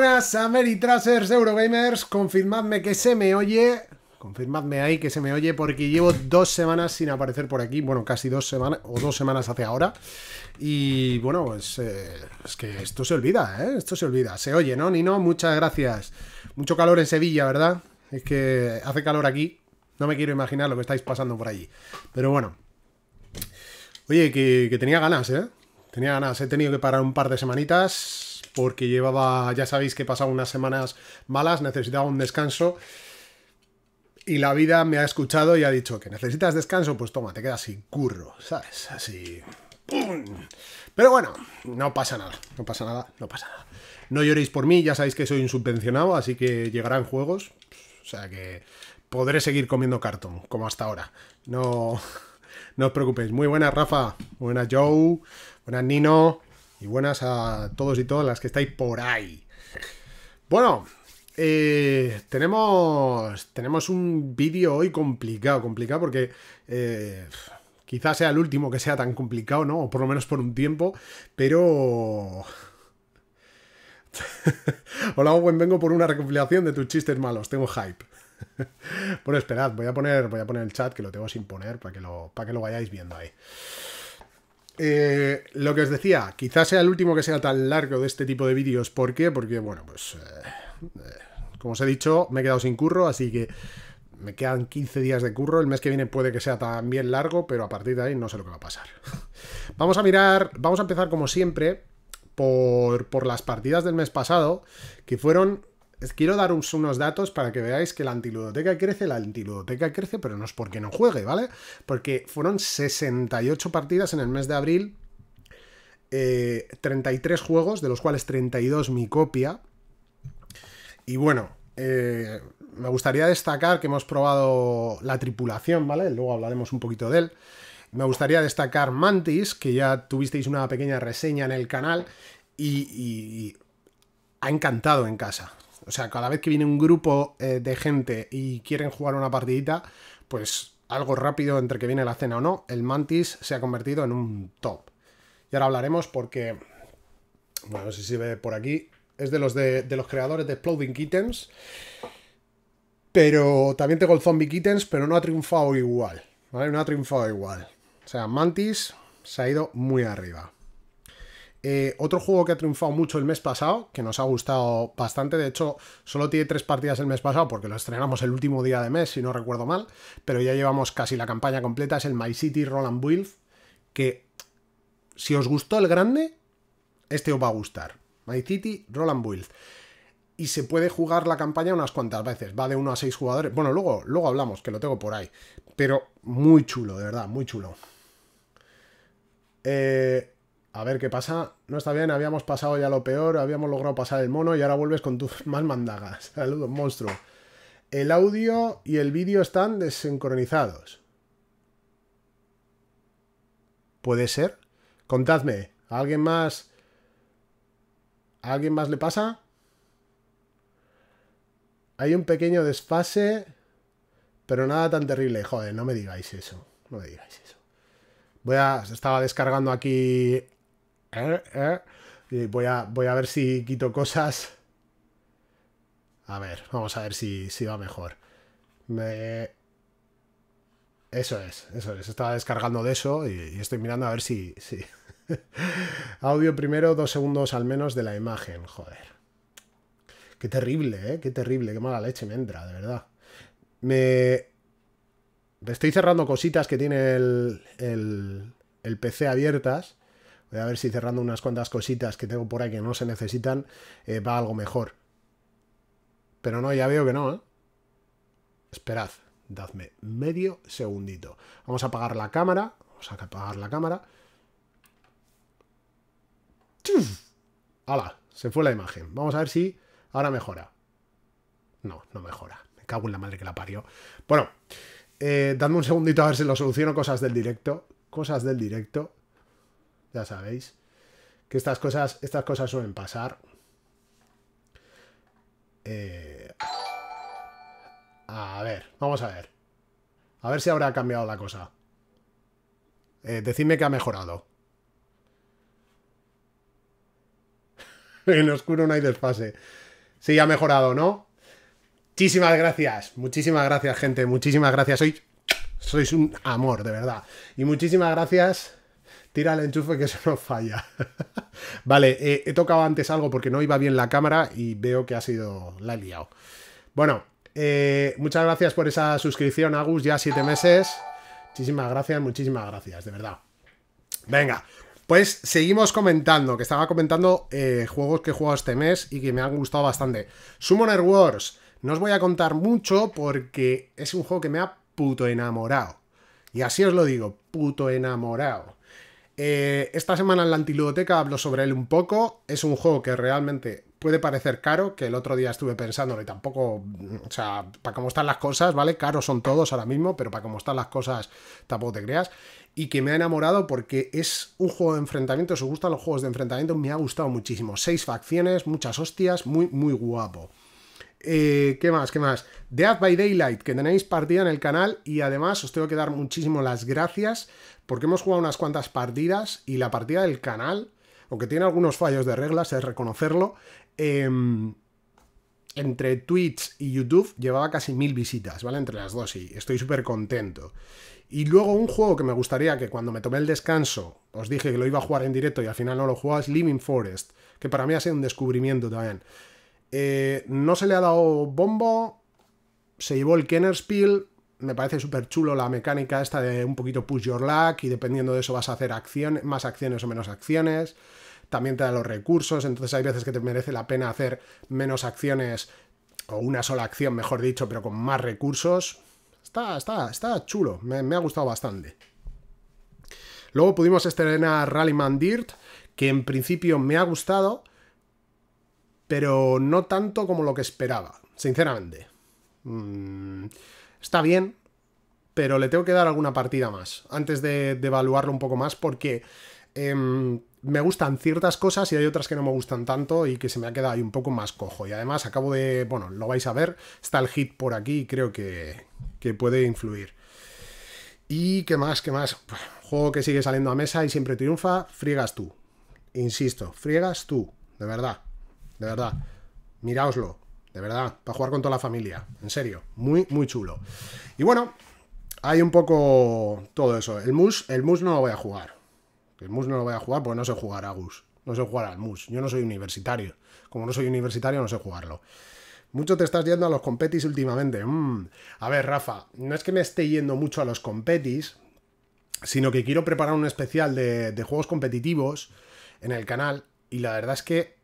buenas, Ameritrasers, Eurogamers. Confirmadme que se me oye. Confirmadme ahí que se me oye porque llevo dos semanas sin aparecer por aquí. Bueno, casi dos semanas o dos semanas hace ahora. Y bueno, pues eh, es que esto se olvida, ¿eh? Esto se olvida. Se oye, ¿no, Nino? Muchas gracias. Mucho calor en Sevilla, ¿verdad? Es que hace calor aquí. No me quiero imaginar lo que estáis pasando por allí. Pero bueno. Oye, que, que tenía ganas, ¿eh? Tenía ganas. He tenido que parar un par de semanitas porque llevaba, ya sabéis que pasaba unas semanas malas, necesitaba un descanso. Y la vida me ha escuchado y ha dicho que necesitas descanso, pues toma, te quedas sin curro, ¿sabes? Así. Pero bueno, no pasa nada, no pasa nada, no pasa nada. No lloréis por mí, ya sabéis que soy subvencionado, así que llegarán juegos. O sea que podré seguir comiendo cartón, como hasta ahora. No, no os preocupéis. Muy buenas, Rafa. Buenas, Joe. Buenas, Nino. Y buenas a todos y todas las que estáis por ahí. Bueno, eh, tenemos, tenemos un vídeo hoy complicado, complicado porque eh, quizás sea el último que sea tan complicado, ¿no? O por lo menos por un tiempo, pero... Hola, buen vengo por una recopilación de tus chistes malos, tengo hype. bueno, esperad, voy a poner, voy a poner el chat que lo tengo sin poner para que lo, para que lo vayáis viendo ahí. Eh, lo que os decía, quizás sea el último que sea tan largo de este tipo de vídeos. ¿Por qué? Porque, bueno, pues... Eh, eh, como os he dicho, me he quedado sin curro, así que me quedan 15 días de curro. El mes que viene puede que sea también largo, pero a partir de ahí no sé lo que va a pasar. vamos a mirar, vamos a empezar como siempre por, por las partidas del mes pasado, que fueron quiero dar unos datos para que veáis que la antiludoteca crece, la antiludoteca crece, pero no es porque no juegue, ¿vale? Porque fueron 68 partidas en el mes de abril, 33 eh, juegos, de los cuales 32 mi copia. Y bueno, eh, me gustaría destacar que hemos probado la tripulación, ¿vale? Luego hablaremos un poquito de él. Me gustaría destacar Mantis, que ya tuvisteis una pequeña reseña en el canal y ha encantado en casa. O sea, cada vez que viene un grupo eh, de gente y quieren jugar una partidita, pues algo rápido entre que viene la cena o no, el Mantis se ha convertido en un top. Y ahora hablaremos porque, bueno, no sé si se ve por aquí, es de los, de, los creadores de Exploding Kittens. Pero también tengo el Zombie Kittens, pero no ha triunfado igual. ¿vale? No ha triunfado igual. O sea, Mantis se ha ido muy arriba. Eh, otro juego que ha triunfado mucho el mes pasado, que nos ha gustado bastante, de hecho solo tiene tres partidas el mes pasado porque lo estrenamos el último día de mes, si no recuerdo mal, pero ya llevamos casi la campaña completa, es el My City Roland Build, que si os gustó el grande, este os va a gustar. My City Roland Build. Y se puede jugar la campaña unas cuantas veces, va de uno a seis jugadores. Bueno, luego, luego hablamos, que lo tengo por ahí. Pero muy chulo, de verdad, muy chulo. Eh, a ver qué pasa. No está bien, habíamos pasado ya lo peor, habíamos logrado pasar el mono y ahora vuelves con tus más mandagas. Saludos, monstruo. El audio y el vídeo están desincronizados. ¿Puede ser? Contadme, ¿a alguien más? alguien más le pasa? Hay un pequeño desfase, pero nada tan terrible. Joder, no me digáis eso. No me digáis eso. Voy a, estaba descargando aquí ¿Eh? ¿Eh? voy, a, voy a ver si quito cosas. A ver, vamos a ver si, si va mejor. Me... Eso es, eso es. Estaba descargando de eso y, estoy mirando a ver si... Audio primero, dos segundos al menos de la imagen, joder. Qué terrible, ¿eh? Qué terrible, qué mala leche me entra, de verdad. Me... Estoy cerrando cositas que tiene el, el, el PC abiertas a ver si cerrando unas cuantas cositas que tengo por ahí que no se necesitan, eh, va algo mejor. Pero no, ya veo que no, ¿eh? Esperad, dadme medio segundito. Vamos a apagar la cámara. Vamos a apagar la cámara. ¡Hala! Se fue la imagen. Vamos a ver si ahora mejora. No, no mejora. Me cago en la madre que la parió. Bueno, eh, dadme un segundito a ver si lo soluciono. Cosas del directo. Cosas del directo ya sabéis que estas cosas, estas cosas suelen pasar. Eh, a ver, vamos a ver. A ver si ahora ha cambiado la cosa. Eh, decidme que ha mejorado. en oscuro no hay desfase. Sí, ha mejorado, ¿no? Muchísimas gracias, muchísimas gracias, gente. Muchísimas gracias. Sois, sois un amor, de verdad. Y muchísimas gracias Tira el enchufe que eso no falla. vale, eh, he tocado antes algo porque no iba bien la cámara y veo que ha sido... la he liado. Bueno, eh, muchas gracias por esa suscripción, Agus, ya siete meses. Muchísimas gracias, muchísimas gracias, de verdad. Venga, pues seguimos comentando, que estaba comentando eh, juegos que he jugado este mes y que me han gustado bastante. Summoner Wars, no os voy a contar mucho porque es un juego que me ha puto enamorado. Y así os lo digo, puto enamorado. Eh, esta semana en la antiludoteca hablo sobre él un poco. Es un juego que realmente puede parecer caro, que el otro día estuve pensando y tampoco, mm, o sea, para cómo están las cosas, ¿vale? Caros son todos ahora mismo, pero para cómo están las cosas tampoco te creas. Y que me ha enamorado porque es un juego de enfrentamiento, si os gustan los juegos de enfrentamiento, me ha gustado muchísimo. Seis facciones, muchas hostias, muy, muy guapo. Eh, ¿Qué más? ¿Qué más? Death by Daylight, que tenéis partida en el canal y además os tengo que dar muchísimo las gracias porque hemos jugado unas cuantas partidas y la partida del canal, aunque tiene algunos fallos de reglas, es reconocerlo, em, entre Twitch y YouTube llevaba casi mil visitas, ¿vale? Entre las dos y estoy súper contento. Y luego un juego que me gustaría que cuando me tomé el descanso os dije que lo iba a jugar en directo y al final no lo jugaba es Living Forest, que para mí ha sido un descubrimiento también. Eh, no se le ha dado bombo, se llevó el Kennerspiel, me parece súper chulo la mecánica esta de un poquito push your luck y dependiendo de eso vas a hacer más acciones o menos acciones. También te da los recursos, entonces hay veces que te merece la pena hacer menos acciones o una sola acción, mejor dicho, pero con más recursos. Está, está, está chulo, me, ha gustado bastante. Luego pudimos estrenar Rallyman Dirt, que en principio me ha gustado, pero no tanto como lo que esperaba, sinceramente. Mm, Está bien, pero le tengo que dar alguna partida más, antes de, evaluarlo un poco más, porque em, me gustan ciertas cosas y hay otras que no me gustan tanto y que se me ha quedado ahí un poco más cojo. Y además acabo de, bueno, lo vais a ver, está el hit por aquí y creo que, que puede influir. Y qué más, qué más. Juego que sigue saliendo a mesa y siempre triunfa, friegas tú. Insisto, friegas tú, de verdad, de verdad. Miraoslo, de verdad, para jugar con toda la familia, en serio, muy, muy chulo. Y bueno, hay un poco todo eso. El mus, el mus no lo voy a jugar. El mus no lo voy a jugar porque no sé jugar a Gus. No sé jugar al mus. Yo no soy universitario. Como no soy universitario, no sé jugarlo. Mucho te estás yendo a los competis últimamente. Mm. A ver, Rafa, no es que me esté yendo mucho a los competis, sino que quiero preparar un especial de juegos competitivos en el canal. Y la verdad es que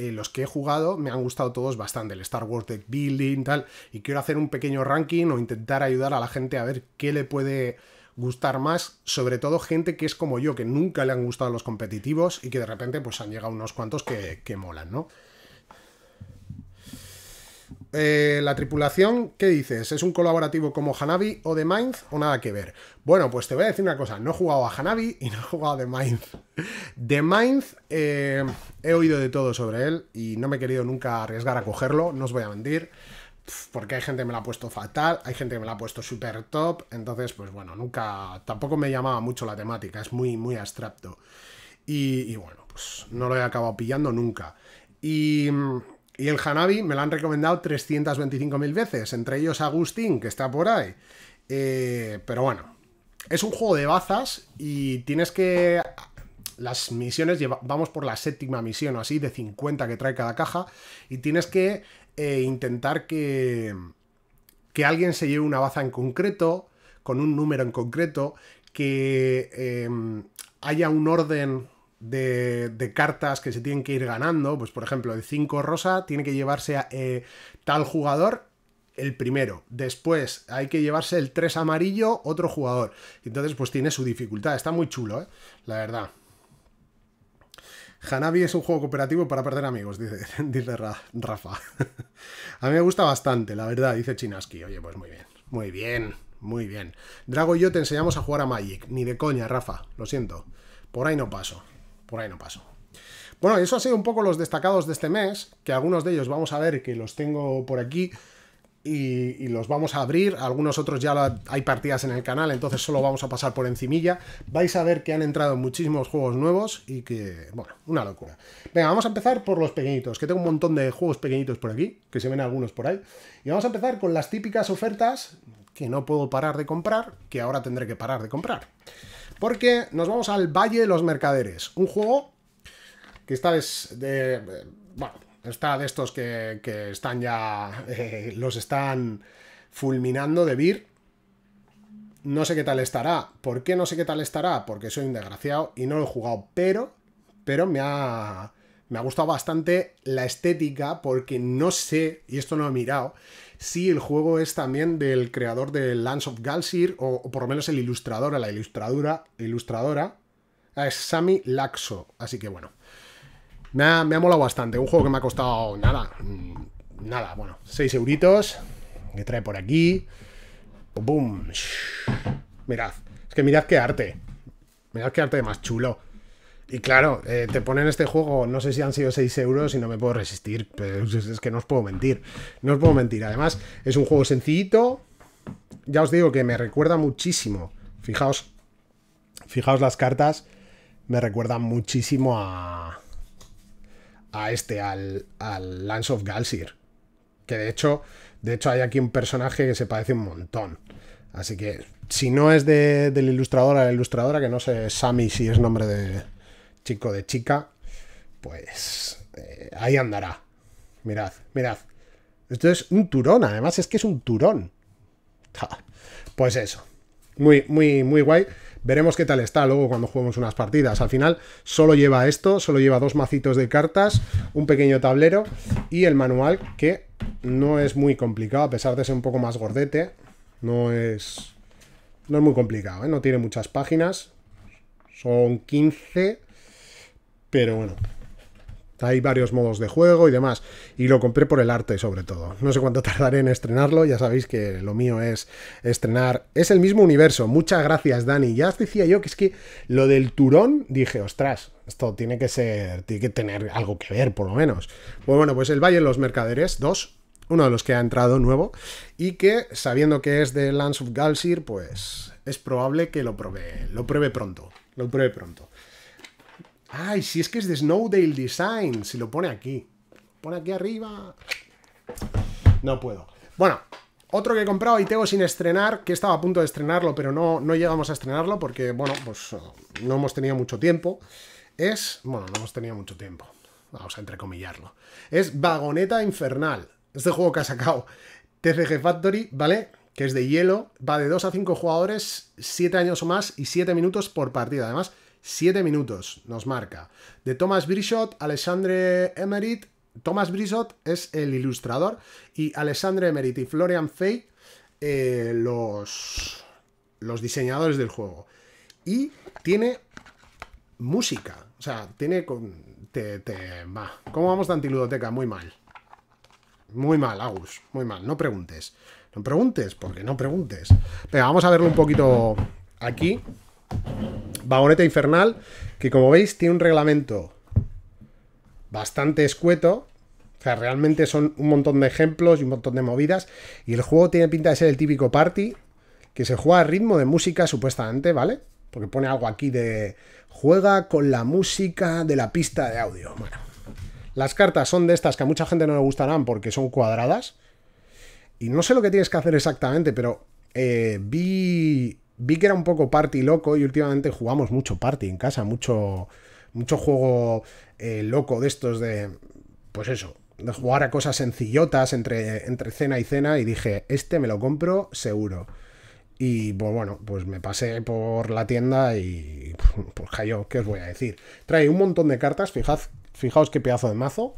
eh, los que he jugado me han gustado todos bastante, el Star Wars Deck Building, tal, y quiero hacer un pequeño ranking o intentar ayudar a la gente a ver qué le puede gustar más, sobre todo gente que es como yo, que nunca le han gustado los competitivos y que de repente pues han llegado unos cuantos que, que molan, ¿no? Eh, la tripulación, ¿qué dices? ¿Es un colaborativo como Hanabi o The Minds o nada que ver? Bueno, pues te voy a decir una cosa, no he jugado a Hanabi y no he jugado a The Minds. The Minds, eh, he oído de todo sobre él y no me he querido nunca arriesgar a cogerlo, no os voy a mentir porque hay gente que me la ha puesto fatal, hay gente que me la ha puesto super top, entonces pues bueno, nunca, tampoco me llamaba mucho la temática, es muy, muy abstracto. Y, y bueno, pues no lo he acabado pillando nunca. Y mm, y el Hanabi me lo han recomendado 325.000 veces, entre ellos Agustín, que está por ahí. Eh, pero bueno, es un juego de bazas y tienes que... Las misiones, vamos por la séptima misión así, de 50 que trae cada caja, y tienes que eh, intentar que... que alguien se lleve una baza en concreto, con un número en concreto, que em, haya un orden de, cartas que se tienen que ir ganando. Pues, por ejemplo, el 5 rosa tiene que llevarse a, eh, tal jugador el primero. Después hay que llevarse el 3 amarillo, otro jugador. Entonces, pues tiene su dificultad. Está muy chulo, ¿eh? La verdad. Hanabi es un juego cooperativo para perder amigos, dice, dice Rafa. A mí me gusta bastante, la verdad, dice Chinaski. Oye, pues muy bien, muy bien, muy bien. Drago y yo te enseñamos a jugar a Magic. Ni de coña, Rafa, lo siento. Por ahí no paso por ahí no paso. Bueno, eso ha sido un poco los destacados de este mes, que algunos de ellos vamos a ver que los tengo por aquí y, los vamos a abrir. Algunos otros ya hay partidas en el canal, entonces solo vamos a pasar por encimilla. Vais a ver que han entrado muchísimos juegos nuevos y que, bueno, una locura. Venga, vamos a empezar por los pequeñitos, que tengo un montón de juegos pequeñitos por aquí, que se ven algunos por ahí. Y vamos a empezar con las típicas ofertas que no puedo parar de comprar, que ahora tendré que parar de comprar. Porque nos vamos al Valle de los Mercaderes, un juego que está de... Bueno, está de estos que, que están ya... Eh, los están fulminando de vir. No sé qué tal estará. ¿Por qué no sé qué tal estará? Porque soy un desgraciado y no lo he jugado, pero... Pero me ha me ha gustado bastante la estética porque no sé, y esto no lo he mirado, Sí, el juego es también del creador de lance of Galsir, o, por lo menos el ilustrador, la ilustradora, ilustradora ah, es Sami Laxo. Así que bueno, me ha, me molado bastante. Un juego que me ha costado nada, mm, nada, bueno, 6 euritos, que trae por aquí. boom Mirad, es que mirad qué arte. Mirad qué arte más chulo. Y claro, eh, te ponen este juego, no sé si han sido 6 euros y no me puedo resistir, pero es que no os puedo mentir, no os puedo mentir. Además, es un juego sencillito, ya os digo que me recuerda muchísimo, fijaos, fijaos las cartas, me recuerdan muchísimo a, a este, al, al Lance of Galsir, que de hecho, de hecho hay aquí un personaje que se parece un montón. Así que, si no es del ilustrador a la ilustradora, que no sé, Sami, si es nombre de, chico de chica, pues eh, ahí andará. Mirad, mirad. Esto es un turón, además es que es un turón. Pues eso. Muy, muy, muy guay. Veremos qué tal está luego cuando juguemos unas partidas. Al final solo lleva esto, solo lleva dos macitos de cartas, un pequeño tablero y el manual que no es muy complicado, a pesar de ser un poco más gordete. No es, no es muy complicado, ¿eh? no tiene muchas páginas. Son 15 pero bueno, hay varios modos de juego y demás. Y lo compré por el arte sobre todo. No sé cuánto tardaré en estrenarlo, ya sabéis que lo mío es estrenar. Es el mismo universo. Muchas gracias, Dani. Ya os decía yo que es que lo del turón, dije, ostras, esto tiene que ser, tiene que tener algo que ver, por lo menos. Pues bueno, pues el Valle de los Mercaderes 2, uno de los que ha entrado nuevo, y que, sabiendo que es de Lance of Galsir, pues es probable que lo pruebe, lo pruebe pronto. Lo pruebe pronto. Ay, si es que es de Snowdale Design. Si lo pone aquí. pone aquí arriba. No puedo. Bueno, otro que he comprado y tengo sin estrenar, que estaba a punto de estrenarlo, pero no, no llegamos a estrenarlo porque, bueno, pues eh, no hemos tenido mucho tiempo. Es... Bueno, no hemos tenido mucho tiempo. Vamos a entrecomillarlo. Es Vagoneta Infernal. Este juego que ha sacado TCG Factory, ¿vale? Que es de hielo, va de 2 a 5 jugadores, 7 años o más y 7 minutos por partida. Además, 7 minutos nos marca. De Thomas Brisot, Alexandre Emerit. Thomas Brisot es el ilustrador y Alexandre Emerit y Florian Fay eh, los, los diseñadores del juego. Y tiene música. O sea, tiene... Con, te, te, va. ¿Cómo vamos de antiludoteca? Muy mal. Muy mal, Agus. Muy mal. No preguntes. No preguntes, porque no preguntes. Venga, vamos a verlo un poquito aquí. Vagoneta Infernal, que como veis tiene un reglamento bastante escueto. O sea, realmente son un montón de ejemplos y un montón de movidas. Y el juego tiene pinta de ser el típico party que se juega a ritmo de música, supuestamente, ¿vale? Porque pone algo aquí de juega con la música de la pista de audio. Bueno, las cartas son de estas que a mucha gente no le gustarán porque son cuadradas. Y no sé lo que tienes que hacer exactamente, pero eh, vi vi que era un poco party loco y últimamente jugamos mucho party en casa, mucho, mucho juego eh, loco de estos de, pues eso, de jugar a cosas sencillotas entre, entre cena y cena y dije, este me lo compro seguro. Y pues bueno, pues me pasé por la tienda y pues cayó, ¿qué os voy a decir? Trae un montón de cartas, fijad, fijaos qué pedazo de mazo,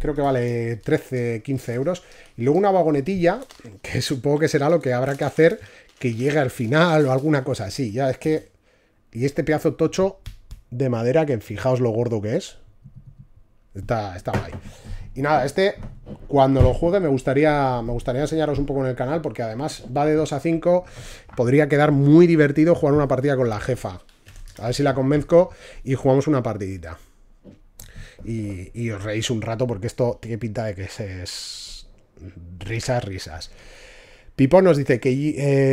creo que vale 13, 15 euros. Y luego una vagonetilla, que supongo que será lo que habrá que hacer que llegue al final o alguna cosa así. Ya es que... Y este pedazo tocho de madera que fijaos lo gordo que es. Está, está guay. Y nada, este cuando lo juegue me gustaría, me gustaría enseñaros un poco en el canal porque además va de 2 a 5. Podría quedar muy divertido jugar una partida con la jefa. A ver si la convenzco y jugamos una partidita. Y, y os reís un rato porque esto tiene pinta de que es risas, risas por nos dice que,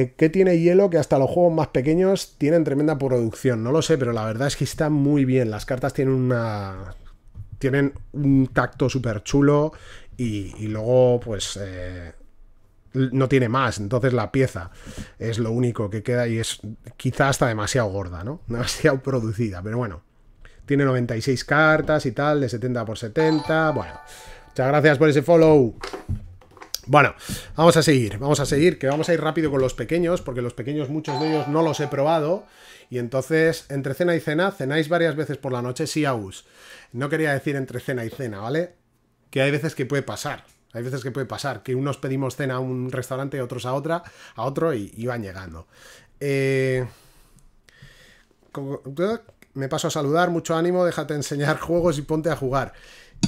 eh, que, tiene hielo que hasta los juegos más pequeños tienen tremenda producción. No lo sé, pero la verdad es que está muy bien. Las cartas tienen una. Tienen un tacto súper chulo. Y, luego, pues. Eh, no tiene más. Entonces la pieza es lo único que queda. Y es quizá hasta demasiado gorda, ¿no? Demasiado producida. Pero bueno. Tiene 96 cartas y tal, de 70 por 70. Bueno. Muchas gracias por ese follow. Bueno, vamos a seguir, vamos a seguir, que vamos a ir rápido con los pequeños, porque los pequeños muchos de ellos no los he probado. Y entonces, entre cena y cena, cenáis varias veces por la noche, sí, Agus. No quería decir entre cena y cena, ¿vale? Que hay veces que puede pasar, hay veces que puede pasar, que unos pedimos cena a un restaurante, y otros a otra, a otro, y, van llegando. Eh, me paso a saludar, mucho ánimo, déjate enseñar juegos y ponte a jugar.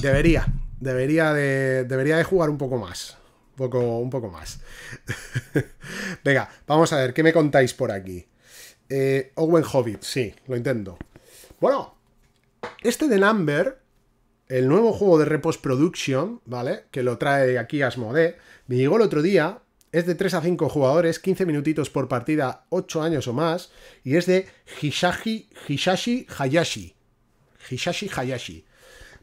Debería, debería de, debería de jugar un poco más poco, un poco más. Venga, vamos a ver, ¿qué me contáis por aquí? Eh, Owen Hobbit, sí, lo intento. Bueno, este de Number, el nuevo juego de Repos Production, ¿vale? Que lo trae aquí Asmodee, me llegó el otro día, es de 3 a 5 jugadores, 15 minutitos por partida, 8 años o más, y es de Hisashi, Hisashi Hayashi. Hishashi Hayashi.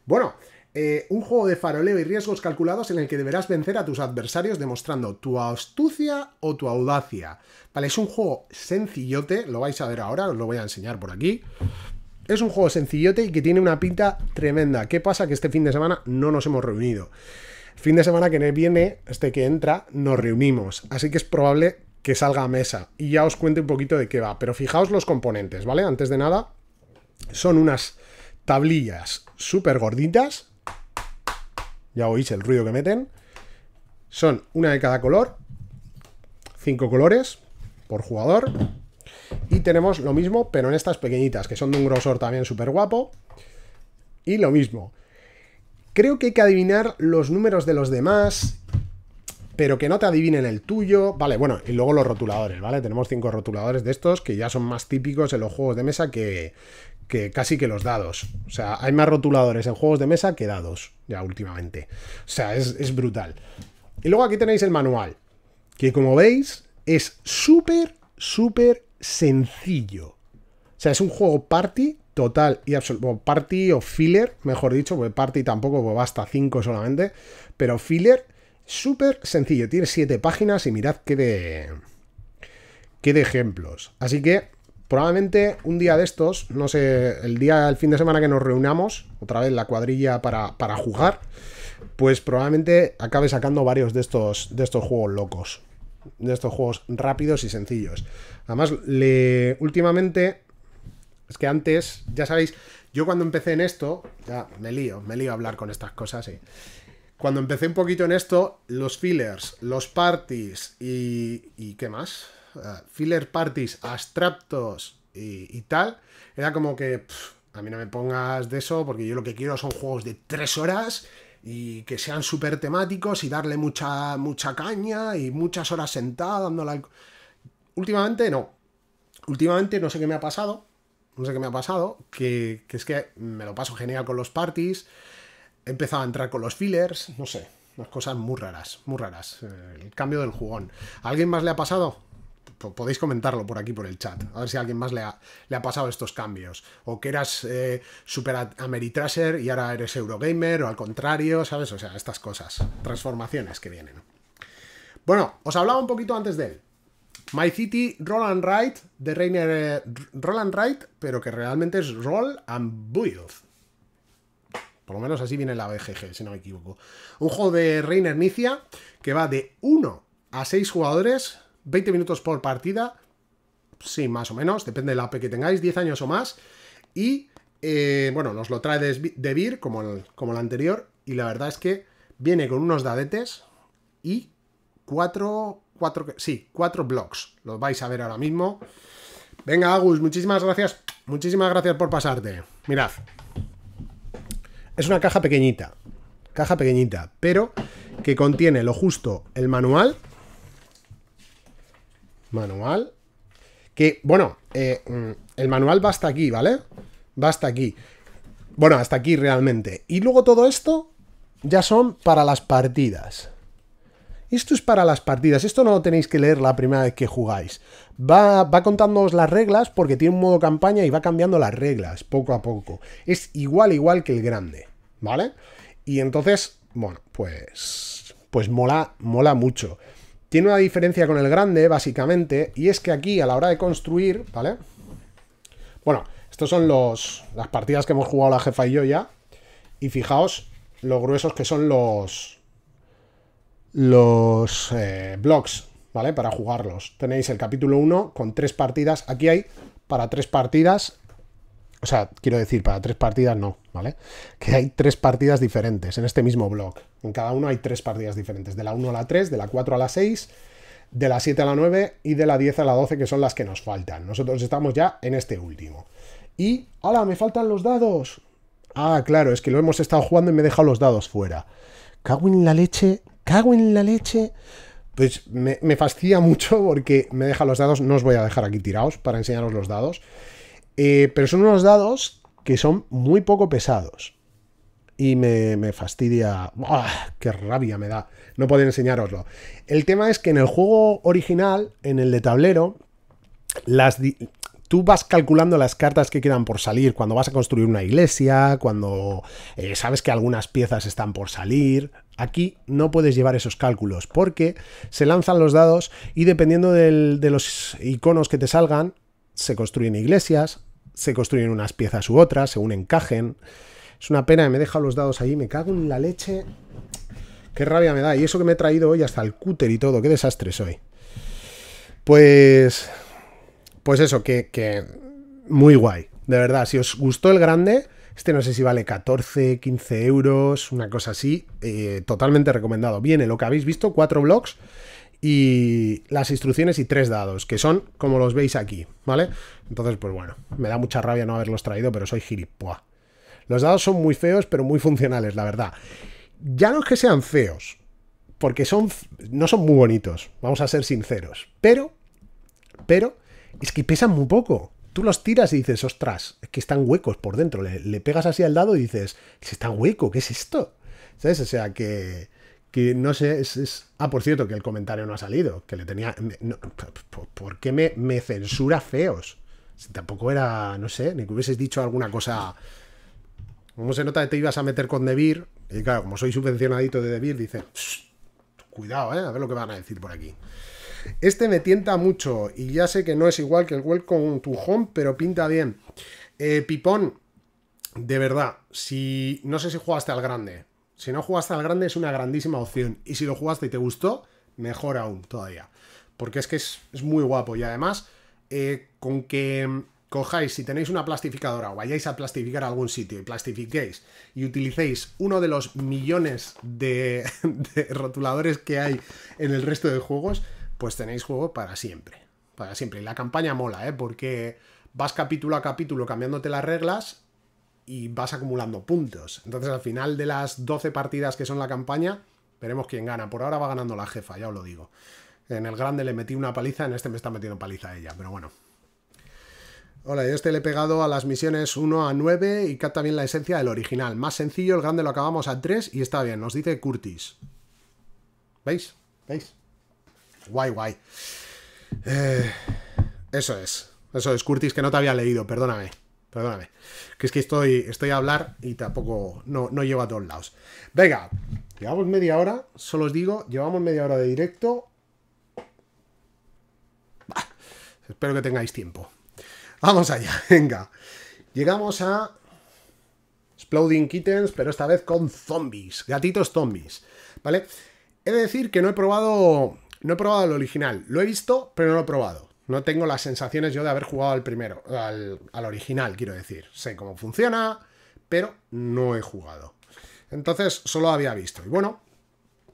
Bueno, eh, un juego de faroleo y riesgos calculados en el que deberás vencer a tus adversarios demostrando tu astucia o tu audacia. Vale, es un juego sencillote, lo vais a ver ahora, os lo voy a enseñar por aquí. Es un juego sencillote y que tiene una pinta tremenda. ¿Qué pasa? Que este fin de semana no nos hemos reunido. Fin de semana que viene, este que entra, nos reunimos. Así que es probable que salga a mesa. Y ya os cuento un poquito de qué va. Pero fijaos los componentes, ¿vale? Antes de nada, son unas tablillas súper gorditas, ya oís el ruido que meten. Son una de cada color. Cinco colores por jugador. Y tenemos lo mismo, pero en estas pequeñitas, que son de un grosor también súper guapo. Y lo mismo. Creo que hay que adivinar los números de los demás, pero que no te adivinen el tuyo. Vale, bueno, y luego los rotuladores, ¿vale? Tenemos cinco rotuladores de estos que ya son más típicos en los juegos de mesa que, que casi que los dados. O sea, hay más rotuladores en juegos de mesa que dados, ya últimamente. O sea, es, brutal. Y luego aquí tenéis el manual, que como veis es súper, súper sencillo. O sea, es un juego party total y absoluto. Party o filler, mejor dicho, porque party tampoco, pues basta 5 solamente. Pero filler, súper sencillo. Tiene 7 páginas y mirad qué de... qué de ejemplos. Así que Probablemente un día de estos, no sé, el día, el fin de semana que nos reunamos, otra vez la cuadrilla para, jugar, pues probablemente acabe sacando varios de estos, de estos juegos locos. De estos juegos rápidos y sencillos. Además, le, últimamente, es que antes, ya sabéis, yo cuando empecé en esto, ya me lío, me lío a hablar con estas cosas, sí. Eh. Cuando empecé un poquito en esto, los fillers, los parties y... ¿Y qué más? Eh, filler parties abstractos y, tal, era como que a mí no me pongas de eso porque yo lo que quiero son juegos de tres horas y que sean súper temáticos y darle mucha, mucha caña y muchas horas sentada dándole Últimamente no. Últimamente no sé qué me ha pasado. No sé qué me ha pasado. Que, es que me lo paso genial con los parties. He empezado a entrar con los fillers. No sé. Unas cosas muy raras. Muy raras. El cambio del jugón. alguien más le ha pasado? podéis comentarlo por aquí, por el chat. A ver si a alguien más le ha, le ha pasado estos cambios. O que eras eh, super Ameritrasher y ahora eres Eurogamer, o al contrario, ¿sabes? O sea, estas cosas. Transformaciones que vienen. Bueno, os hablaba un poquito antes de él. My City Roll and Ride, de Rainer. Eh, Roll and Ride, pero que realmente es Roll and Build. Por lo menos así viene la BGG, si no me equivoco. Un juego de Rainer Nicia que va de 1 a 6 jugadores 20 minutos por partida, sí, más o menos, depende la AP que tengáis, 10 años o más. Y eh, bueno, nos lo trae de, Vir como el, como anterior, y la verdad es que viene con unos dadetes y cuatro, cuatro, sí, cuatro blocks. Los vais a ver ahora mismo. Venga, Agus, muchísimas gracias. Muchísimas gracias por pasarte. Mirad. Es una caja pequeñita. Caja pequeñita, pero que contiene lo justo el manual, Manual. Que, bueno, eh, mm, el manual va hasta aquí, ¿vale? Va hasta aquí. Bueno, hasta aquí realmente. Y luego todo esto ya son para las partidas. Esto es para las partidas, esto no lo tenéis que leer la primera vez que jugáis. Va, va contándoos las reglas porque tiene un modo campaña y va cambiando las reglas poco a poco. Es igual, igual que el grande, ¿vale? Y entonces, bueno, pues... Pues mola, mola mucho. Tiene una diferencia con el grande, básicamente, y es que aquí, a la hora de construir, ¿vale? Bueno, estos son los, las partidas que hemos jugado la jefa y yo ya. Y fijaos lo gruesos que son los, los eh, ¿vale? Para jugarlos. Tenéis el capítulo 1 con tres partidas. Aquí hay para tres partidas o sea, quiero decir, para tres partidas no, ¿vale? Que hay tres partidas diferentes en este mismo blog. En cada uno hay tres partidas diferentes. De la 1 a la 3, de la 4 a la 6, de la 7 a la 9 y de la 10 a la 12, que son las que nos faltan. Nosotros estamos ya en este último. Y, ¡hala! Me faltan los dados. Ah, claro, es que lo hemos estado jugando y me he dejado los dados fuera. Cago en la leche, cago en la leche. Pues me, me fastidia mucho porque me deja los dados. No os voy a dejar aquí tirados para enseñaros los dados. Eh, pero son unos dados que son muy poco pesados. Y me, me fastidia. ¡Qué rabia me da! No poder enseñaroslo. El tema es que en el juego original, en el de tablero, las, tú vas calculando las cartas que quedan por salir cuando vas a construir una iglesia, cuando eh, sabes que algunas piezas están por salir. Aquí no puedes llevar esos cálculos porque se lanzan los dados y dependiendo del, de los iconos que te salgan, se construyen iglesias, se construyen unas piezas u otras, según encajen. Es una pena me deja los dados ahí, me cago en la leche. Qué rabia me da. Y eso que me he traído hoy hasta el cúter y todo, qué desastre soy. Pues... Pues eso, que, que... Muy guay. De verdad, si os gustó el grande, este no sé si vale 14, 15 euros, una cosa así. Eh, totalmente recomendado. Viene lo que habéis visto, cuatro blogs y las instrucciones y tres dados, que son como los veis aquí, ¿vale? Entonces, pues bueno, me da mucha rabia no haberlos traído, pero soy gilipua. Los dados son muy feos, pero muy funcionales, la verdad. Ya no es que sean feos, porque son, no son muy bonitos, vamos a ser sinceros, pero, pero, es que pesan muy poco. Tú los tiras y dices, ostras, es que están huecos por dentro. Le, pegas así al dado y dices, está hueco, ¿qué es esto? ¿Sabes? O sea que que no sé, es, Ah, por cierto, que el comentario no ha salido, que le tenía... ¿Por qué me, me, censura feos? Si tampoco era, no sé, ni que hubieses dicho alguna cosa... Como se nota que te ibas a meter con Debir? Y claro, como soy subvencionadito de DeVir, dice... Cuidado, eh, a ver lo que van a decir por aquí. Este me tienta mucho y ya sé que no es igual que el Welcome to Home, pero pinta bien. Eh, Pipón, de verdad, si no sé si jugaste al grande, si no jugaste al grande es una grandísima opción. Y si lo jugaste y te gustó, mejor aún todavía. Porque es que es, muy guapo. Y además, eh, con que cojáis, si tenéis una plastificadora o vayáis a plastificar a algún sitio y plastifiquéis y utilicéis uno de los millones de, rotuladores que hay en el resto de juegos, pues tenéis juego para siempre. Para siempre. Y la campaña mola, ¿eh? Porque vas capítulo a capítulo cambiándote las reglas y vas acumulando puntos. Entonces al final de las 12 partidas que son la campaña, veremos quién gana. Por ahora va ganando la jefa, ya os lo digo. En el grande le metí una paliza, en este me está metiendo paliza a ella, pero bueno. Hola, yo este le he pegado a las misiones 1 a 9 y capta bien la esencia del original. Más sencillo, el grande lo acabamos a 3 y está bien, nos dice Curtis. ¿Veis? ¿Veis? Guay, guay. Eh, eso es. Eso es, Curtis, que no te había leído, perdóname. Perdóname. Que es que estoy, estoy a hablar y tampoco no, no llevo a todos lados. Venga, llevamos media hora. Solo os digo, llevamos media hora de directo. espero que tengáis tiempo. Vamos allá, venga. Llegamos a Exploding Kittens, pero esta vez con zombies. Gatitos zombies. ¿Vale? He de decir que no he probado. No he probado el original. Lo he visto, pero no lo he probado. No tengo las sensaciones yo de haber jugado al primero, al, original, quiero decir. Sé cómo funciona, pero no he jugado. Entonces, solo había visto. Y bueno,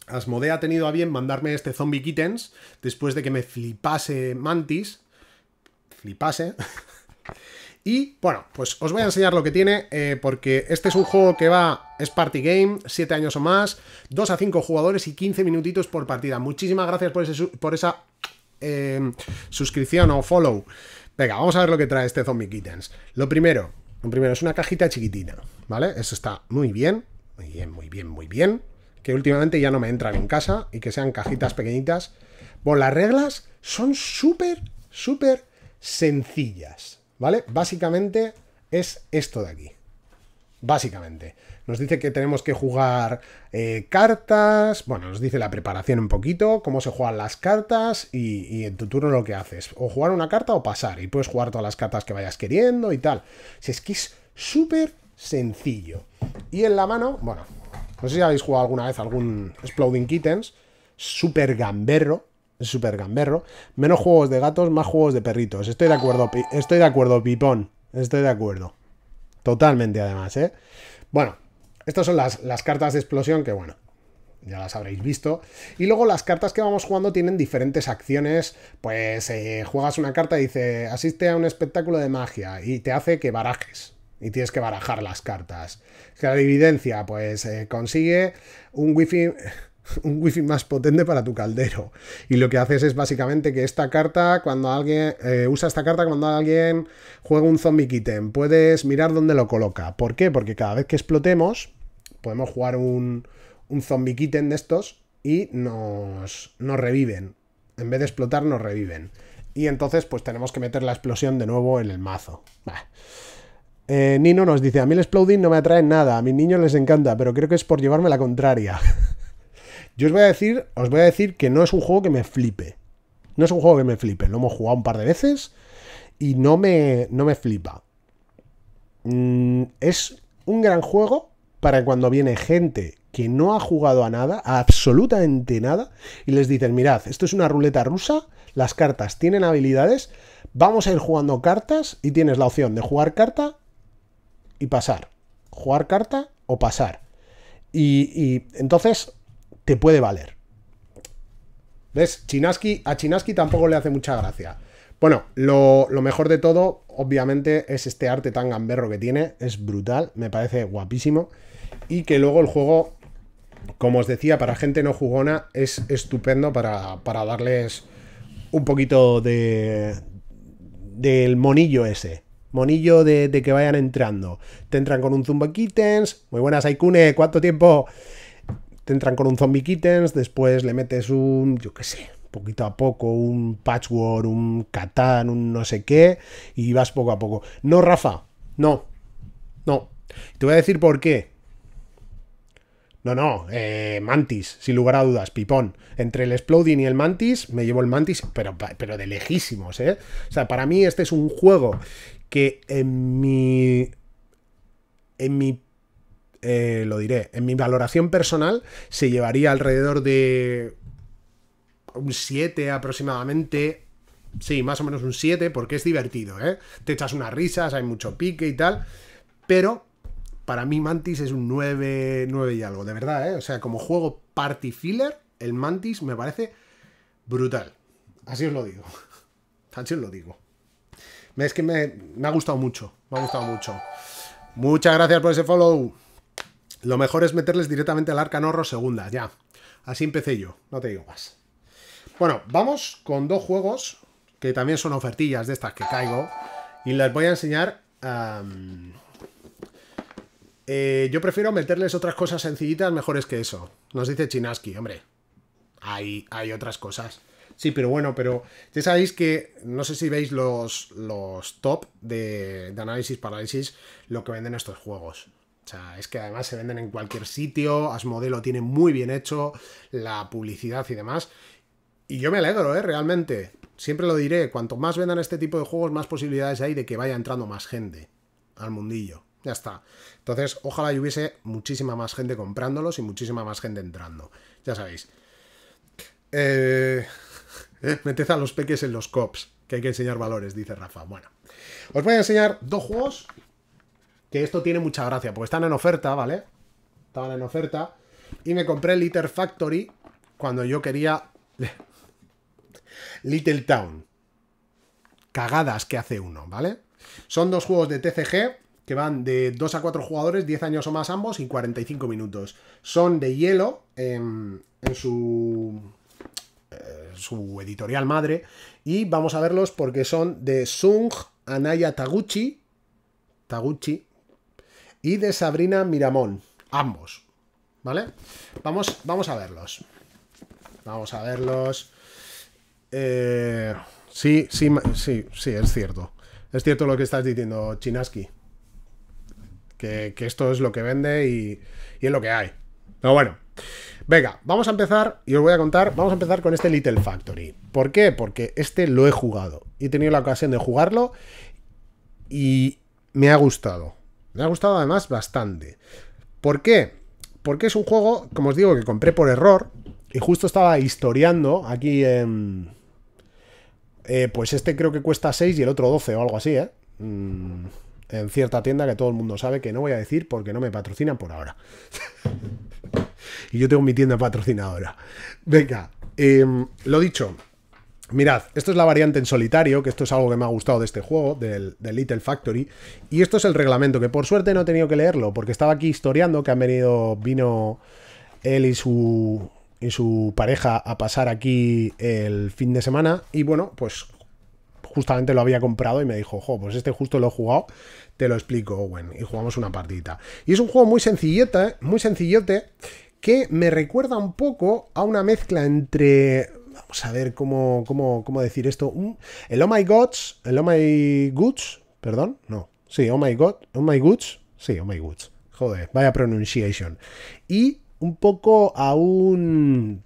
Asmodea ha tenido a bien mandarme este Zombie Kittens después de que me flipase Mantis. Flipase. y bueno, pues os voy a enseñar lo que tiene, eh, porque este es un juego que va, es party game, 7 años o más, 2 a 5 jugadores y 15 minutitos por partida. Muchísimas gracias por, ese, por esa Em, suscripción o follow. Venga, vamos a ver lo que trae este Zombie Kittens. Lo primero, lo primero es una cajita chiquitina, ¿vale? Eso está muy bien, muy bien, muy bien, muy bien. Que últimamente ya no me entran en casa y que sean cajitas pequeñitas. Bueno, las reglas son súper, súper sencillas, ¿vale? Básicamente es esto de aquí. Básicamente. Nos dice que tenemos que jugar eh, cartas, bueno, nos dice la preparación un poquito, cómo se juegan las cartas y, en tu turno lo que haces. O jugar una carta o pasar y puedes jugar todas las cartas que vayas queriendo y tal. Si es que es súper sencillo. Y en la mano, bueno, no sé si habéis jugado alguna vez algún Exploding Kittens, súper gamberro, súper gamberro. Menos juegos de gatos, más juegos de perritos. Estoy de acuerdo, estoy de acuerdo, Pipón. Estoy de acuerdo. Totalmente, además, ¿eh? Bueno, estas son las, cartas de explosión que, bueno, ya las habréis visto. Y luego las cartas que vamos jugando tienen diferentes acciones. Pues eh, juegas una carta y dice, asiste a un espectáculo de magia y te hace que barajes. Y tienes que barajar las cartas. La dividencia, pues eh, consigue un wifi, un wifi más potente para tu caldero. Y lo que haces es básicamente que esta carta, cuando alguien eh, usa esta carta, cuando alguien juega un zombie kitten, puedes mirar dónde lo coloca. ¿Por qué? Porque cada vez que explotemos, podemos jugar un, zombie kitten de estos y nos, reviven. En vez de explotar, nos reviven. Y entonces, pues tenemos que meter la explosión de nuevo en el mazo. Eh, Nino nos dice, a mí el exploding no me atrae nada, a mis niños les encanta, pero creo que es por llevarme la contraria. Yo os voy a decir, os voy a decir que no es un juego que me flipe. No es un juego que me flipe. Lo hemos jugado un par de veces y no me, no me flipa. Mm, es un gran juego, para cuando viene gente que no ha jugado a nada, absolutamente nada, y les dicen, mirad, esto es una ruleta rusa, las cartas tienen habilidades, vamos a ir jugando cartas y tienes la opción de jugar carta y pasar, jugar carta o pasar. Y, entonces te puede valer. ¿Ves? Chinaski, a Chinaski tampoco le hace mucha gracia. Bueno, lo, mejor de todo, obviamente, es este arte tan gamberro que tiene. Es brutal, me parece guapísimo y que luego el juego, como os decía, para gente no jugona es estupendo para, darles un poquito de del monillo ese. Monillo de, que vayan entrando. Te entran con un Zumba Kittens. Muy buenas, Aikune. ¿Cuánto tiempo? Te entran con un Zombie Kittens. Después le metes un, yo qué sé, poquito a poco, un Patchwork, un Catán, un no sé qué. Y vas poco a poco. No, Rafa. No. No. Te voy a decir por qué. No, no, eh, Mantis, sin lugar a dudas, pipón. Entre el Exploding y el Mantis, me llevo el Mantis, pero, pero de lejísimos, ¿eh? O sea, para mí este es un juego que en mi... En mi eh, lo diré, en mi valoración personal se llevaría alrededor de un 7 aproximadamente. Sí, más o menos un 7, porque es divertido, ¿eh? Te echas unas risas, hay mucho pique y tal. Pero para mí Mantis es un 9, 9 y algo, de verdad, ¿eh? O sea, como juego party filler, el Mantis me parece brutal. Así os lo digo. Así os lo digo. Es que me, ha gustado mucho, me ha gustado mucho. Muchas gracias por ese follow. Lo mejor es meterles directamente al Arcanorro segunda, ya. Así empecé yo, no te digo más. Bueno, vamos con dos juegos que también son ofertillas de estas que caigo. Y les voy a enseñar... Eh, yo prefiero meterles otras cosas sencillitas mejores que eso. Nos dice Chinaski, hombre. Hay, hay otras cosas. Sí, pero bueno, pero ya sabéis que no sé si veis los, los top de, análisis, parálisis, lo que venden estos juegos. O sea, es que además se venden en cualquier sitio, Asmodelo tiene muy bien hecho, la publicidad y demás. Y yo me alegro, ¿eh? Realmente. Siempre lo diré, cuanto más vendan este tipo de juegos, más posibilidades hay de que vaya entrando más gente al mundillo. Ya está. Entonces, ojalá y hubiese muchísima más gente comprándolos y muchísima más gente entrando. Ya sabéis. Eh, eh a los peques en los cops, que hay que enseñar valores, dice Rafa. Bueno, os voy a enseñar dos juegos que esto tiene mucha gracia, porque están en oferta, ¿vale? Estaban en oferta. Y me compré Litter Factory cuando yo quería Little Town. Cagadas que hace uno, ¿vale? Son dos juegos de TCG que van de 2 a 4 jugadores, 10 años o más ambos y 45 minutos. Son de hielo en, su, eh, su editorial madre y vamos a verlos porque son de Sung Anaya Taguchi, Taguchi y de Sabrina Miramón, ambos. ¿Vale? Vamos, vamos a verlos. Vamos a verlos. Eh, sí, sí, sí, sí, es cierto. Es cierto lo que estás diciendo, Chinaski que, esto es lo que vende y, es lo que hay. Pero bueno, Venga, vamos a empezar y os voy a contar, vamos a empezar con este Little Factory. ¿Por qué? Porque este lo he jugado. He tenido la ocasión de jugarlo y me ha gustado. Me ha gustado además bastante. ¿Por qué? Porque es un juego, como os digo, que compré por error y justo estaba historiando aquí en... Eh, pues este creo que cuesta 6 y el otro 12 o algo así, ¿eh? Mm en cierta tienda que todo el mundo sabe que no voy a decir porque no me patrocinan por ahora. y yo tengo mi tienda patrocinadora. Venga, em, lo dicho. Mirad, esto es la variante en solitario, que esto es algo que me ha gustado de este juego, del, Little Factory. Y esto es el reglamento, que por suerte no he tenido que leerlo, porque estaba aquí historiando que han venido, vino él y su, y su pareja a pasar aquí el fin de semana. Y bueno, pues justamente lo había comprado y me dijo, jo, pues este justo lo he jugado, te lo explico, Owen, y jugamos una partidita. Y es un juego muy sencillete, muy sencillote, que me recuerda un poco a una mezcla entre... Vamos a ver cómo, cómo, cómo decir esto. El Oh My Gods, el Oh My Goods, perdón, no. Sí, Oh My God, Oh My Goods, sí, Oh My Goods. Joder, vaya pronunciation. Y un poco a un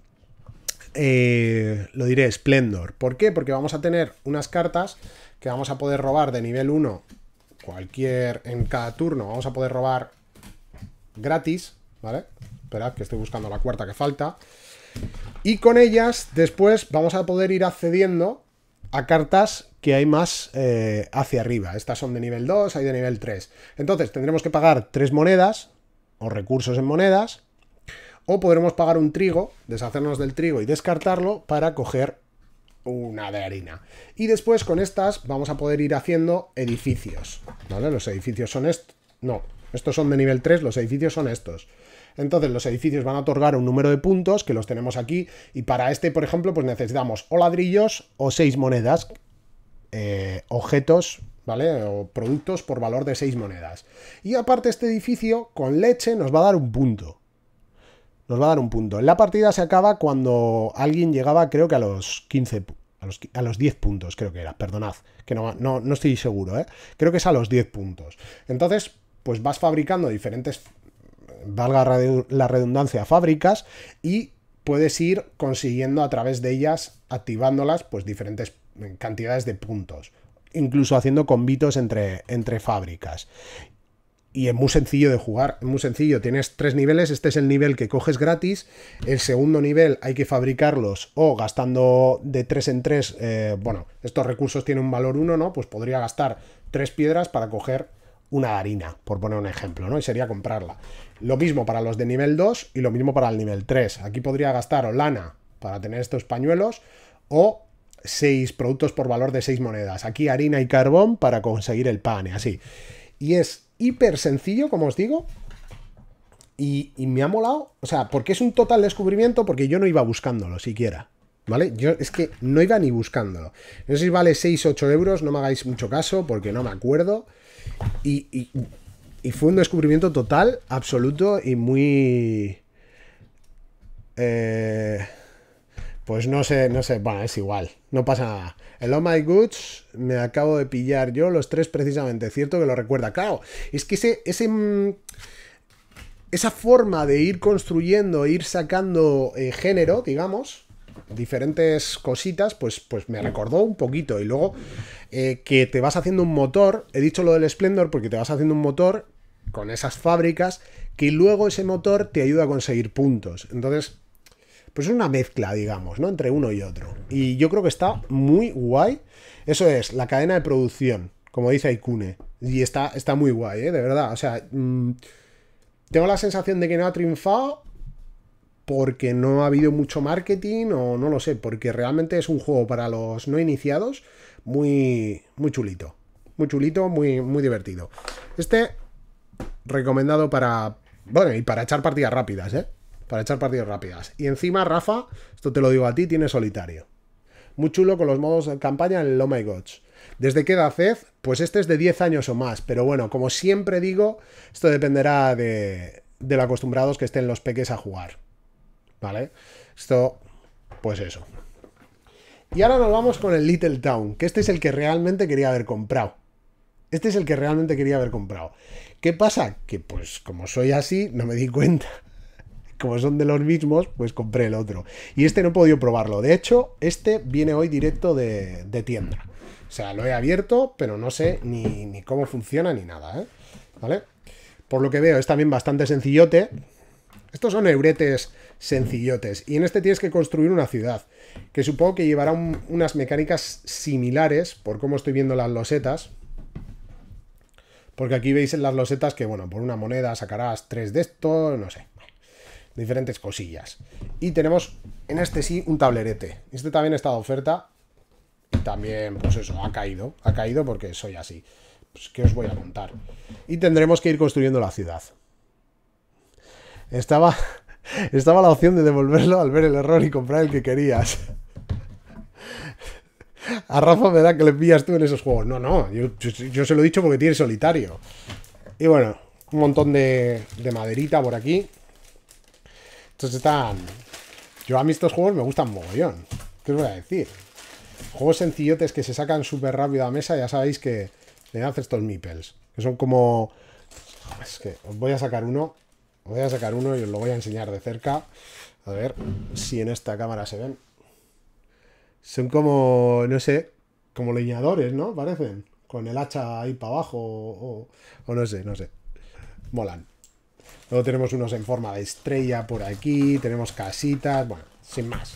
eh, lo diré, Splendor. ¿Por qué? Porque vamos a tener unas cartas que vamos a poder robar de nivel 1 cualquier, en cada turno vamos a poder robar gratis, ¿vale? Esperad que estoy buscando la cuarta que falta. Y con ellas después vamos a poder ir accediendo a cartas que hay más eh, hacia arriba. Estas son de nivel 2, hay de nivel 3. Entonces tendremos que pagar 3 monedas o recursos en monedas o podremos pagar un trigo, deshacernos del trigo y descartarlo para coger una de harina. Y después con estas vamos a poder ir haciendo edificios. ¿Vale? Los edificios son estos. No, estos son de nivel 3, los edificios son estos. Entonces los edificios van a otorgar un número de puntos, que los tenemos aquí, y para este, por ejemplo, pues necesitamos o ladrillos o 6 monedas, eh, objetos, ¿vale? O productos por valor de 6 monedas. Y aparte este edificio, con leche, nos va a dar un punto nos va a dar un punto. La partida se acaba cuando alguien llegaba, creo que a los 15 a los, 10 puntos, creo que era, perdonad, que no, no, estoy seguro, ¿eh? creo que es a los 10 puntos. Entonces, pues vas fabricando diferentes, valga la redundancia, fábricas y puedes ir consiguiendo a través de ellas, activándolas, pues diferentes eh, cantidades de puntos, incluso haciendo convitos entre, entre fábricas y es muy sencillo de jugar, es muy sencillo. Tienes tres niveles, este es el nivel que coges gratis, el segundo nivel hay que fabricarlos o gastando de tres en tres, eh, bueno, estos recursos tienen un valor uno, ¿no? Pues podría gastar tres piedras para coger una harina, por poner un ejemplo, ¿no? Y sería comprarla. Lo mismo para los de nivel 2 y lo mismo para el nivel 3. Aquí podría gastar o lana para tener estos pañuelos o seis productos por valor de seis monedas. Aquí harina y carbón para conseguir el pan así. Y es hiper sencillo, como os digo. Y, y, me ha molado, o sea, porque es un total descubrimiento, porque yo no iba buscándolo siquiera. ¿Vale? Yo es que no iba ni buscándolo. No sé si vale 6, 8 euros, no me hagáis mucho caso porque no me acuerdo. Y, y, fue un descubrimiento total, absoluto y muy... Eh, pues no sé, no sé, bueno, es igual, no pasa nada. El Oh My Goods me acabo de pillar yo, los tres precisamente, cierto que lo recuerda. Claro, es que ese, mm, esa forma de ir construyendo, ir sacando eh, género, digamos, diferentes cositas, pues, pues me recordó un poquito. Y luego eh, que te vas haciendo un motor, he dicho lo del Splendor porque te vas haciendo un motor con esas fábricas que luego ese motor te ayuda a conseguir puntos. Entonces, pues es una mezcla, digamos, ¿no? Entre uno y otro. Y yo creo que está muy guay. Eso es, la cadena de producción, como dice Icune. Y está, está muy guay, ¿eh? De verdad. O sea, mm, tengo la sensación de que no ha triunfado porque no ha habido mucho marketing o no lo sé, porque realmente es un juego para los no iniciados muy, muy chulito. Muy chulito, muy, muy divertido. Este recomendado para... Bueno, y para echar partidas rápidas, ¿eh? para echar partidas rápidas. Y encima, Rafa, esto te lo digo a ti, tiene solitario. Muy chulo con los modos de campaña en el Oh My Gods. ¿Desde qué edad Pues este es de 10 años o más, pero bueno, como siempre digo, esto dependerá de, de lo acostumbrados que estén los peques a jugar. ¿Vale? Esto, pues eso. Y ahora nos vamos con el Little Town, que este es el que realmente quería haber comprado. Este es el que realmente quería haber comprado. ¿Qué pasa? Que pues como soy así, no me di cuenta como son de los mismos, pues compré el otro. Y este no he podido probarlo. De hecho, este viene hoy directo de, tienda. O sea, lo he abierto, pero no sé ni, cómo funciona ni nada, ¿eh? ¿Vale? Por lo que veo, es también bastante sencillote. Estos son euretes sencillotes. Y en este tienes que construir una ciudad, que supongo que llevará unas mecánicas similares, por cómo estoy viendo las losetas. Porque aquí veis en las losetas que, bueno, por una moneda sacarás tres de esto, no sé diferentes cosillas. Y tenemos en este sí un tablerete. Este también está de oferta. Y también, pues eso, ha caído. Ha caído porque soy así. Pues, ¿qué os voy a contar? Y tendremos que ir construyendo la ciudad. Estaba, estaba la opción de devolverlo al ver el error y comprar el que querías. A Rafa me da que le pillas tú en esos juegos. No, no, yo, se lo he dicho porque tiene solitario. Y bueno, un montón de, de maderita por aquí. Estos están... Yo a mí estos juegos me gustan mogollón. ¿Qué os voy a decir? Juegos sencillotes que se sacan súper rápido a mesa, ya sabéis que le dan estos meeples. Que son como... Es que os voy a sacar uno. Os voy a sacar uno y os lo voy a enseñar de cerca. A ver si en esta cámara se ven. Son como, no sé, como leñadores, ¿no? Parecen. Con el hacha ahí para abajo o, o no sé, no sé. Molan. Luego tenemos unos en forma de estrella por aquí, tenemos casitas, bueno, sin más.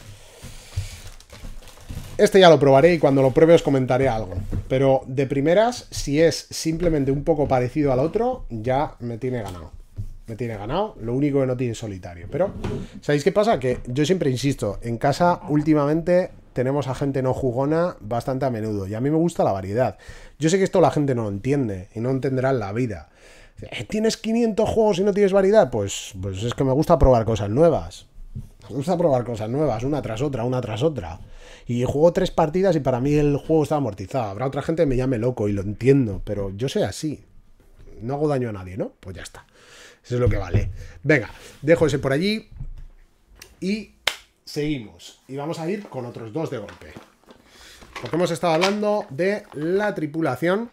Este ya lo probaré y cuando lo pruebe os comentaré algo. Pero de primeras, si es simplemente un poco parecido al otro, ya me tiene ganado. Me tiene ganado, lo único que no tiene solitario. Pero, ¿sabéis qué pasa? Que yo siempre insisto, en casa últimamente tenemos a gente no jugona bastante a menudo y a mí me gusta la variedad. Yo sé que esto la gente no entiende y no entenderá en la vida. Eh, ¿Tienes 500 juegos y no tienes variedad? Pues, pues es que me gusta probar cosas nuevas. Me gusta probar cosas nuevas, una tras otra, una tras otra. Y juego tres partidas y para mí el juego está amortizado. Habrá otra gente que me llame loco y lo entiendo, pero yo sé así. No hago daño a nadie, ¿no? Pues ya está. Eso es lo que vale. Venga, dejo ese por allí y seguimos. Y vamos a ir con otros dos de golpe. Porque hemos estado hablando de la tripulación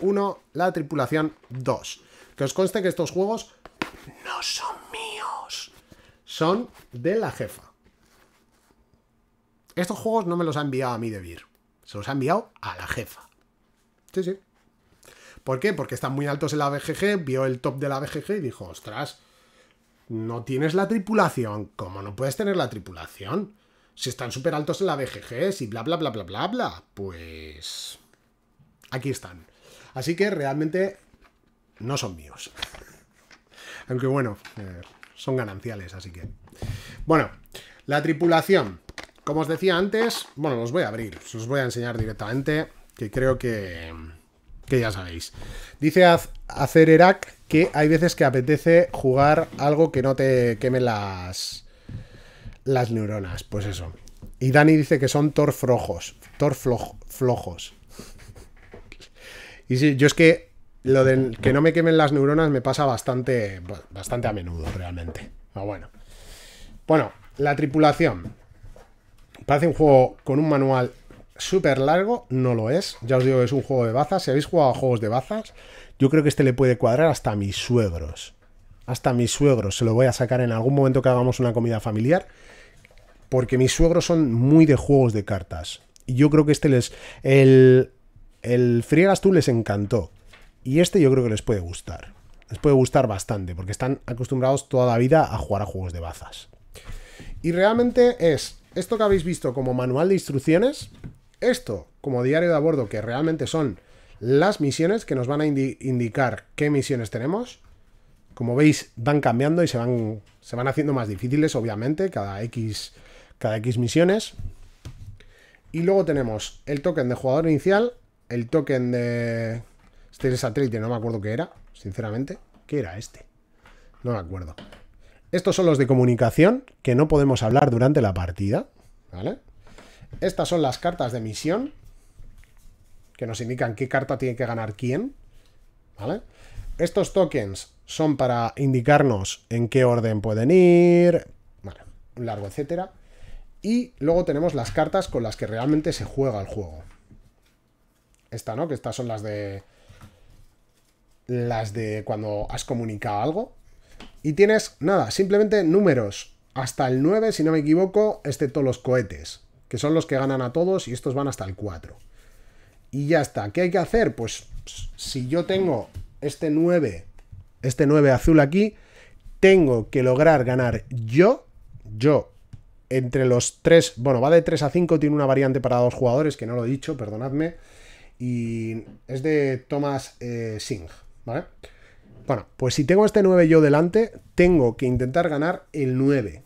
1, la tripulación 2. Que os conste que estos juegos no son míos, son de la jefa. Estos juegos no me los ha enviado a mí de Vir, se los ha enviado a la jefa. Sí, sí. ¿Por qué? Porque están muy altos en la BGG, vio el top de la BGG y dijo, ostras, no tienes la tripulación. ¿Cómo no puedes tener la tripulación? Si están súper altos en la BGG, si bla, bla, bla, bla, bla, bla, pues... Aquí están. Así que realmente no son míos. Aunque bueno, eh, son gananciales, así que... Bueno, la tripulación. Como os decía antes, bueno, los voy a abrir, os voy a enseñar directamente, que creo que, que ya sabéis. Dice hacer que hay veces que apetece jugar algo que no te queme las, las neuronas, pues eso. Y Dani dice que son Thor flojos, flojos. Y yo es que lo de que no me quemen las neuronas me pasa bastante, bastante a menudo realmente. Pero bueno. Bueno, la tripulación. Parece un juego con un manual súper largo, no lo es. Ya os digo, que es un juego de bazas. Si habéis jugado a juegos de bazas, yo creo que este le puede cuadrar hasta a mis suegros. Hasta mis suegros. Se lo voy a sacar en algún momento que hagamos una comida familiar. Porque mis suegros son muy de juegos de cartas. Y yo creo que este les... El, el Friegas tú les encantó. Y este yo creo que les puede gustar. Les puede gustar bastante, porque están acostumbrados toda la vida a jugar a juegos de bazas. Y realmente es esto que habéis visto como manual de instrucciones, esto como diario de a bordo, que realmente son las misiones que nos van a indicar qué misiones tenemos. Como veis, van cambiando y se van, se van haciendo más difíciles, obviamente, cada X, cada X misiones. Y luego tenemos el token de jugador inicial, el token de este es el satélite, no me acuerdo qué era, sinceramente. ¿Qué era este? No me acuerdo. Estos son los de comunicación que no podemos hablar durante la partida. ¿Vale? Estas son las cartas de misión que nos indican qué carta tiene que ganar quién. ¿Vale? Estos tokens son para indicarnos en qué orden pueden ir. un largo etcétera. Y luego tenemos las cartas con las que realmente se juega el juego. Esta, ¿no? Que estas son las de las de cuando has comunicado algo. Y tienes, nada, simplemente números. Hasta el 9, si no me equivoco, excepto este los cohetes, que son los que ganan a todos y estos van hasta el 4. Y ya está. ¿Qué hay que hacer? Pues si yo tengo este 9, este 9 azul aquí, tengo que lograr ganar yo, yo, entre los 3, bueno, va de 3 a 5, tiene una variante para dos jugadores, que no lo he dicho, perdonadme, y es de Thomas eh, Singh. ¿vale? Bueno, pues si tengo este 9 yo delante, tengo que intentar ganar el 9.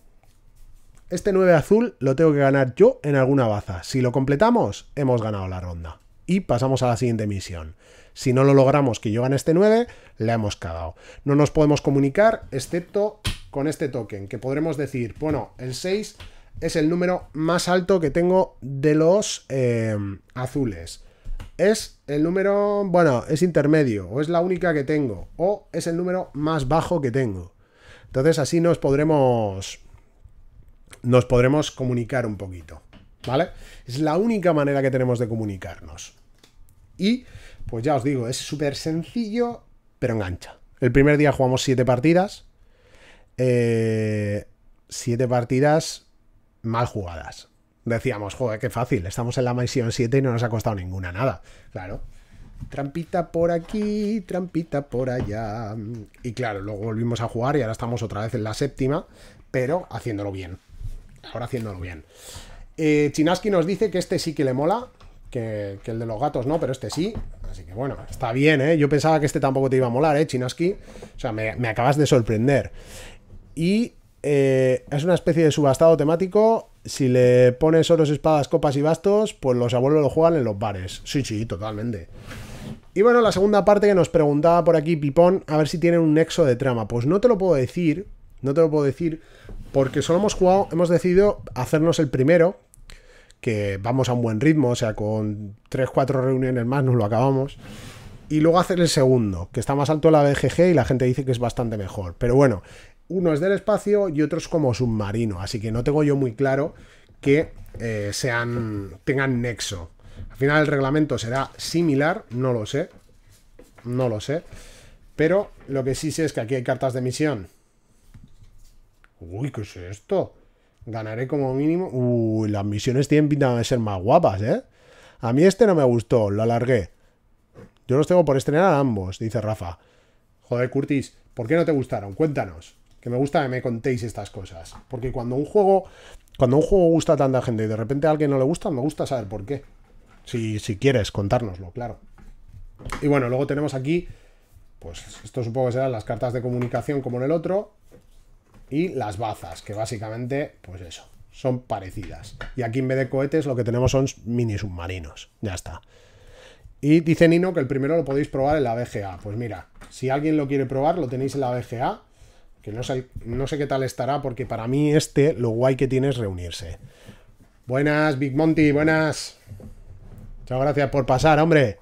Este 9 azul lo tengo que ganar yo en alguna baza. Si lo completamos, hemos ganado la ronda. Y pasamos a la siguiente misión. Si no lo logramos que yo gane este 9, la hemos cagado. No nos podemos comunicar, excepto con este token, que podremos decir, bueno, el 6 es el número más alto que tengo de los eh, azules es el número, bueno, es intermedio, o es la única que tengo, o es el número más bajo que tengo. Entonces así nos podremos, nos podremos comunicar un poquito, ¿vale? Es la única manera que tenemos de comunicarnos. Y, pues ya os digo, es súper sencillo, pero engancha. El primer día jugamos siete partidas. Eh, siete partidas mal jugadas decíamos, joder, qué fácil, estamos en la misión 7 y no nos ha costado ninguna nada. Claro. Trampita por aquí, trampita por allá. Y claro, luego volvimos a jugar y ahora estamos otra vez en la séptima, pero haciéndolo bien. Ahora haciéndolo bien. Eh, Chinaski nos dice que este sí que le mola, que, el de los gatos no, pero este sí. Así que bueno, está bien, ¿eh? Yo pensaba que este tampoco te iba a molar, ¿eh, Chinaski? O sea, me, me acabas de sorprender. Y eh, es una especie de subastado temático. Si le pones oros, espadas, copas y bastos, pues los abuelos lo juegan en los bares. Sí, sí, totalmente. Y bueno, la segunda parte que nos preguntaba por aquí Pipón, a ver si tienen un nexo de trama. Pues no te lo puedo decir, no te lo puedo decir, porque solo hemos jugado, hemos decidido hacernos el primero, que vamos a un buen ritmo, o sea, con 3-4 reuniones más nos lo acabamos. Y luego hacer el segundo, que está más alto la BGG y la gente dice que es bastante mejor. Pero bueno, uno es del espacio y otro es como submarino, así que no tengo yo muy claro que eh, sean, tengan nexo. Al final el reglamento será similar, no lo sé, no lo sé, pero lo que sí sé es que aquí hay cartas de misión. Uy, ¿qué es esto? Ganaré como mínimo... Uy, las misiones tienen pinta de ser más guapas, ¿eh? A mí este no me gustó, lo alargué. Yo los tengo por estrenar a ambos, dice Rafa. Joder, Curtis, ¿por qué no te gustaron? Cuéntanos que me gusta que me contéis estas cosas. Porque cuando un juego, cuando un juego gusta a tanta gente y de repente a alguien no le gusta, me gusta saber por qué. Si, si quieres, contárnoslo, claro. Y bueno, luego tenemos aquí, pues esto supongo que serán las cartas de comunicación como en el otro. Y las bazas, que básicamente, pues eso, son parecidas. Y aquí en vez de cohetes lo que tenemos son mini submarinos. Ya está. Y dice Nino que el primero lo podéis probar en la BGA. Pues mira, si alguien lo quiere probar, lo tenéis en la BGA que no sé, no sé qué tal estará, porque para mí este lo guay que tiene es reunirse. Buenas, Big Monty, buenas. Muchas gracias por pasar, hombre.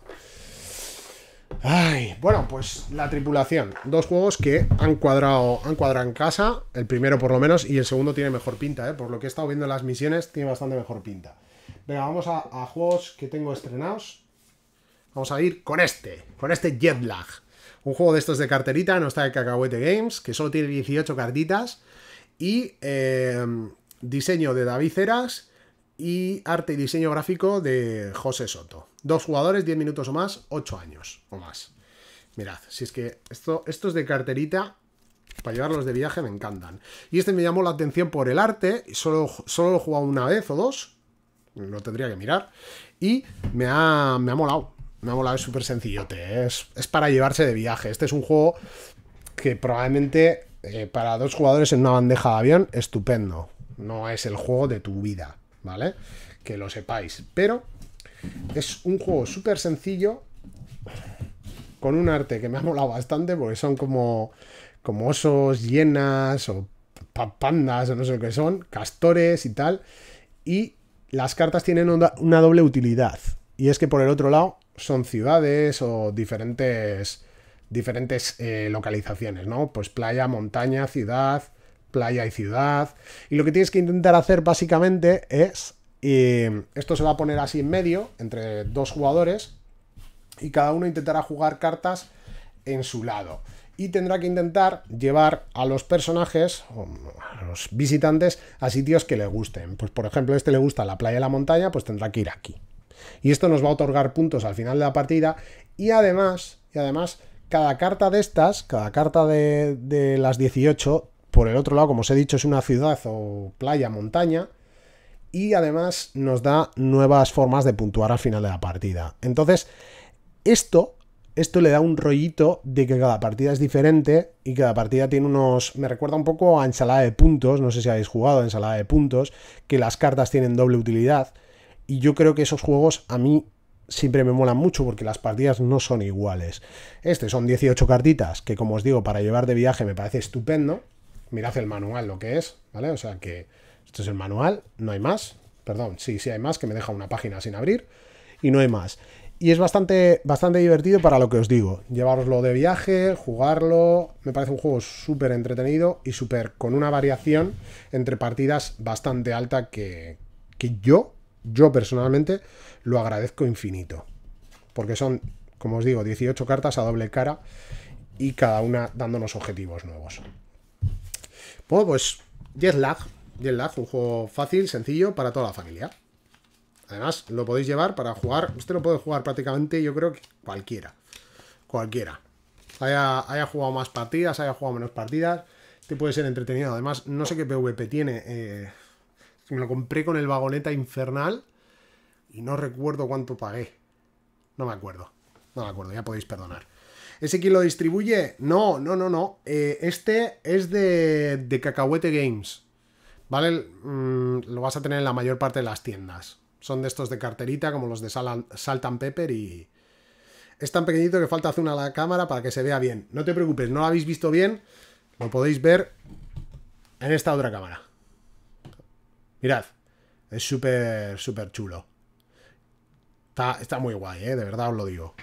Ay, bueno, pues la tripulación. Dos juegos que han cuadrado, han cuadrado en casa. El primero por lo menos y el segundo tiene mejor pinta, ¿eh? Por lo que he estado viendo en las misiones, tiene bastante mejor pinta. Venga, vamos a, juegos que tengo estrenados. Vamos a ir con este, con este Jetlag un juego de estos de carterita, no está de Cacahuete Games, que solo tiene 18 cartitas. Y em, diseño de David Ceras y arte y diseño gráfico de José Soto. Dos jugadores, 10 minutos o más, 8 años o más. Mirad, si es que esto, estos de carterita, para llevarlos de viaje, me encantan. Y este me llamó la atención por el arte, solo, solo lo he jugado una vez o dos, lo tendría que mirar, y me ha, me ha molado. Me ha molado, es súper sencillote. Es, para llevarse de viaje. Este es un juego que probablemente eh, para dos jugadores en una bandeja de avión, estupendo. No es el juego de tu vida, ¿vale? Que lo sepáis. Pero es un juego súper sencillo. Con un arte que me ha molado bastante. Porque son como, como osos, hienas o pandas o no sé lo que son. Castores y tal. Y las cartas tienen una doble utilidad. Y es que por el otro lado son ciudades o diferentes, diferentes eh, localizaciones, ¿no? Pues playa, montaña, ciudad, playa y ciudad. Y lo que tienes que intentar hacer básicamente es... Eh, esto se va a poner así en medio, entre dos jugadores, y cada uno intentará jugar cartas en su lado. Y tendrá que intentar llevar a los personajes, o a los visitantes, a sitios que le gusten. Pues por ejemplo, a este le gusta la playa y la montaña, pues tendrá que ir aquí. Y esto nos va a otorgar puntos al final de la partida. Y además, y además cada carta de estas, cada carta de, las 18, por el otro lado, como os he dicho, es una ciudad o playa, montaña y además nos da nuevas formas de puntuar al final de la partida. Entonces, esto, esto le da un rollito de que cada partida es diferente y cada partida tiene unos... Me recuerda un poco a ensalada de puntos, no sé si habéis jugado a ensalada de puntos, que las cartas tienen doble utilidad. Y yo creo que esos juegos a mí siempre me molan mucho porque las partidas no son iguales. Este son 18 cartitas que, como os digo, para llevar de viaje me parece estupendo. Mirad el manual lo que es, ¿vale? O sea que esto es el manual, no hay más. Perdón, sí, sí hay más, que me deja una página sin abrir. Y no hay más. Y es bastante, bastante divertido para lo que os digo. Llevaroslo de viaje, jugarlo. Me parece un juego súper entretenido y súper con una variación entre partidas bastante alta que, que yo yo personalmente lo agradezco infinito. Porque son, como os digo, 18 cartas a doble cara y cada una dándonos objetivos nuevos. Bueno, pues Jetlag, Jetlag, un juego fácil, sencillo para toda la familia. Además, lo podéis llevar para jugar, usted lo puede jugar prácticamente, yo creo cualquiera. Cualquiera. Haya, haya jugado más partidas, haya jugado menos partidas, te este puede ser entretenido. Además, no sé qué PvP tiene. Eh, me lo compré con el vagoneta infernal y no recuerdo cuánto pagué. No me acuerdo. No me acuerdo, ya podéis perdonar. ¿Ese quién lo distribuye? No, no, no, no. Eh, este es de, Cacahuete Games. ¿Vale? Mm, lo vas a tener en la mayor parte de las tiendas. Son de estos de carterita, como los de Salt Pepper y... Es tan pequeñito que falta hacer una la cámara para que se vea bien. No te preocupes, no lo habéis visto bien. Lo podéis ver en esta otra cámara. Mirad, es súper, súper chulo. Está, muy guay, ¿eh? de verdad os lo digo.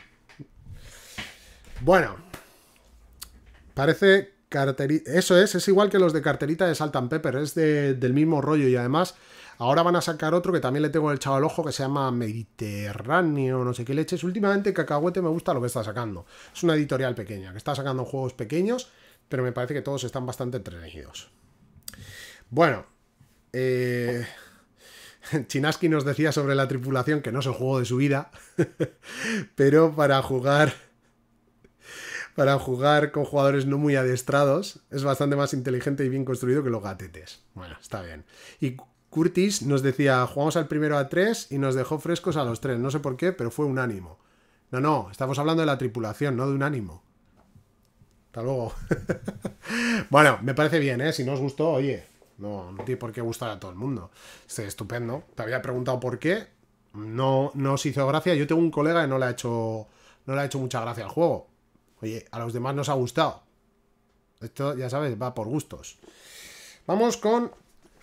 Bueno, parece carterita. Eso es, es igual que los de carterita de Salt and Pepper, es del mismo rollo y además ahora van a sacar otro que también le tengo el chaval ojo que se llama Mediterráneo, no sé qué leches. Últimamente Cacahuete me gusta lo que está sacando. Es una editorial pequeña que está sacando juegos pequeños, pero me parece que todos están bastante entretenidos. Bueno, eh, Chinaski nos decía sobre la tripulación que no es el juego de su vida, pero para jugar para jugar con jugadores no muy adestrados es bastante más inteligente y bien construido que los gatetes. Bueno, está bien. Y Curtis nos decía, jugamos al primero a tres y nos dejó frescos a los tres. No sé por qué, pero fue un ánimo. No, no, estamos hablando de la tripulación, no de un ánimo. Hasta luego. bueno, me parece bien, ¿eh? Si no os gustó, oye, no, no tiene por qué gustar a todo el mundo. Es estupendo. Te había preguntado por qué. No, no os hizo gracia. Yo tengo un colega que no le ha hecho, no le ha hecho mucha gracia al juego. Oye, a los demás nos ha gustado. Esto, ya sabes, va por gustos. Vamos con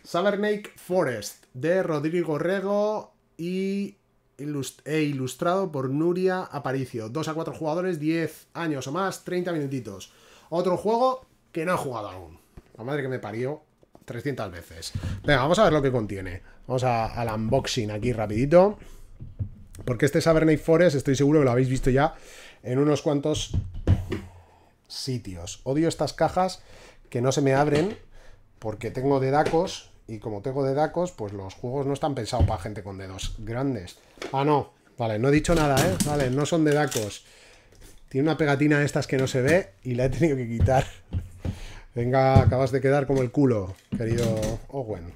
Sabernake Forest, de Rodrigo Rego y e ilustrado por Nuria Aparicio. 2 a 4 jugadores, 10 años o más, 30 minutitos. Otro juego que no he jugado aún. La madre que me parió. 300 veces. Venga, vamos a ver lo que contiene. Vamos a, al unboxing aquí rapidito. Porque este Sabernay Forest estoy seguro que lo habéis visto ya en unos cuantos sitios. Odio estas cajas que no se me abren porque tengo dedacos y como tengo dedacos, pues los juegos no están pensados para gente con dedos grandes. Ah, no. Vale, no he dicho nada, ¿eh? Vale, no son de dedacos. Tiene una pegatina de estas que no se ve y la he tenido que quitar. Venga, acabas de quedar como el culo, querido Owen.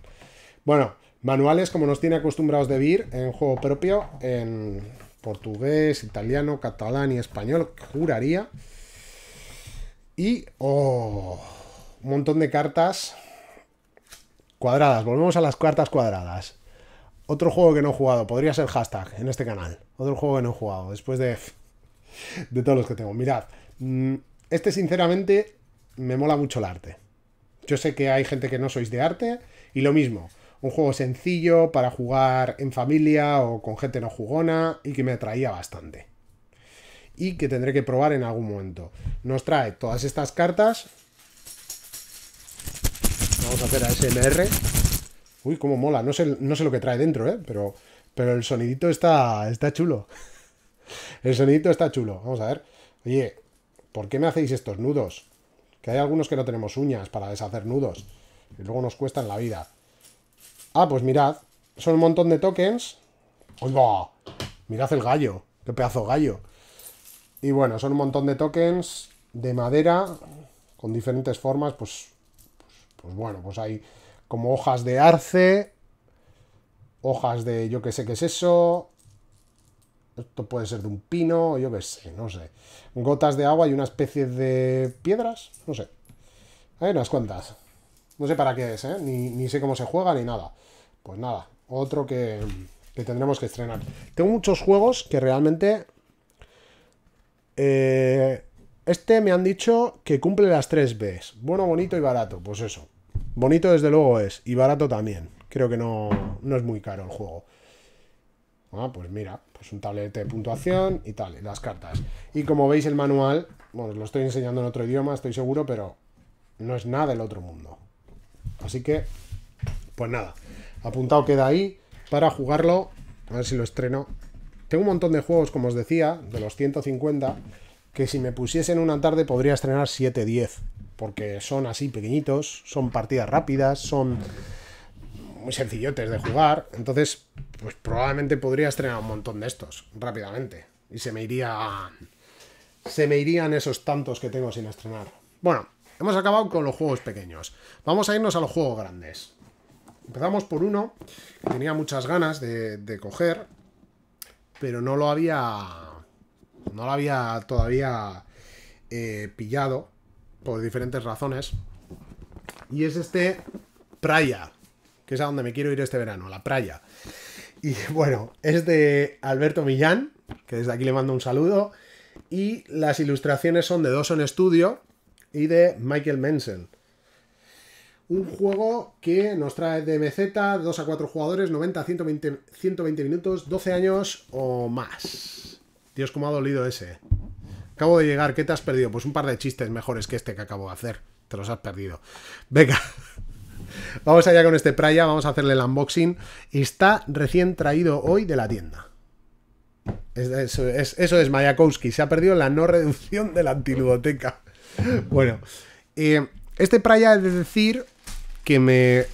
Bueno, manuales como nos tiene acostumbrados de vivir en juego propio, en portugués, italiano, catalán y español, juraría. Y, oh, un montón de cartas cuadradas. Volvemos a las cartas cuadradas. Otro juego que no he jugado, podría ser hashtag en este canal. Otro juego que no he jugado, después de, de todos los que tengo. Mirad, mm, este sinceramente me mola mucho el arte. Yo sé que hay gente que no sois de arte y lo mismo, un juego sencillo para jugar en familia o con gente no jugona y que me atraía bastante. Y que tendré que probar en algún momento. Nos trae todas estas cartas. Vamos a hacer smr Uy, cómo mola. No sé, no sé lo que trae dentro, ¿eh? Pero, pero el sonidito está, está chulo. El sonidito está chulo. Vamos a ver. Oye, ¿por qué me hacéis estos nudos? Que hay algunos que no tenemos uñas para deshacer nudos. Y luego nos cuestan la vida. Ah, pues mirad. Son un montón de tokens. ¡Oiga! Mirad el gallo. ¡Qué pedazo gallo! Y bueno, son un montón de tokens de madera con diferentes formas. Pues, pues, pues bueno, pues hay como hojas de arce, hojas de yo que sé qué es eso, esto puede ser de un pino, yo qué sé, no sé. Gotas de agua y una especie de piedras, no sé. Hay unas cuantas. No sé para qué es, ¿eh? Ni, sé cómo se juega ni nada. Pues nada, otro que, tendremos que estrenar. Tengo muchos juegos que realmente... Eh, este me han dicho que cumple las tres Bs. Bueno, bonito y barato. Pues eso. Bonito desde luego es. Y barato también. Creo que no, no es muy caro el juego. Ah, pues mira pues un tablete de puntuación y tal, y las cartas. Y como veis el manual, bueno, lo estoy enseñando en otro idioma, estoy seguro, pero no es nada del otro mundo. Así que, pues nada, apuntado queda ahí para jugarlo, a ver si lo estreno. Tengo un montón de juegos, como os decía, de los 150, que si me pusiesen una tarde podría estrenar 7-10, porque son así pequeñitos, son partidas rápidas, son muy sencillotes de jugar, entonces pues probablemente podría estrenar un montón de estos rápidamente. Y se me iría. Se me irían esos tantos que tengo sin estrenar. Bueno, hemos acabado con los juegos pequeños. Vamos a irnos a los juegos grandes. Empezamos por uno que tenía muchas ganas de, coger, pero no lo había. No lo había todavía eh, pillado por diferentes razones. Y es este Praia, que es a donde me quiero ir este verano, la playa. Y bueno, es de Alberto Millán, que desde aquí le mando un saludo. Y las ilustraciones son de en Studio y de Michael Menzel. Un juego que nos trae de MZ, 2 a 4 jugadores, 90 a 120, 120 minutos, 12 años o más. Dios, cómo ha dolido ese. Acabo de llegar, ¿qué te has perdido? Pues un par de chistes mejores que este que acabo de hacer. Te los has perdido. Venga. Vamos allá con este Praya, vamos a hacerle el unboxing. Está recién traído hoy de la tienda. Eso es, eso se ha perdido la no reducción de la antiludoteca. Bueno, eh, este Praya es de decir que me,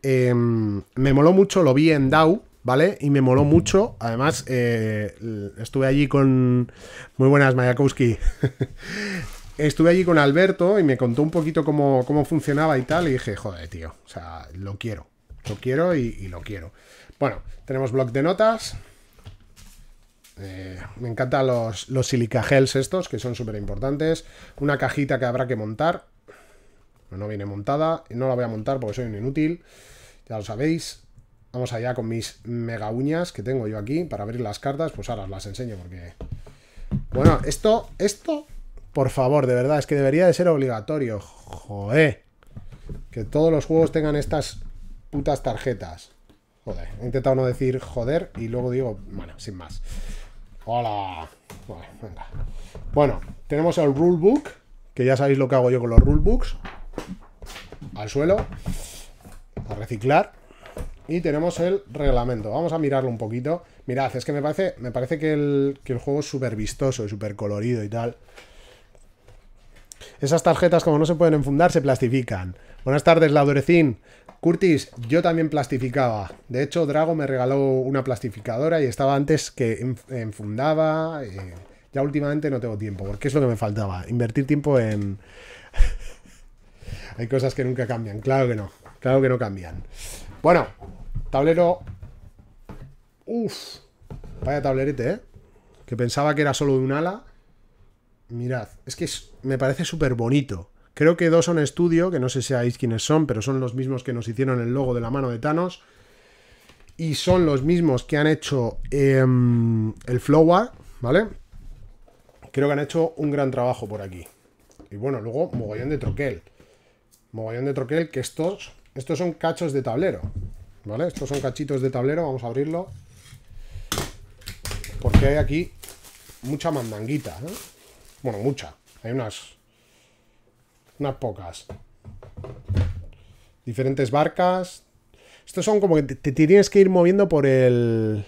em, me moló mucho, lo vi en DAO, ¿vale? Y me moló mucho. Además, eh, estuve allí con. Muy buenas, Mayakowski. estuve allí con Alberto y me contó un poquito cómo, funcionaba y tal. Y dije, joder, tío, o sea, lo quiero. Lo quiero y, lo quiero. Bueno, tenemos bloc de notas. Eh, me encantan los, los silica gels estos, que son súper importantes. Una cajita que habrá que montar. No viene montada. No la voy a montar porque soy un inútil. Ya lo sabéis. Vamos allá con mis mega uñas que tengo yo aquí para abrir las cartas. Pues ahora os las enseño porque... Bueno, esto, esto por favor, de verdad, es que debería de ser obligatorio. Joder. Que todos los juegos tengan estas putas tarjetas. Joder, he intentado no decir joder y luego digo, bueno, sin más. Hola. venga. Bueno, tenemos el rulebook, que ya sabéis lo que hago yo con los rulebooks. Al suelo. A reciclar. Y tenemos el reglamento. Vamos a mirarlo un poquito. Mirad, es que me parece, me parece que, el, que el juego es súper vistoso y súper colorido y tal. Esas tarjetas, como no se pueden enfundar, se plastifican. Buenas tardes, ladorecin Curtis, yo también plastificaba. De hecho, Drago me regaló una plastificadora y estaba antes que enfundaba. Eh, ya últimamente no tengo tiempo, porque es lo que me faltaba. Invertir tiempo en... Hay cosas que nunca cambian. Claro que no. Claro que no cambian. Bueno, tablero... Uf. Vaya tablerete, ¿eh? Que pensaba que era solo de un ala. Mirad, es que me parece súper bonito. Creo que dos son Estudio, que no sé si sabéis quiénes son, pero son los mismos que nos hicieron el logo de la mano de Thanos. Y son los mismos que han hecho em, el Flower, ¿vale? Creo que han hecho un gran trabajo por aquí. Y bueno, luego mogollón de troquel. Mogollón de troquel, que estos, estos son cachos de tablero. ¿Vale? Estos son cachitos de tablero, vamos a abrirlo. Porque hay aquí mucha mandanguita, ¿no? Bueno, mucha. Hay unas... Unas pocas. Diferentes barcas. Estos son como que te, tienes que ir moviendo por el...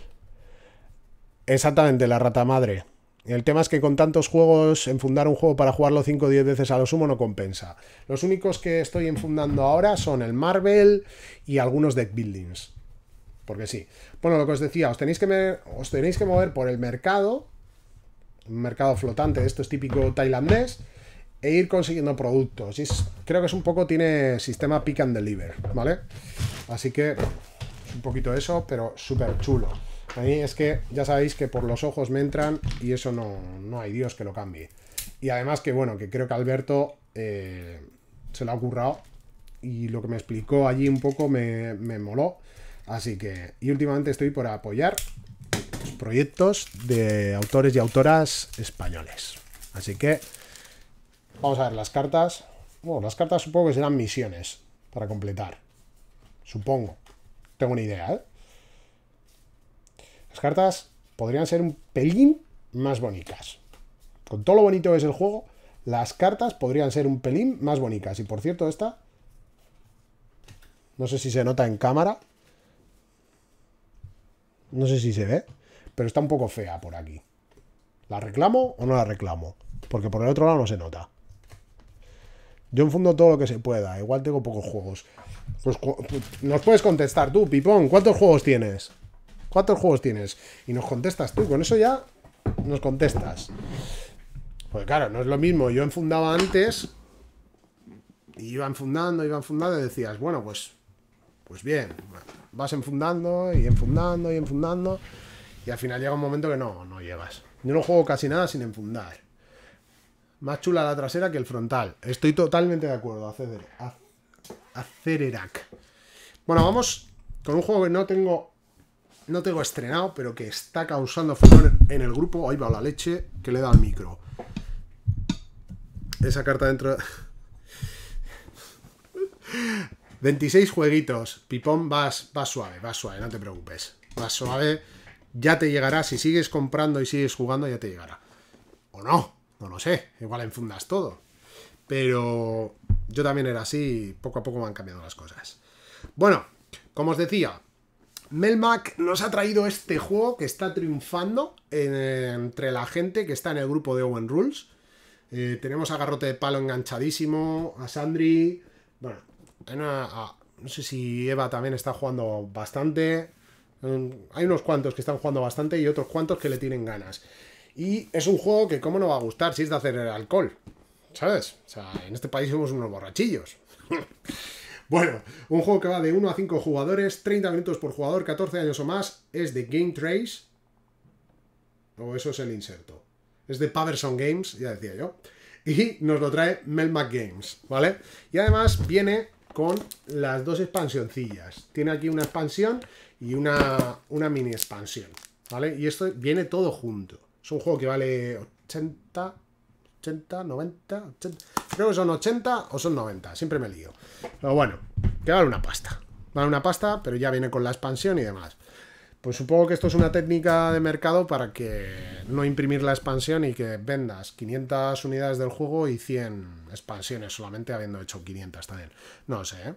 Exactamente, la rata madre. El tema es que con tantos juegos, enfundar un juego para jugarlo 5 o 10 veces a lo sumo no compensa. Los únicos que estoy enfundando ahora son el Marvel y algunos deck buildings. Porque sí. Bueno, lo que os decía, os tenéis que, os tenéis que mover por el mercado mercado flotante, esto es típico tailandés, e ir consiguiendo productos. Y es, creo que es un poco, tiene sistema pick and deliver, ¿vale? Así que es un poquito eso, pero súper chulo. A mí es que ya sabéis que por los ojos me entran y eso no, no hay Dios que lo cambie. Y además que bueno, que creo que Alberto eh, se lo ha ocurrido y lo que me explicó allí un poco me, me moló. Así que, y últimamente estoy por apoyar proyectos de autores y autoras españoles. Así que vamos a ver las cartas. Bueno, las cartas supongo que serán misiones para completar. Supongo. Tengo una idea, ¿eh? Las cartas podrían ser un pelín más bonitas. Con todo lo bonito que es el juego, las cartas podrían ser un pelín más bonitas. Y por cierto, esta... No sé si se nota en cámara. No sé si se ve pero está un poco fea por aquí. ¿La reclamo o no la reclamo? Porque por el otro lado no se nota. Yo enfundo todo lo que se pueda. Igual tengo pocos juegos. Pues, pues nos puedes contestar tú, Pipón. ¿Cuántos juegos tienes? ¿Cuántos juegos tienes? Y nos contestas tú. Con eso ya nos contestas. Pues claro, no es lo mismo. Yo enfundaba antes. Y iba enfundando, iba enfundando. Y decías, bueno, pues. Pues bien. Vas enfundando y enfundando y enfundando. Y al final llega un momento que no, no llegas. Yo no juego casi nada sin enfundar. Más chula la trasera que el frontal. Estoy totalmente de acuerdo. Acererac. Bueno, vamos con un juego que no tengo. No tengo estrenado, pero que está causando furor en el grupo. Ahí va la leche que le da al micro. Esa carta dentro. 26 jueguitos. Pipón, vas, vas suave, vas suave, no te preocupes. Vas suave ya te llegará, si sigues comprando y sigues jugando, ya te llegará. O no, no lo sé, igual enfundas todo. Pero yo también era así y poco a poco me han cambiado las cosas. Bueno, como os decía, Melmac nos ha traído este juego que está triunfando entre la gente que está en el grupo de Owen Rules. Eh, tenemos a Garrote de Palo enganchadísimo, a Sandri. Bueno, no sé si Eva también está jugando bastante. Mm, hay unos cuantos que están jugando bastante y otros cuantos que le tienen ganas. Y es un juego que, como no va a gustar si es de hacer el alcohol? ¿Sabes? O sea, en este país somos unos borrachillos. bueno, un juego que va de 1 a 5 jugadores, 30 minutos por jugador, 14 años o más, es de Game Trace. O eso es el inserto. Es de Paverson Games, ya decía yo. Y nos lo trae Melmac Games, ¿vale? Y además viene con las dos expansioncillas. Tiene aquí una expansión y una, una mini expansión, ¿vale? Y esto viene todo junto. Es un juego que vale 80, 80, 90, Creo que son 80 o son 90, siempre me lío. Pero bueno, que vale una pasta. Vale una pasta, pero ya viene con la expansión y demás. Pues supongo que esto es una técnica de mercado para que no imprimir la expansión y que vendas 500 unidades del juego y 100 expansiones, solamente habiendo hecho 500 también. No sé, ¿eh?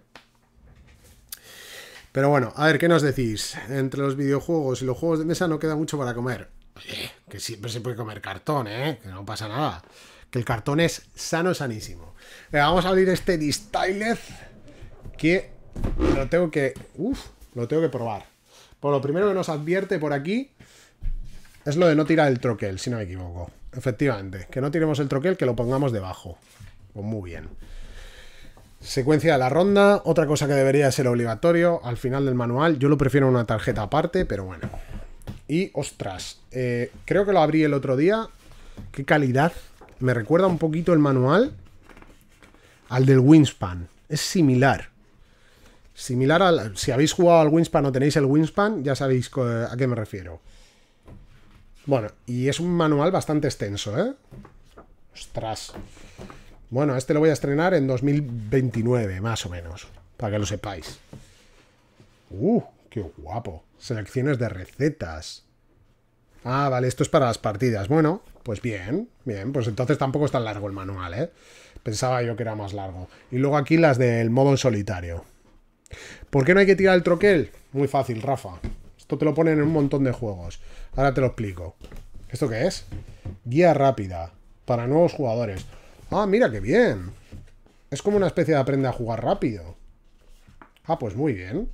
Pero bueno, a ver, ¿qué nos decís? Entre los videojuegos y los juegos de mesa no queda mucho para comer. que siempre se puede comer cartón, ¿eh? Que no pasa nada. Que el cartón es sano, sanísimo. vamos a abrir este Distyleth que lo tengo que... lo tengo que probar. Por pues lo primero que nos advierte por aquí es lo de no tirar el troquel, si no me equivoco. Efectivamente, que no tiremos el troquel, que lo pongamos debajo. Pues muy bien. Secuencia de la ronda, otra cosa que debería ser obligatorio al final del manual. Yo lo prefiero una tarjeta aparte, pero bueno. Y ostras, eh, creo que lo abrí el otro día. Qué calidad. Me recuerda un poquito el manual al del Winspan, Es similar. Similar al. Si habéis jugado al Winspan o tenéis el Winspan, ya sabéis a qué me refiero. Bueno, y es un manual bastante extenso, ¿eh? Ostras. Bueno, este lo voy a estrenar en 2029, más o menos, para que lo sepáis. ¡Uh! ¡Qué guapo! Selecciones de recetas. Ah, vale, esto es para las partidas. Bueno, pues bien, bien. Pues entonces tampoco es tan largo el manual, ¿eh? Pensaba yo que era más largo. Y luego aquí las del modo en solitario. ¿Por qué no hay que tirar el troquel? Muy fácil, Rafa. Esto te lo ponen en un montón de juegos. Ahora te lo explico. ¿Esto qué es? Guía rápida para nuevos jugadores. Ah, mira qué bien. Es como una especie de aprende a jugar rápido. Ah, pues muy bien.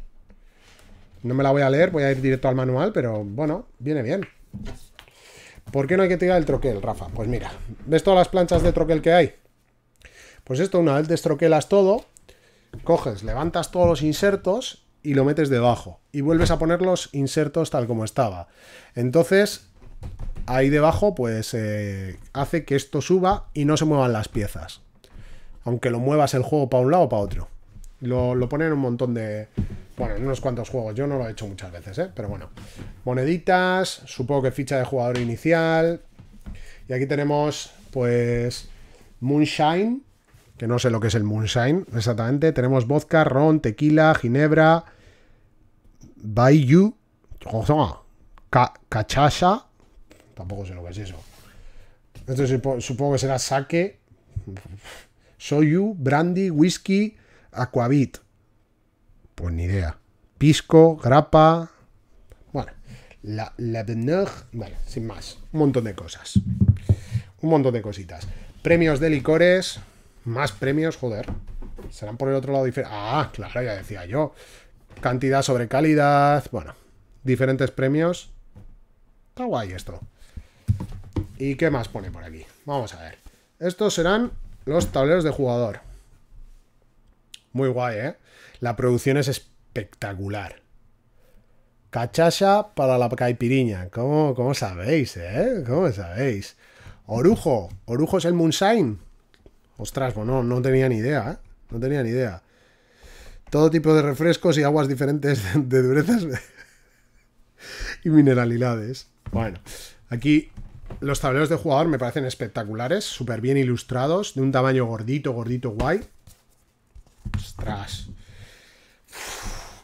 No me la voy a leer, voy a ir directo al manual, pero bueno, viene bien. ¿Por qué no hay que tirar el troquel, Rafa? Pues mira, ¿ves todas las planchas de troquel que hay? Pues esto, una vez destroquelas todo, coges, levantas todos los insertos y lo metes debajo. Y vuelves a poner los insertos tal como estaba. Entonces, ahí debajo pues eh, hace que esto suba y no se muevan las piezas. Aunque lo muevas el juego para un lado o para otro. Lo, lo ponen en un montón de... Bueno, en unos cuantos juegos. Yo no lo he hecho muchas veces, ¿eh? Pero bueno. Moneditas, supongo que ficha de jugador inicial. Y aquí tenemos pues Moonshine, que no sé lo que es el Moonshine exactamente. Tenemos vodka, ron, tequila, ginebra, Bayou, cachaza, Tampoco sé lo que es eso. Esto supongo que será Sake, Soyu, Brandy, Whisky, Aquavit. Pues ni idea. Pisco, grapa. Bueno, la, la Vale, sin más. Un montón de cosas. Un montón de cositas. Premios de licores. Más premios, joder. Serán por el otro lado diferentes. Ah, claro, ya decía yo. Cantidad sobre calidad. Bueno, diferentes premios. Está guay esto. ¿Y qué más pone por aquí? Vamos a ver. Estos serán los tableros de jugador. Muy guay, ¿eh? La producción es espectacular. Cachacha para la caipiriña. ¿Cómo, cómo sabéis, eh? ¿Cómo sabéis? Orujo. Orujo es el Moonshine. Ostras, bueno, pues no tenía ni idea, ¿eh? No tenía ni idea. Todo tipo de refrescos y aguas diferentes de durezas y mineralidades. Bueno, aquí los tableros de jugador me parecen espectaculares, súper bien ilustrados, de un tamaño gordito, gordito, guay. Ostras.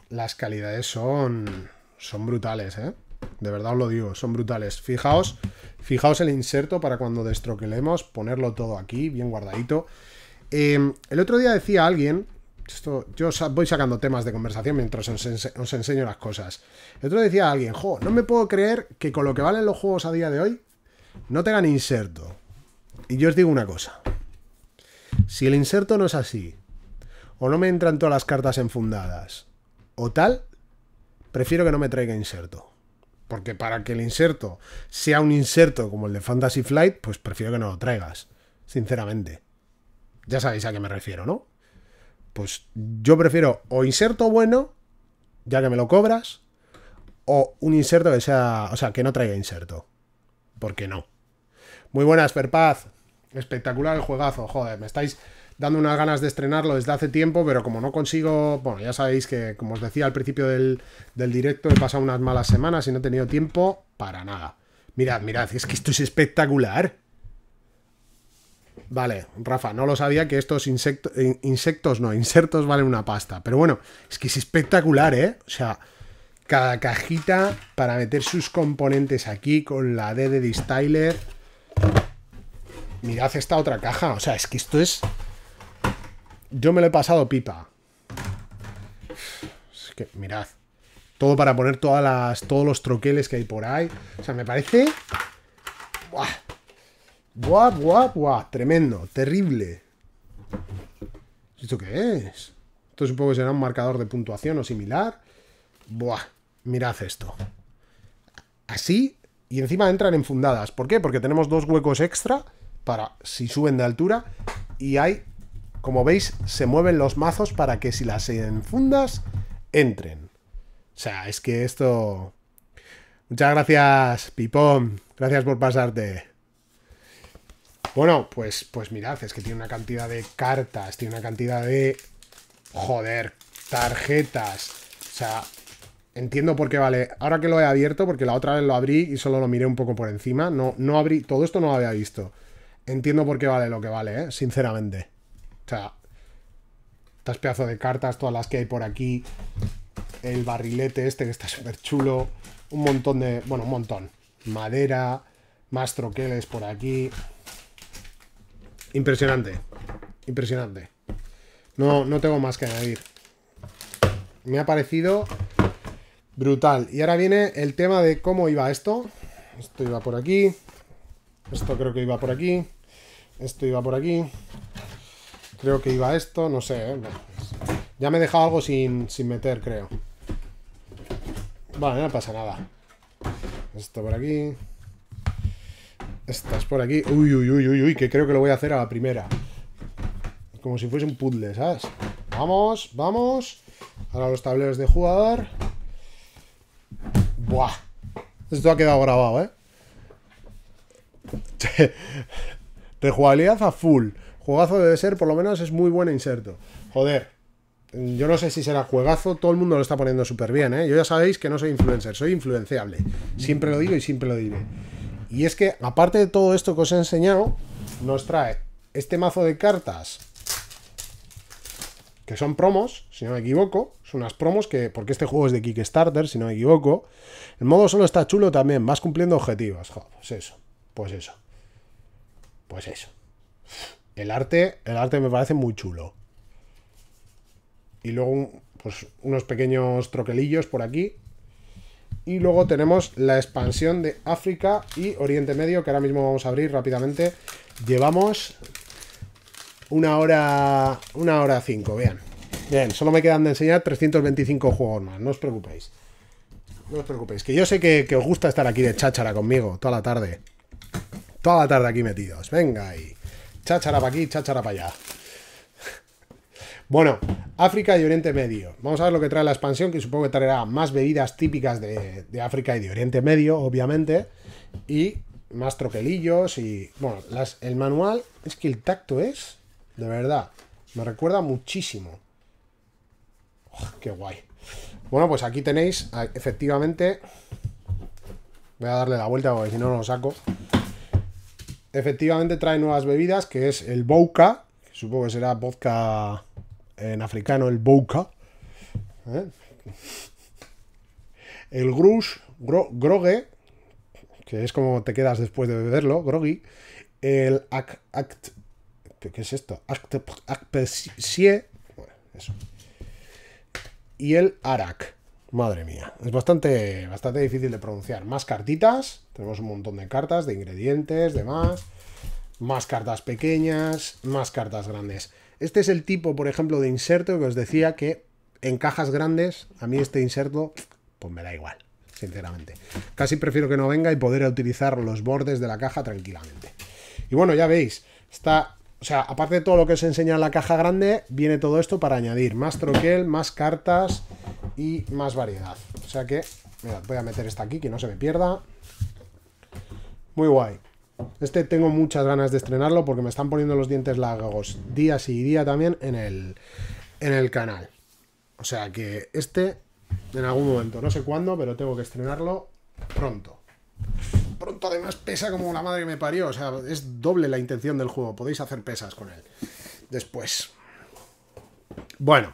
las calidades son. son brutales, ¿eh? De verdad os lo digo, son brutales. Fijaos, fijaos el inserto para cuando destroquelemos, ponerlo todo aquí, bien guardadito. Em, el otro día decía alguien, yo voy sacando temas de conversación mientras os, enseño las cosas. El otro día decía alguien, jo, no me puedo creer que con lo que valen los juegos a día de hoy, no tengan inserto. Y yo os digo una cosa. Si el inserto no es así, o no me entran todas las cartas enfundadas, o tal, prefiero que no me traiga inserto. Porque para que el inserto sea un inserto como el de Fantasy Flight, pues prefiero que no lo traigas, sinceramente. Ya sabéis a qué me refiero, ¿no? Pues yo prefiero o inserto bueno, ya que me lo cobras, o un inserto que sea, o sea, que no traiga inserto. ¿por qué no. Muy buenas, Ferpaz. Espectacular el juegazo, joder, me estáis dando unas ganas de estrenarlo desde hace tiempo, pero como no consigo, bueno, ya sabéis que como os decía al principio del, del directo, he pasado unas malas semanas y no he tenido tiempo para nada. Mirad, mirad, es que esto es espectacular. Vale, Rafa, no lo sabía que estos insectos, eh, insectos no, insertos valen una pasta. Pero bueno, es que es espectacular, ¿eh? O sea, cada cajita para meter sus componentes aquí con la D de Distyler. Mirad esta otra caja. O sea, es que esto es... Yo me lo he pasado pipa. Es que, mirad. Todo para poner todas las, todos los troqueles que hay por ahí. O sea, me parece... Buah. Buah, buah, buah. Tremendo. Terrible. ¿Esto qué es? Esto supongo que será un marcador de puntuación o similar. Buah mirad esto. Así, y encima entran enfundadas. ¿Por qué? Porque tenemos dos huecos extra para si suben de altura y hay, como veis, se mueven los mazos para que si las enfundas, entren. O sea, es que esto... Muchas gracias, Pipón. Gracias por pasarte. Bueno, pues, pues mirad, es que tiene una cantidad de cartas, tiene una cantidad de... Joder, tarjetas. O sea, entiendo por qué vale. Ahora que lo he abierto, porque la otra vez lo abrí y solo lo miré un poco por encima. No, no abrí. Todo esto no lo había visto. Entiendo por qué vale lo que vale, ¿eh? Sinceramente. O sea. Estas pedazos de cartas, todas las que hay por aquí. El barrilete este que está súper chulo. Un montón de. Bueno, un montón. Madera. Más troqueles por aquí. Impresionante. Impresionante. No, no tengo más que añadir. Me ha parecido Brutal. Y ahora viene el tema de cómo iba esto. Esto iba por aquí. Esto creo que iba por aquí. Esto iba por aquí. Creo que iba esto. No sé. ¿eh? Ya me he dejado algo sin, sin meter, creo. Vale, no pasa nada. Esto por aquí. Estas por aquí. Uy, uy, uy, uy, uy, que creo que lo voy a hacer a la primera. Como si fuese un puzzle, ¿sabes? Vamos, vamos. Ahora los tableros de jugador. Buah. Esto ha quedado grabado, ¿eh? Rejugabilidad a full. Juegazo debe ser, por lo menos es muy buen inserto. Joder. Yo no sé si será juegazo, todo el mundo lo está poniendo súper bien, ¿eh? Yo ya sabéis que no soy influencer, soy influenciable. Siempre lo digo y siempre lo diré. Y es que, aparte de todo esto que os he enseñado, nos trae este mazo de cartas que son promos, si no me equivoco. Son unas promos que, porque este juego es de Kickstarter, si no me equivoco. El modo solo está chulo también, vas cumpliendo objetivos. pues eso, pues eso. Pues eso. El arte, el arte me parece muy chulo. Y luego, pues, unos pequeños troquelillos por aquí. Y luego tenemos la expansión de África y Oriente Medio, que ahora mismo vamos a abrir rápidamente. Llevamos una hora, una hora cinco, vean. Bien, solo me quedan de enseñar 325 juegos más, no os preocupéis. No os preocupéis, que yo sé que, os gusta estar aquí de cháchara conmigo toda la tarde. Toda la tarde aquí metidos. Venga y cháchara para aquí, cháchara para allá. Bueno, África y Oriente Medio. Vamos a ver lo que trae la expansión, que supongo que traerá más bebidas típicas de, África y de Oriente Medio, obviamente. Y más troquelillos y... Bueno, el manual es que el tacto es... De verdad. Me recuerda muchísimo. ¡Qué guay! Bueno, pues aquí tenéis, efectivamente... Voy a darle la vuelta porque si no, no lo saco. Efectivamente trae nuevas bebidas, que es el Bouka. supongo que será vodka en africano, el Bouka. ¿eh? El Grush, Grogue, que es como te quedas después de beberlo, Groggy. El act ¿Qué, es esto? Bueno, eso. Y el Arak. Madre mía, es bastante, bastante difícil de pronunciar. Más cartitas, tenemos un montón de cartas, de ingredientes, demás. Más cartas pequeñas, más cartas grandes. Este es el tipo, por ejemplo, de inserto que os decía que en cajas grandes, a mí este inserto, pues me da igual, sinceramente. Casi prefiero que no venga y poder utilizar los bordes de la caja tranquilamente. Y bueno, ya veis, está o sea, aparte de todo lo que se enseña en la caja grande, viene todo esto para añadir más troquel, más cartas y más variedad. O sea que, voy a meter esta aquí, que no se me pierda. Muy guay. Este tengo muchas ganas de estrenarlo porque me están poniendo los dientes largos día sí y día también en el, en el canal. O sea que este, en algún momento, no sé cuándo, pero tengo que estrenarlo pronto pronto además pesa como la madre que me parió. O sea, es doble la intención del juego. Podéis hacer pesas con él. Después. Bueno.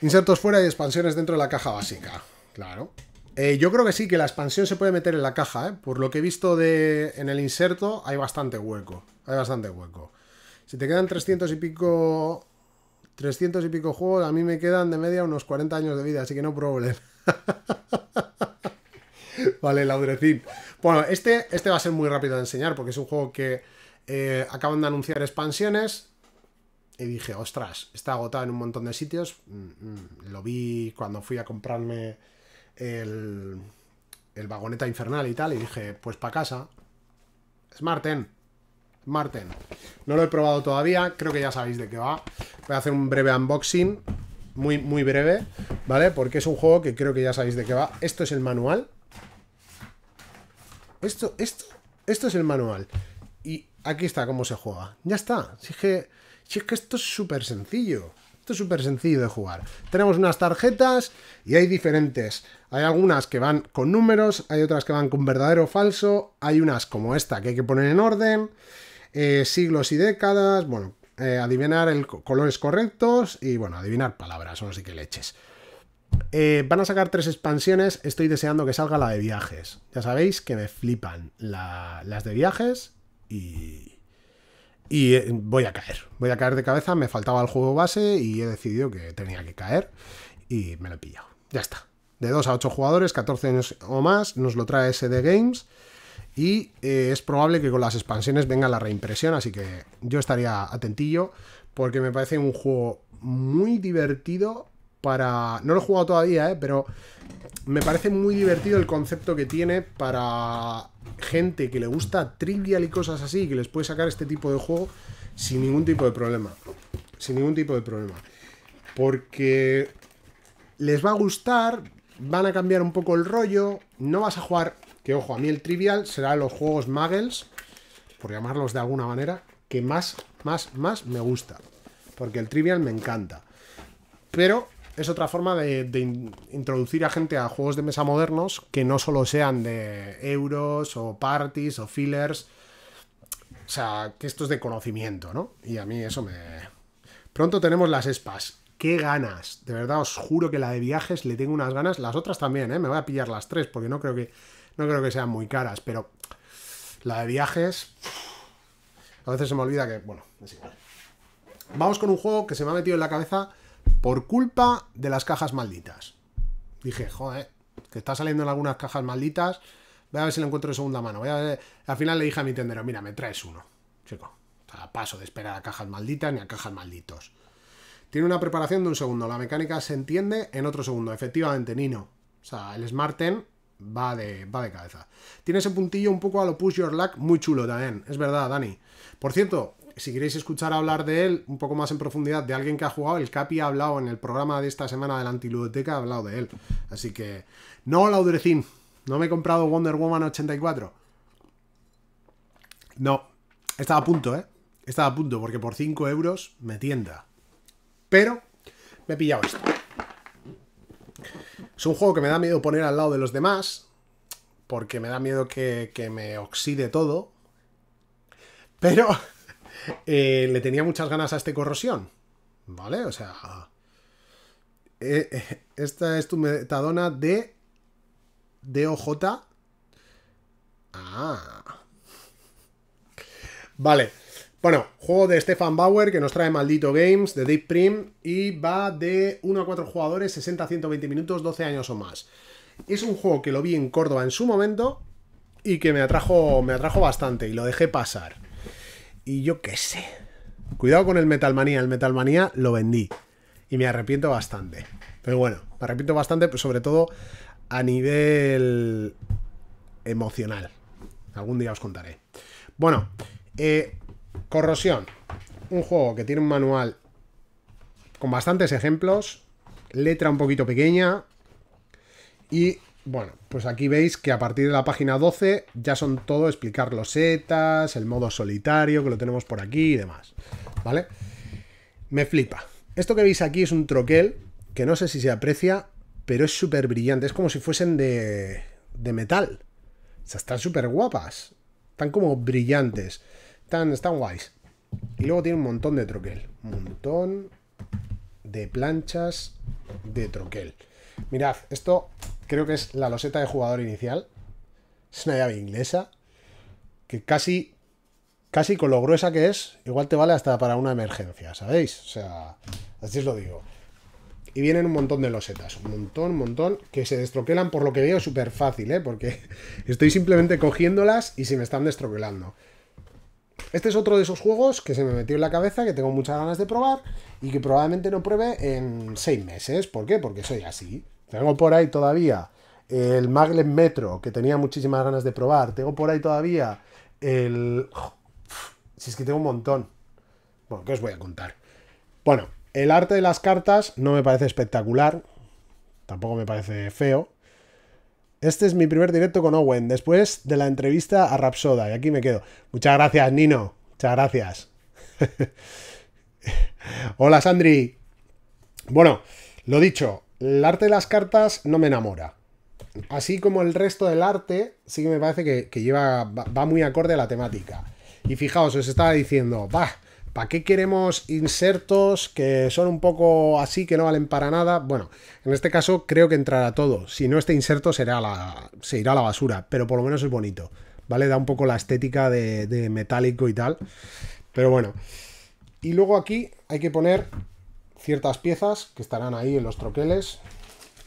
Insertos fuera y expansiones dentro de la caja básica. Claro. Eh, yo creo que sí, que la expansión se puede meter en la caja, eh. Por lo que he visto de, en el inserto, hay bastante hueco. Hay bastante hueco. Si te quedan 300 y pico... 300 y pico juegos, a mí me quedan de media unos 40 años de vida, así que no problem. Vale, Laudrecín. Bueno, este, este va a ser muy rápido de enseñar porque es un juego que eh, acaban de anunciar expansiones. Y dije, ostras, está agotado en un montón de sitios. Mm, mm, lo vi cuando fui a comprarme el, vagoneta infernal y tal. Y dije, pues para casa. Es Marten. Marten. No lo he probado todavía. Creo que ya sabéis de qué va. Voy a hacer un breve unboxing. Muy, muy breve. ¿Vale? Porque es un juego que creo que ya sabéis de qué va. Esto es el manual. Esto, esto, esto es el manual. Y aquí está cómo se juega. Ya está. Si es que, esto es súper sencillo. Esto es súper sencillo de jugar. Tenemos unas tarjetas y hay diferentes. Hay algunas que van con números, hay otras que van con verdadero o falso, hay unas como esta que hay que poner en orden, eh, siglos y décadas, bueno, eh, adivinar el, colores correctos y bueno, adivinar palabras o no sé qué leches. Eh, van a sacar tres expansiones. Estoy deseando que salga la de viajes. Ya sabéis que me flipan las de viajes y. Eh, voy a caer. Voy a caer de cabeza. Me faltaba el juego base y he decidido que tenía que caer. Y me lo he pillado. Ya está. De 2 a 8 jugadores, 14 años o más. Nos lo trae SD Games. Y eh, es probable que con las expansiones venga la reimpresión. Así que yo estaría atentillo. Porque me parece un juego muy divertido para... No lo he jugado todavía, ¿eh? pero me parece muy divertido el concepto que tiene para gente que le gusta trivial y cosas así, que les puede sacar este tipo de juego sin ningún tipo de problema. Sin ningún tipo de problema. Porque les va a gustar, van a cambiar un poco el rollo, no vas a jugar, que ojo, a mí el trivial será los juegos muggles, por llamarlos de alguna manera, que más, más, más me gusta. Porque el trivial me encanta. Pero es otra forma de, introducir a gente a juegos de mesa modernos que no solo sean de euros o parties o fillers. O sea, que esto es de conocimiento, ¿no? Y a mí eso me... Pronto tenemos las espas. ¡Qué ganas! De verdad, os juro que la de viajes le tengo unas ganas. Las otras también, ¿eh? Me voy a pillar las tres porque no creo que, no creo que sean muy caras. Pero la de viajes... A veces se me olvida que... Bueno, es igual. Vamos con un juego que se me ha metido en la cabeza por culpa de las cajas malditas. Dije, joder, que está saliendo en algunas cajas malditas. Voy a ver si lo encuentro de segunda mano. Voy a ver. Al final le dije a mi tendero, mira, me traes uno. Chico, o sea, paso de esperar a cajas malditas ni a cajas malditos. Tiene una preparación de un segundo. La mecánica se entiende en otro segundo. Efectivamente, Nino. O sea, el Smarten va de, va de cabeza. Tiene ese puntillo un poco a lo Push Your Luck muy chulo también. Es verdad, Dani. Por cierto, si queréis escuchar hablar de él un poco más en profundidad, de alguien que ha jugado, el Capi ha hablado en el programa de esta semana de la Antiludoteca, ha hablado de él. Así que, no, Laudrecin. no me he comprado Wonder Woman 84. No, estaba a punto, ¿eh? Estaba a punto, porque por 5 euros me tienda. Pero me he pillado esto. Es un juego que me da miedo poner al lado de los demás, porque me da miedo que, que me oxide todo. Pero eh, le tenía muchas ganas a este corrosión. ¿Vale? O sea. Eh, eh, esta es tu metadona de. DOJ. Ah. Vale. Bueno, juego de Stefan Bauer que nos trae Maldito Games de Deep Prim y va de 1 a 4 jugadores, 60 a 120 minutos, 12 años o más. Es un juego que lo vi en Córdoba en su momento y que me atrajo, me atrajo bastante y lo dejé pasar. Y yo qué sé. Cuidado con el Manía. El Manía lo vendí. Y me arrepiento bastante. Pero bueno, me arrepiento bastante, sobre todo a nivel emocional. Algún día os contaré. Bueno, eh, Corrosión. Un juego que tiene un manual con bastantes ejemplos, letra un poquito pequeña y bueno, pues aquí veis que a partir de la página 12 ya son todo explicar los setas, el modo solitario que lo tenemos por aquí y demás, ¿vale? Me flipa. Esto que veis aquí es un troquel que no sé si se aprecia, pero es súper brillante, es como si fuesen de, de metal. O sea, están súper guapas, están como brillantes, están, están guays. Y luego tiene un montón de troquel, un montón de planchas de troquel. Mirad, esto creo que es la loseta de jugador inicial. Es una llave inglesa que casi, casi con lo gruesa que es, igual te vale hasta para una emergencia, ¿sabéis? O sea, así os lo digo. Y vienen un montón de losetas, un montón, un montón, que se destroquelan por lo que veo súper fácil, ¿eh? Porque estoy simplemente cogiéndolas y se me están destroquelando. Este es otro de esos juegos que se me metió en la cabeza, que tengo muchas ganas de probar y que probablemente no pruebe en seis meses. ¿Por qué? Porque soy así. Tengo por ahí todavía el Maglev Metro, que tenía muchísimas ganas de probar. Tengo por ahí todavía el... Si es que tengo un montón. Bueno, ¿qué os voy a contar? Bueno, el arte de las cartas no me parece espectacular. Tampoco me parece feo. Este es mi primer directo con Owen, después de la entrevista a Rapsoda. Y aquí me quedo. Muchas gracias, Nino. Muchas gracias. Hola, Sandri. Bueno, lo dicho, el arte de las cartas no me enamora. Así como el resto del arte, sí que me parece que, lleva, va muy acorde a la temática. Y fijaos, os estaba diciendo, bah, ¿para qué queremos insertos que son un poco así, que no valen para nada? Bueno, en este caso creo que entrará todo. Si no, este inserto será la, se irá a la basura, pero por lo menos es bonito. ¿Vale? Da un poco la estética de, de metálico y tal. Pero bueno. Y luego aquí hay que poner ciertas piezas que estarán ahí en los troqueles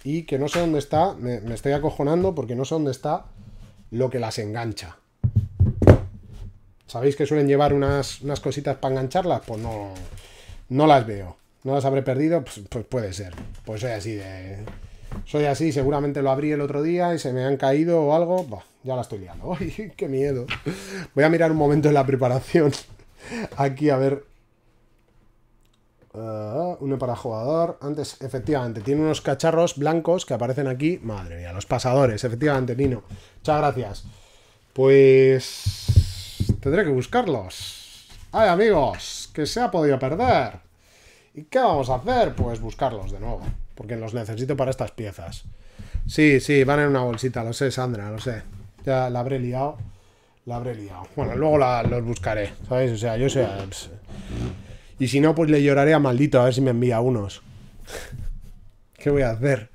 y que no sé dónde está, me, estoy acojonando porque no sé dónde está lo que las engancha. ¿Sabéis que suelen llevar unas, unas cositas para engancharlas? Pues no, no las veo. ¿No las habré perdido? Pues, pues, puede ser. Pues soy así de... Soy así, seguramente lo abrí el otro día y se me han caído o algo. ya la estoy liando. qué miedo! Voy a mirar un momento en la preparación. Aquí a ver Ah, uno para jugador. Antes, efectivamente, tiene unos cacharros blancos que aparecen aquí. Madre mía, los pasadores, efectivamente, Nino. Muchas gracias. Pues... Tendré que buscarlos. ¡Ay, amigos! Que se ha podido perder. ¿Y qué vamos a hacer? Pues buscarlos de nuevo. Porque los necesito para estas piezas. Sí, sí, van en una bolsita, lo sé, Sandra, lo sé. Ya la habré liado. La habré liado. Bueno, luego los buscaré, ¿sabéis? O sea, yo sé... Y si no, pues le lloraré a maldito a ver si me envía unos. ¿Qué voy a hacer?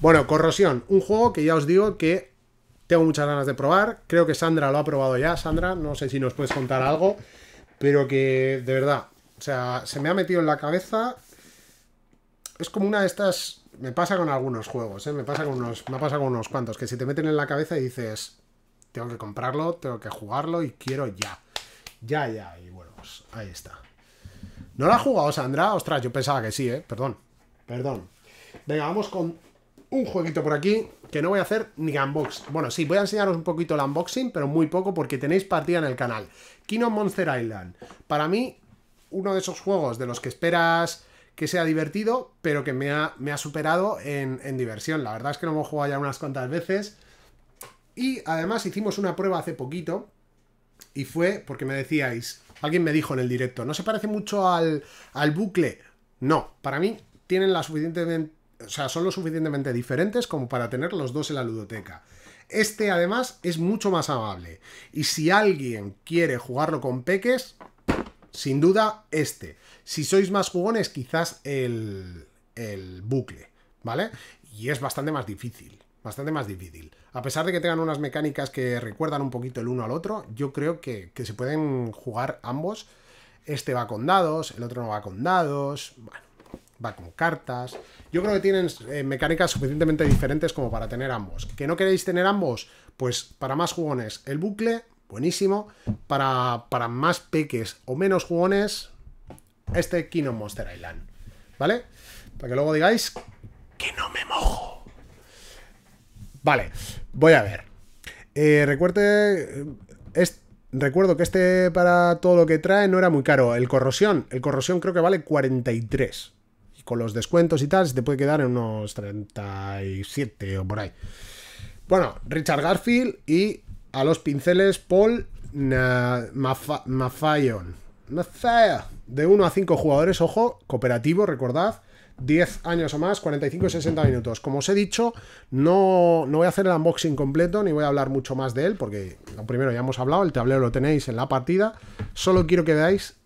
Bueno, Corrosión, un juego que ya os digo que tengo muchas ganas de probar. Creo que Sandra lo ha probado ya. Sandra, no sé si nos puedes contar algo, pero que de verdad, o sea, se me ha metido en la cabeza. Es como una de estas. Me pasa con algunos juegos, ¿eh? me, pasa con unos, me pasa con unos cuantos, que si te meten en la cabeza y dices, tengo que comprarlo, tengo que jugarlo y quiero ya. Ya, ya. Y bueno, pues ahí está. ¿No la ha jugado Sandra? Ostras, yo pensaba que sí, ¿eh? Perdón. Perdón. Venga, vamos con un jueguito por aquí que no voy a hacer ni unbox. Bueno, sí, voy a enseñaros un poquito el unboxing, pero muy poco porque tenéis partida en el canal. Kino Monster Island. Para mí, uno de esos juegos de los que esperas que sea divertido, pero que me ha, superado en, en, diversión. La verdad es que lo hemos jugado ya unas cuantas veces. Y además hicimos una prueba hace poquito. Y fue porque me decíais, Alguien me dijo en el directo, ¿no se parece mucho al, al bucle? No, para mí tienen la suficientemente, o sea, son lo suficientemente diferentes como para tener los dos en la ludoteca. Este además es mucho más amable. Y si alguien quiere jugarlo con peques, sin duda este. Si sois más jugones, quizás el, el bucle, ¿vale? Y es bastante más difícil bastante más difícil. A pesar de que tengan unas mecánicas que recuerdan un poquito el uno al otro, yo creo que, se pueden jugar ambos. Este va con dados, el otro no va con dados, va con cartas. Yo creo que tienen eh, mecánicas suficientemente diferentes como para tener ambos. ¿Que no queréis tener ambos? Pues para más jugones el bucle, buenísimo. Para, más peques o menos jugones, este Kino Monster Island. ¿Vale? Para que luego digáis que no me mojo. Vale, voy a ver. Eh, recuerde, eh, recuerdo que este para todo lo que trae no era muy caro. El corrosión, el corrosión creo que vale 43. Y con los descuentos y tal, se te puede quedar en unos 37 o por ahí. Bueno, Richard Garfield y a los pinceles Paul Mafayon. De 1 a 5 jugadores, ojo, cooperativo, recordad. 10 años o más, 45 y 60 minutos. Como os he dicho, no, no voy a hacer el unboxing completo ni voy a hablar mucho más de él, porque lo primero ya hemos hablado, el tablero lo tenéis en la partida. Solo quiero que veáis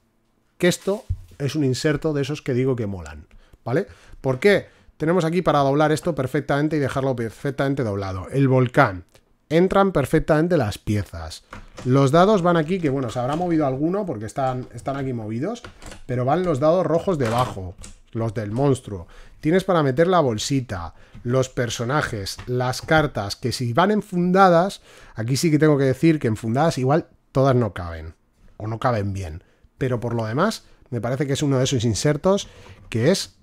que esto es un inserto de esos que digo que molan, ¿vale? ¿Por qué? Tenemos aquí para doblar esto perfectamente y dejarlo perfectamente doblado. El volcán. Entran perfectamente las piezas. Los dados van aquí, que bueno, se habrá movido alguno porque están, están aquí movidos, pero van los dados rojos debajo los del monstruo, tienes para meter la bolsita, los personajes, las cartas, que si van enfundadas, aquí sí que tengo que decir que enfundadas igual todas no caben, o no caben bien, pero por lo demás, me parece que es uno de esos insertos que es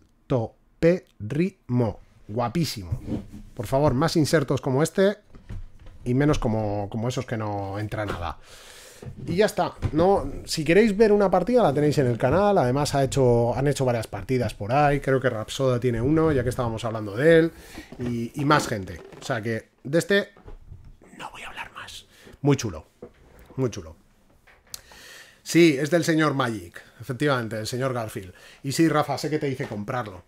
ritmo guapísimo. Por favor, más insertos como este y menos como, como esos que no entra nada. Y ya está. No, si queréis ver una partida, la tenéis en el canal. Además, ha hecho, han hecho varias partidas por ahí. Creo que Rapsoda tiene uno, ya que estábamos hablando de él. Y, más gente. O sea que de este no voy a hablar más. Muy chulo. Muy chulo. Sí, es del señor Magic, efectivamente, el señor Garfield. Y sí, Rafa, sé que te hice comprarlo.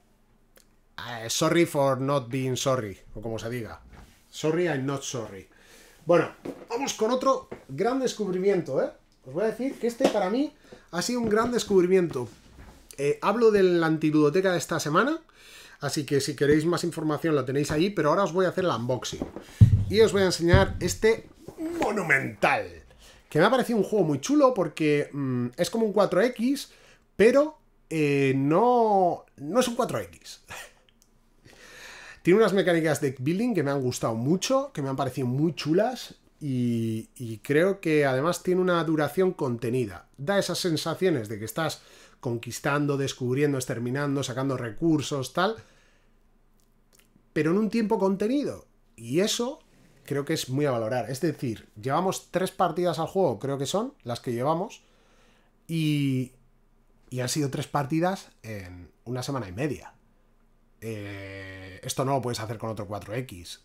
Eh, sorry for not being sorry, o como se diga. Sorry, I'm not sorry. Bueno, vamos con otro gran descubrimiento, ¿eh? Os voy a decir que este para mí ha sido un gran descubrimiento. Eh, hablo de la antiludoteca de esta semana, así que si queréis más información la tenéis ahí, pero ahora os voy a hacer el unboxing. Y os voy a enseñar este monumental, que me ha parecido un juego muy chulo porque mm, es como un 4X, pero eh, no, no es un 4X. Tiene unas mecánicas de building que me han gustado mucho, que me han parecido muy chulas y, creo que además tiene una duración contenida. Da esas sensaciones de que estás conquistando, descubriendo, exterminando, sacando recursos, tal, pero en un tiempo contenido. Y eso creo que es muy a valorar. Es decir, llevamos tres partidas al juego, creo que son las que llevamos, y, y han sido tres partidas en una semana y media. Eh, esto no lo puedes hacer con otro 4X.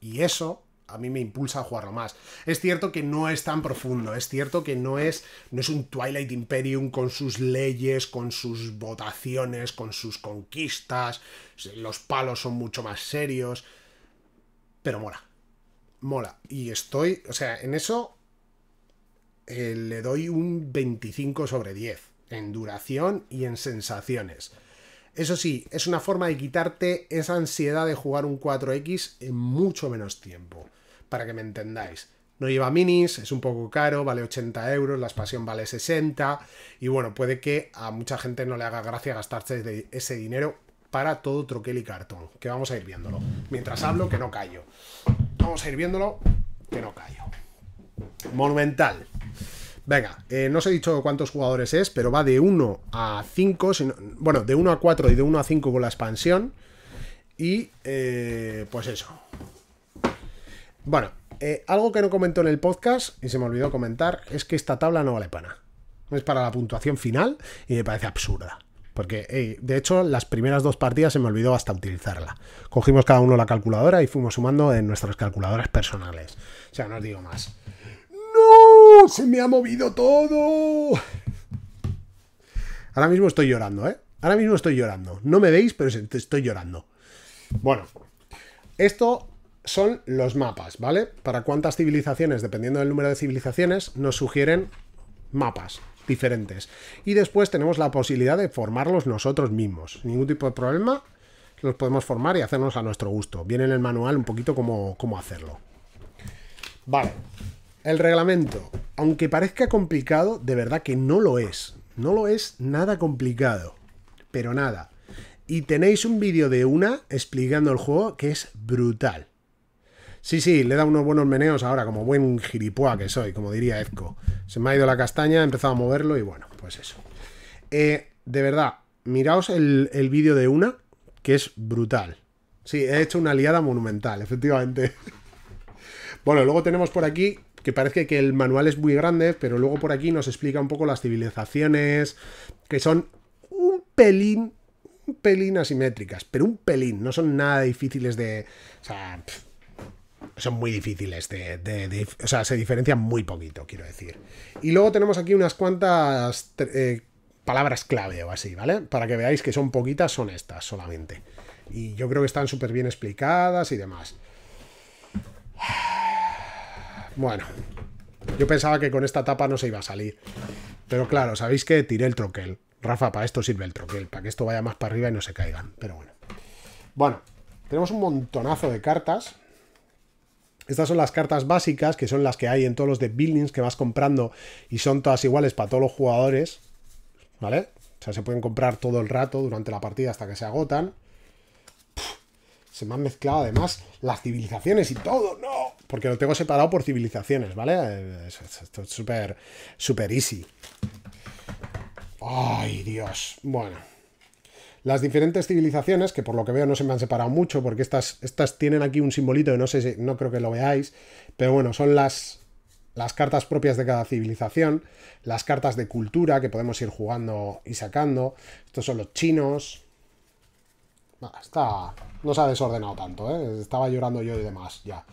Y eso a mí me impulsa a jugarlo más. Es cierto que no es tan profundo, es cierto que no es, no es un Twilight Imperium con sus leyes, con sus votaciones, con sus conquistas, los palos son mucho más serios, pero mola, mola. Y estoy, o sea, en eso eh, le doy un 25 sobre 10, en duración y en sensaciones. Eso sí, es una forma de quitarte esa ansiedad de jugar un 4X en mucho menos tiempo, para que me entendáis. No lleva minis, es un poco caro, vale 80 euros, la expansión vale 60 y bueno, puede que a mucha gente no le haga gracia gastarse ese dinero para todo troquel y cartón, que vamos a ir viéndolo. Mientras hablo, que no callo. Vamos a ir viéndolo, que no callo. Monumental. Venga, eh, no os he dicho cuántos jugadores es, pero va de 1 a 5, bueno, de 1 a 4 y de 1 a 5 con la expansión. Y eh, pues eso. Bueno, eh, algo que no comentó en el podcast y se me olvidó comentar es que esta tabla no vale para Es para la puntuación final y me parece absurda. Porque, de hecho, las primeras dos partidas se me olvidó hasta utilizarla. Cogimos cada uno la calculadora y fuimos sumando en nuestras calculadoras personales. O sea, no os digo más. ¡Uh! Se me ha movido todo. Ahora mismo estoy llorando, ¿eh? Ahora mismo estoy llorando. No me veis, pero estoy llorando. Bueno, esto son los mapas, ¿vale? Para cuántas civilizaciones, dependiendo del número de civilizaciones, nos sugieren mapas diferentes. Y después tenemos la posibilidad de formarlos nosotros mismos. ningún tipo de problema, los podemos formar y hacernos a nuestro gusto. Viene en el manual un poquito cómo, cómo hacerlo. Vale. El reglamento, aunque parezca complicado, de verdad que no lo es. No lo es nada complicado. Pero nada. Y tenéis un vídeo de una explicando el juego que es brutal. Sí, sí, le da unos buenos meneos ahora, como buen giripoa que soy, como diría Ezco. Se me ha ido la castaña, he empezado a moverlo y bueno, pues eso. Eh, de verdad, miraos el, el vídeo de una, que es brutal. Sí, he hecho una liada monumental, efectivamente. bueno, luego tenemos por aquí que parece que el manual es muy grande, pero luego por aquí nos explica un poco las civilizaciones, que son un pelín, un pelín asimétricas, pero un pelín, no son nada difíciles de... O sea, son muy difíciles de, O sea, se diferencian muy poquito, quiero decir. Y luego tenemos aquí unas cuantas eh, palabras clave o así, ¿vale? Para que veáis que son poquitas, son estas solamente. Y yo creo que están súper bien explicadas y demás. Bueno, yo pensaba que con esta tapa no se iba a salir. Pero claro, sabéis que tiré el troquel. Rafa, para esto sirve el troquel, para que esto vaya más para arriba y no se caigan. Pero bueno. Bueno, tenemos un montonazo de cartas. Estas son las cartas básicas, que son las que hay en todos los de buildings que vas comprando y son todas iguales para todos los jugadores. ¿Vale? O sea, se pueden comprar todo el rato durante la partida hasta que se agotan. se me han mezclado además las civilizaciones y todo. ¡No! porque lo tengo separado por civilizaciones, ¿vale? Esto es súper, súper easy. Ay, Dios. Bueno. Las diferentes civilizaciones, que por lo que veo no se me han separado mucho, porque estas, estas tienen aquí un simbolito y no sé si, no creo que lo veáis, pero bueno, son las, las cartas propias de cada civilización, las cartas de cultura que podemos ir jugando y sacando. Estos son los chinos. está, no se ha desordenado tanto, ¿eh? estaba llorando yo y demás ya.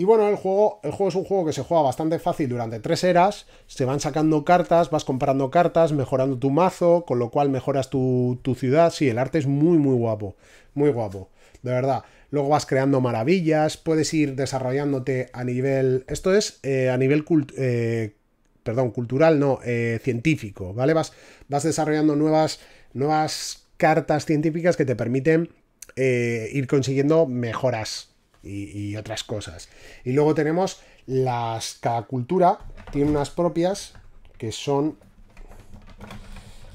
Y bueno, el juego, el juego es un juego que se juega bastante fácil durante tres eras, se van sacando cartas, vas comprando cartas, mejorando tu mazo, con lo cual mejoras tu, ciudad. Sí, el arte es muy, muy guapo, muy guapo, de verdad. Luego vas creando maravillas, puedes ir desarrollándote a nivel, esto es, eh, a nivel eh, perdón, cultural, no, eh, científico, ¿vale? Vas, vas desarrollando nuevas, nuevas cartas científicas que te permiten ir consiguiendo mejoras y, otras cosas. Y luego tenemos las, cada cultura tiene unas propias que son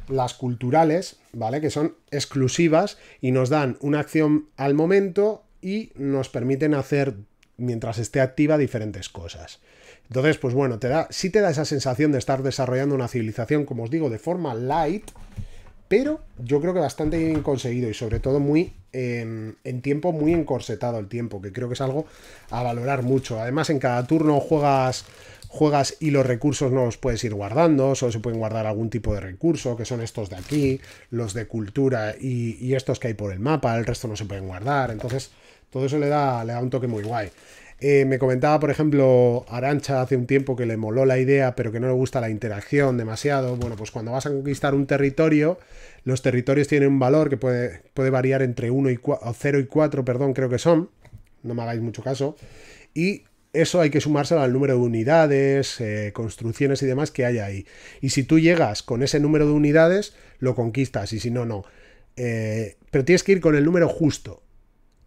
las culturales, ¿vale? Que son exclusivas y nos dan una acción al momento y nos permiten hacer mientras esté activa diferentes cosas. Entonces, pues bueno, te da, sí te da esa sensación de estar desarrollando una civilización, como os digo, de forma light, pero yo creo que bastante bien conseguido y sobre todo muy en, tiempo muy encorsetado el tiempo, que creo que es algo a valorar mucho. Además, en cada turno juegas, juegas y los recursos no los puedes ir guardando, solo se pueden guardar algún tipo de recurso, que son estos de aquí, los de cultura y, estos que hay por el mapa, el resto no se pueden guardar. Entonces, todo eso le da, le da un toque muy guay. Eh, me comentaba, por ejemplo, Arancha hace un tiempo que le moló la idea, pero que no le gusta la interacción demasiado. Bueno, pues cuando vas a conquistar un territorio, los territorios tienen un valor que puede, puede variar entre 1 y 0 y 4, perdón, creo que son. No me hagáis mucho caso. Y eso hay que sumárselo al número de unidades, eh, construcciones y demás que hay ahí. Y si tú llegas con ese número de unidades, lo conquistas, y si no, no. Eh, pero tienes que ir con el número justo.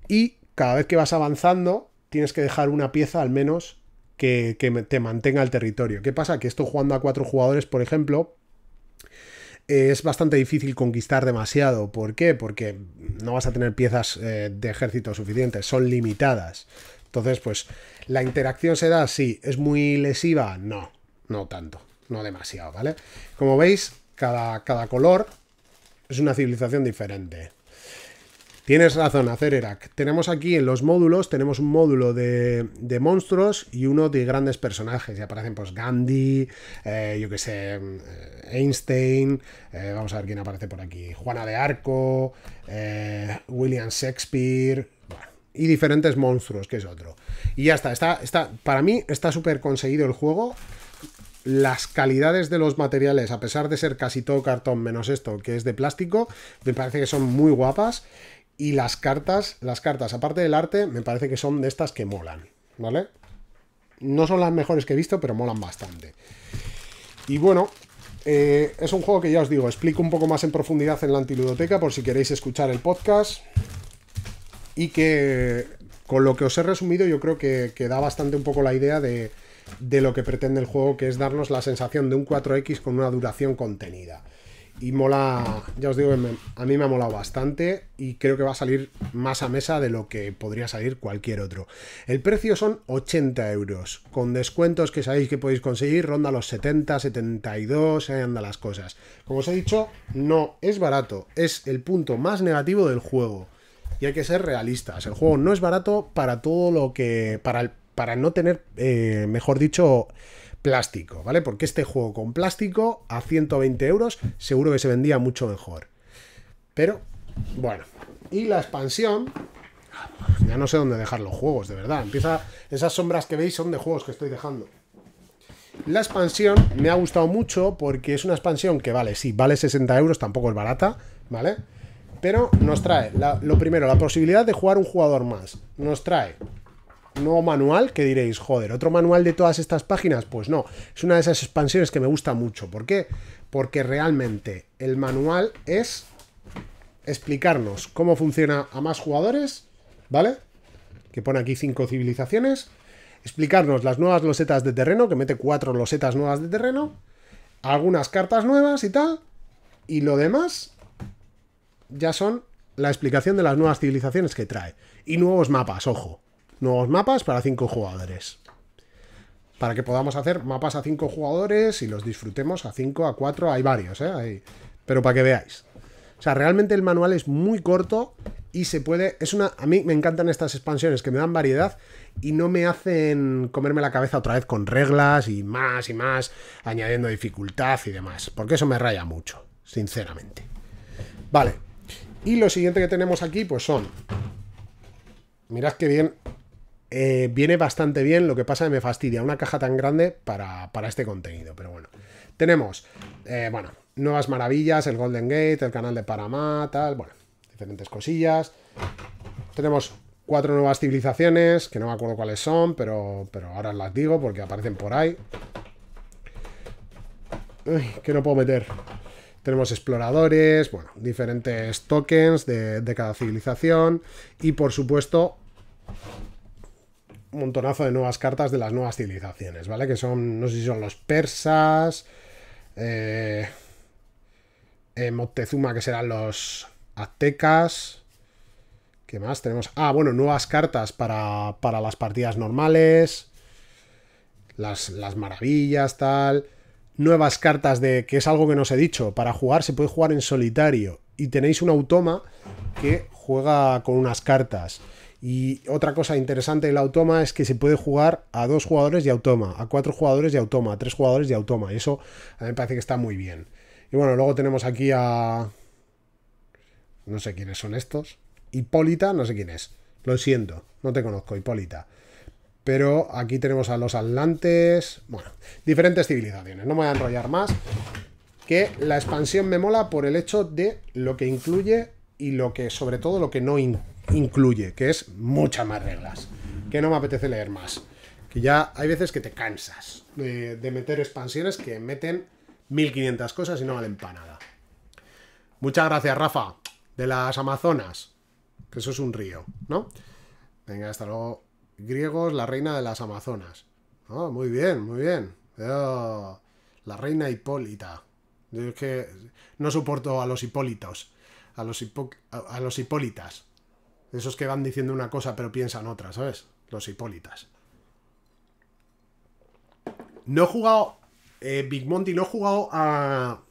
Y cada vez que vas avanzando, tienes que dejar una pieza al menos que, te mantenga el territorio. ¿Qué pasa? Que esto jugando a cuatro jugadores, por ejemplo, es bastante difícil conquistar demasiado. ¿Por qué? Porque no vas a tener piezas eh, de ejército suficientes, son limitadas. Entonces, pues, ¿la interacción se da? Sí. ¿Es muy lesiva? No, no tanto, no demasiado, ¿vale? Como veis, cada, cada color es una civilización diferente. Tienes razón, Erak. Tenemos aquí en los módulos, tenemos un módulo de, monstruos y uno de grandes personajes. Y aparecen pues Gandhi, eh, yo qué sé, eh, Einstein, eh, vamos a ver quién aparece por aquí. Juana de Arco, William Shakespeare, y diferentes monstruos, que es otro. Y ya está, está, está para mí está súper conseguido el juego las calidades de los materiales, a pesar de ser casi todo cartón menos esto que es de plástico, me parece que son muy guapas y las cartas, las cartas, aparte del arte, me parece que son de estas que molan, ¿vale? No son las mejores que he visto, pero molan bastante. Y bueno, eh, es un juego que ya os digo, explico un poco más en profundidad en la antiludoteca por si queréis escuchar el podcast. Y que con lo que os he resumido yo creo que, da bastante un poco la idea de, de lo que pretende el juego, que es darnos la sensación de un 4X con una duración contenida y mola, ya os digo, a mí me ha molado bastante y creo que va a salir más a mesa de lo que podría salir cualquier otro. El precio son 80 euros, con descuentos que sabéis que podéis conseguir, ronda los 70, 72, ahí las cosas. Como os he dicho, no es barato, es el punto más negativo del juego. Y hay que ser realistas, el juego no es barato para todo lo que... para, para no tener, eh, mejor dicho, plástico, ¿vale? Porque este juego con plástico a 120 euros seguro que se vendía mucho mejor. Pero, bueno. Y la expansión... Ya no sé dónde dejar los juegos, de verdad. Empieza... Esas sombras que veis son de juegos que estoy dejando. La expansión me ha gustado mucho porque es una expansión que vale, sí, vale 60 euros, tampoco es barata, ¿vale? Pero nos trae, lo primero, la posibilidad de jugar un jugador más. Nos trae nuevo manual, que diréis, joder, otro manual de todas estas páginas, pues no, es una de esas expansiones que me gusta mucho. ¿Por qué? Porque realmente el manual es explicarnos cómo funciona a más jugadores, ¿vale? Que pone aquí cinco civilizaciones, explicarnos las nuevas losetas de terreno, que mete cuatro losetas nuevas de terreno, algunas cartas nuevas y tal, y lo demás ya son la explicación de las nuevas civilizaciones que trae. Y nuevos mapas, ojo nuevos mapas para 5 jugadores. Para que podamos hacer mapas a 5 jugadores y los disfrutemos a 5, a 4, hay varios, ¿eh? Pero para que veáis. O sea, realmente el manual es muy corto y se puede... Es una... A mí me encantan estas expansiones que me dan variedad y no me hacen comerme la cabeza otra vez con reglas y más y más, añadiendo dificultad y demás. Porque eso me raya mucho, sinceramente. Vale. Y lo siguiente que tenemos aquí, pues son... Mirad qué bien eh, viene bastante bien, lo que pasa es que me fastidia una caja tan grande para, para este contenido, pero bueno. Tenemos, eh, bueno, nuevas maravillas, el Golden Gate, el canal de Panamá, tal, bueno, diferentes cosillas. Tenemos cuatro nuevas civilizaciones, que no me acuerdo cuáles son, pero, pero ahora las digo porque aparecen por ahí. que no puedo meter. Tenemos exploradores, bueno, diferentes tokens de, de cada civilización y por supuesto montonazo de nuevas cartas de las nuevas civilizaciones, ¿vale? Que son, no sé si son los persas, eh, eh, Moctezuma, que serán los aztecas. ¿Qué más tenemos? Ah, bueno, nuevas cartas para, para las partidas normales. Las, las, maravillas, tal. Nuevas cartas de. que es algo que no os he dicho. Para jugar se puede jugar en solitario. Y tenéis un automa que juega con unas cartas. Y otra cosa interesante la automa es que se puede jugar a dos jugadores y automa, a cuatro jugadores de automa, a tres jugadores de automa. eso a mí me parece que está muy bien. Y bueno, luego tenemos aquí a... No sé quiénes son estos. Hipólita, no sé quién es. Lo siento, no te conozco, Hipólita. Pero aquí tenemos a los atlantes. Bueno, diferentes civilizaciones. No me voy a enrollar más. Que la expansión me mola por el hecho de lo que incluye y lo que, sobre todo, lo que no incluye incluye, que es muchas más reglas, que no me apetece leer más. Que ya hay veces que te cansas de, meter expansiones que meten 1500 cosas y no valen para nada. Muchas gracias, Rafa, de las Amazonas, que eso es un río, ¿no? Venga, hasta luego. Griegos, la reina de las Amazonas. Ah, muy bien, muy bien. la reina Hipólita. es que no soporto a los hipólitos, a los, a los hipólitas. Esos que van diciendo una cosa pero piensan otra, ¿sabes? Los hipólitas. No he jugado... Eh, Big Monty, no he jugado a...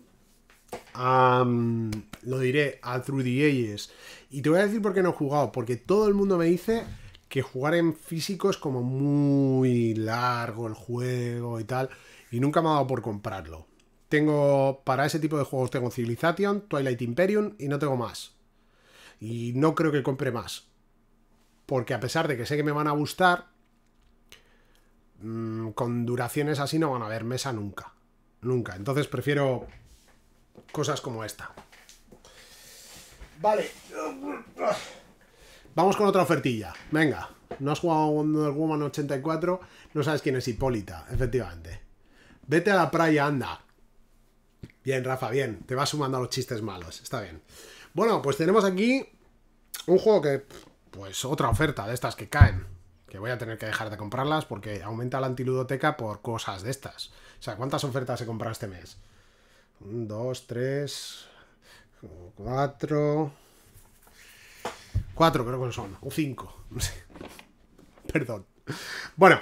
a mm, lo diré, a Through the Ages. Y te voy a decir por qué no he jugado. Porque todo el mundo me dice que jugar en físico es como muy largo el juego y tal. Y nunca me ha dado por comprarlo. Tengo, para ese tipo de juegos tengo Civilization, Twilight Imperium y no tengo más. Y no creo que compre más. Porque a pesar de que sé que me van a gustar, mm, con duraciones así no van a haber mesa nunca. Nunca. Entonces prefiero cosas como esta. Vale. Vamos con otra ofertilla. Venga. No has jugado Wonder Woman 84. No sabes quién es Hipólita, efectivamente. Vete a la playa, anda. Bien, Rafa, bien. Te vas sumando a los chistes malos. Está bien. Bueno, pues tenemos aquí un juego que, pues otra oferta de estas que caen. Que voy a tener que dejar de comprarlas porque aumenta la antiludoteca por cosas de estas. O sea, ¿cuántas ofertas he comprado este mes? Un, dos, tres, cuatro... Cuatro creo que son, o cinco. Perdón. Bueno,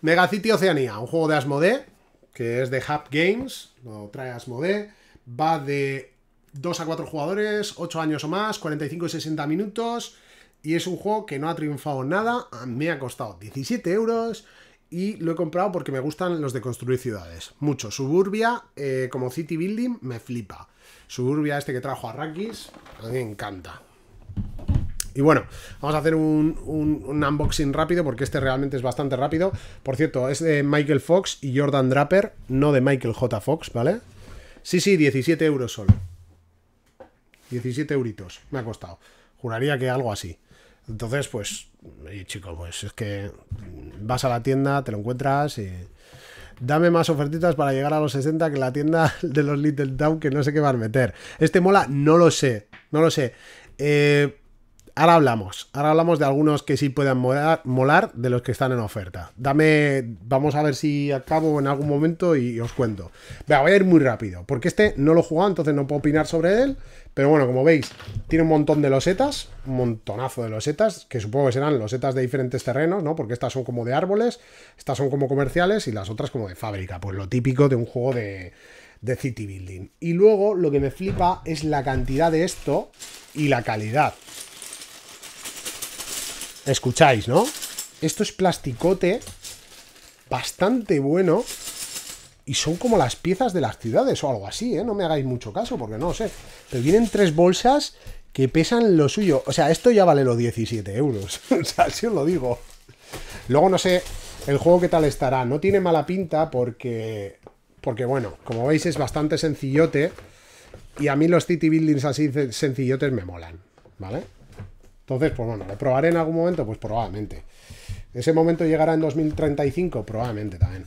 Megacity Oceanía, un juego de Asmodee, que es de Hub Games, lo trae Asmodee, va de 2 a 4 jugadores, 8 años o más, 45 y 60 minutos. Y es un juego que no ha triunfado nada. Me ha costado 17 euros. Y lo he comprado porque me gustan los de construir ciudades. Mucho. Suburbia, eh, como City Building, me flipa. Suburbia, este que trajo Arrakis, a mí me encanta. Y bueno, vamos a hacer un, un, unboxing rápido porque este realmente es bastante rápido. Por cierto, es de Michael Fox y Jordan Draper, no de Michael J. Fox, ¿vale? Sí, sí, 17 euros solo. 17 euritos me ha costado. Juraría que algo así. Entonces, pues, chicos, pues es que vas a la tienda, te lo encuentras y... Dame más ofertitas para llegar a los 60 que la tienda de los Little Town que no sé qué van a meter. Este mola, no lo sé, no lo sé. Eh, ahora hablamos, ahora hablamos de algunos que sí puedan molar, de los que están en oferta. Dame, vamos a ver si acabo en algún momento y, os cuento. voy a ir muy rápido, porque este no lo he jugado, entonces no puedo opinar sobre él. Pero bueno, como veis, tiene un montón de losetas, un montonazo de losetas, que supongo que serán losetas de diferentes terrenos, ¿no? Porque estas son como de árboles, estas son como comerciales y las otras como de fábrica, pues lo típico de un juego de, de city building. Y luego lo que me flipa es la cantidad de esto y la calidad. Escucháis, ¿no? Esto es plasticote bastante bueno y son como las piezas de las ciudades o algo así, ¿eh? No me hagáis mucho caso porque no sé. Pero vienen tres bolsas que pesan lo suyo. O sea, esto ya vale los 17 euros. o sea, si os lo digo. Luego no sé el juego qué tal estará. No tiene mala pinta porque... Porque bueno, como veis es bastante sencillote. Y a mí los city buildings así sencillotes me molan. ¿Vale? Entonces, pues bueno, ¿lo probaré en algún momento? Pues probablemente. ¿Ese momento llegará en 2035? Probablemente también.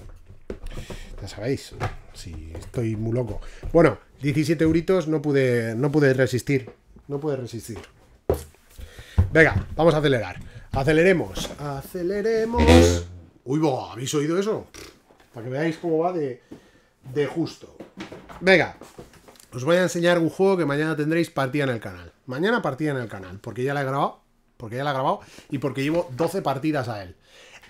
Ya sabéis, si estoy muy loco. Bueno, 17 euritos, no pude, no pude resistir. No pude resistir. Venga, vamos a acelerar. Aceleremos, aceleremos. Uy, ¿habéis oído eso? Para que veáis cómo va de, de justo. Venga, os voy a enseñar un juego que mañana tendréis partida en el canal. Mañana partida en el canal, porque ya la he grabado, porque ya la he grabado y porque llevo 12 partidas a él.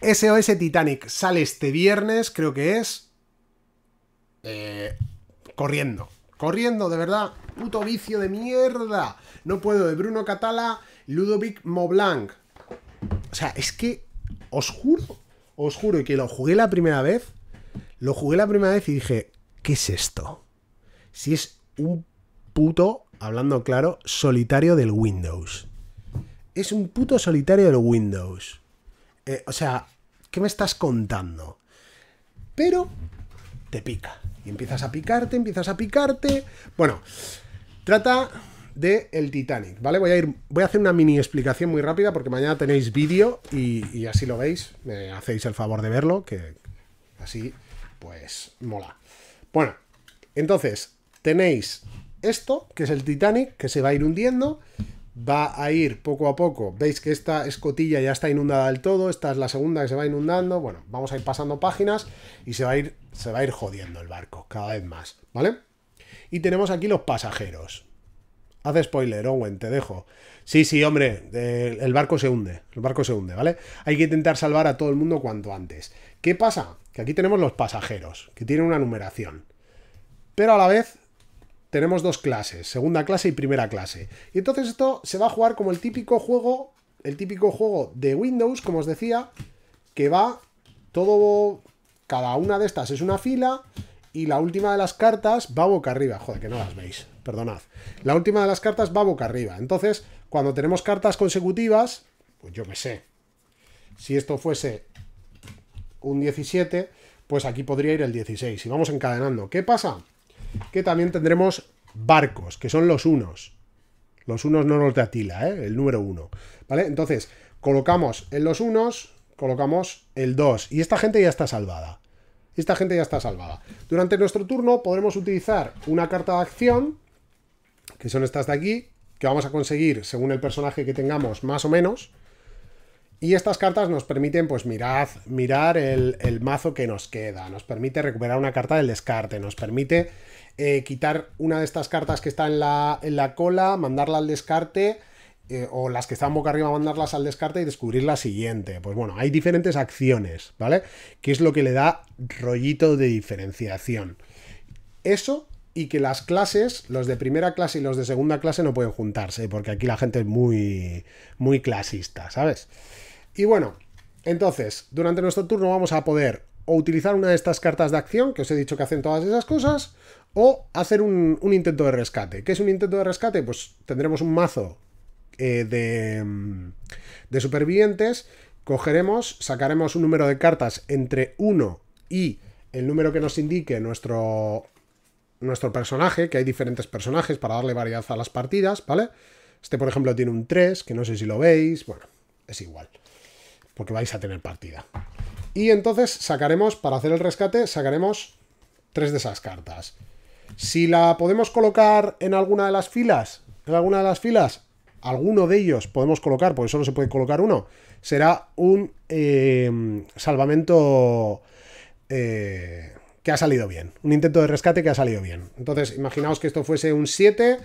SOS Titanic sale este viernes, creo que es. Eh, corriendo. Corriendo, de verdad. Puto vicio de mierda. No puedo. De Bruno Catala, Ludovic Moblanc. O sea, es que os juro, os juro que lo jugué la primera vez. Lo jugué la primera vez y dije, ¿qué es esto? Si es un puto, hablando claro, solitario del Windows. Es un puto solitario del Windows. Eh, o sea, ¿qué me estás contando? Pero te pica. Y empiezas a picarte, empiezas a picarte. Bueno, trata de el Titanic, ¿vale? Voy a ir, voy a hacer una mini explicación muy rápida porque mañana tenéis vídeo y, y, así lo veis, me hacéis el favor de verlo, que así pues mola. Bueno, entonces tenéis esto, que es el Titanic, que se va a ir hundiendo, va a ir poco a poco, veis que esta escotilla ya está inundada del todo, esta es la segunda que se va inundando, bueno, vamos a ir pasando páginas y se va a ir se va a ir jodiendo el barco cada vez más, ¿vale? Y tenemos aquí los pasajeros. Haz spoiler, Owen, te dejo. Sí, sí, hombre, el barco se hunde, el barco se hunde, ¿vale? Hay que intentar salvar a todo el mundo cuanto antes. ¿Qué pasa? Que aquí tenemos los pasajeros, que tienen una numeración. Pero a la vez tenemos dos clases, segunda clase y primera clase. Y entonces esto se va a jugar como el típico juego, el típico juego de Windows, como os decía, que va todo cada una de estas es una fila y la última de las cartas va boca arriba. Joder, que no las veis, perdonad. La última de las cartas va boca arriba. Entonces, cuando tenemos cartas consecutivas, pues yo me sé. Si esto fuese un 17, pues aquí podría ir el 16 y vamos encadenando. ¿Qué pasa? Que también tendremos barcos, que son los unos. Los unos no nos de Atila, ¿eh? el número uno. ¿Vale? Entonces, colocamos en los unos, colocamos el 2 y esta gente ya está salvada. Esta gente ya está salvada. Durante nuestro turno podremos utilizar una carta de acción, que son estas de aquí, que vamos a conseguir según el personaje que tengamos, más o menos. Y estas cartas nos permiten, pues mirad, mirar el, mazo que nos queda. Nos permite recuperar una carta del descarte. Nos permite eh, quitar una de estas cartas que está en la, en la cola, mandarla al descarte eh, o las que están boca arriba mandarlas al descarte y descubrir la siguiente. Pues bueno, hay diferentes acciones, ¿vale? Que es lo que le da rollito de diferenciación. Eso y que las clases, los de primera clase y los de segunda clase no pueden juntarse, porque aquí la gente es muy, muy clasista, ¿sabes? Y bueno, entonces, durante nuestro turno vamos a poder o utilizar una de estas cartas de acción, que os he dicho que hacen todas esas cosas, o hacer un, un intento de rescate. ¿Qué es un intento de rescate? Pues tendremos un mazo eh, mm, de, supervivientes, cogeremos, sacaremos un número de cartas entre 1 y el número que nos indique nuestro, nuestro personaje, que hay diferentes personajes para darle variedad a las partidas, ¿vale? Este, por ejemplo, tiene un 3, que no sé si lo veis, bueno, es igual, porque vais a tener partida. Y entonces sacaremos, para hacer el rescate, sacaremos 3 de esas cartas. Si la podemos colocar en alguna de las filas, en alguna de las filas, alguno de ellos podemos colocar, porque solo se puede colocar uno, será un eh, salvamento eh, que ha salido bien, un intento de rescate que ha salido bien. Entonces, imaginaos que esto fuese un 7,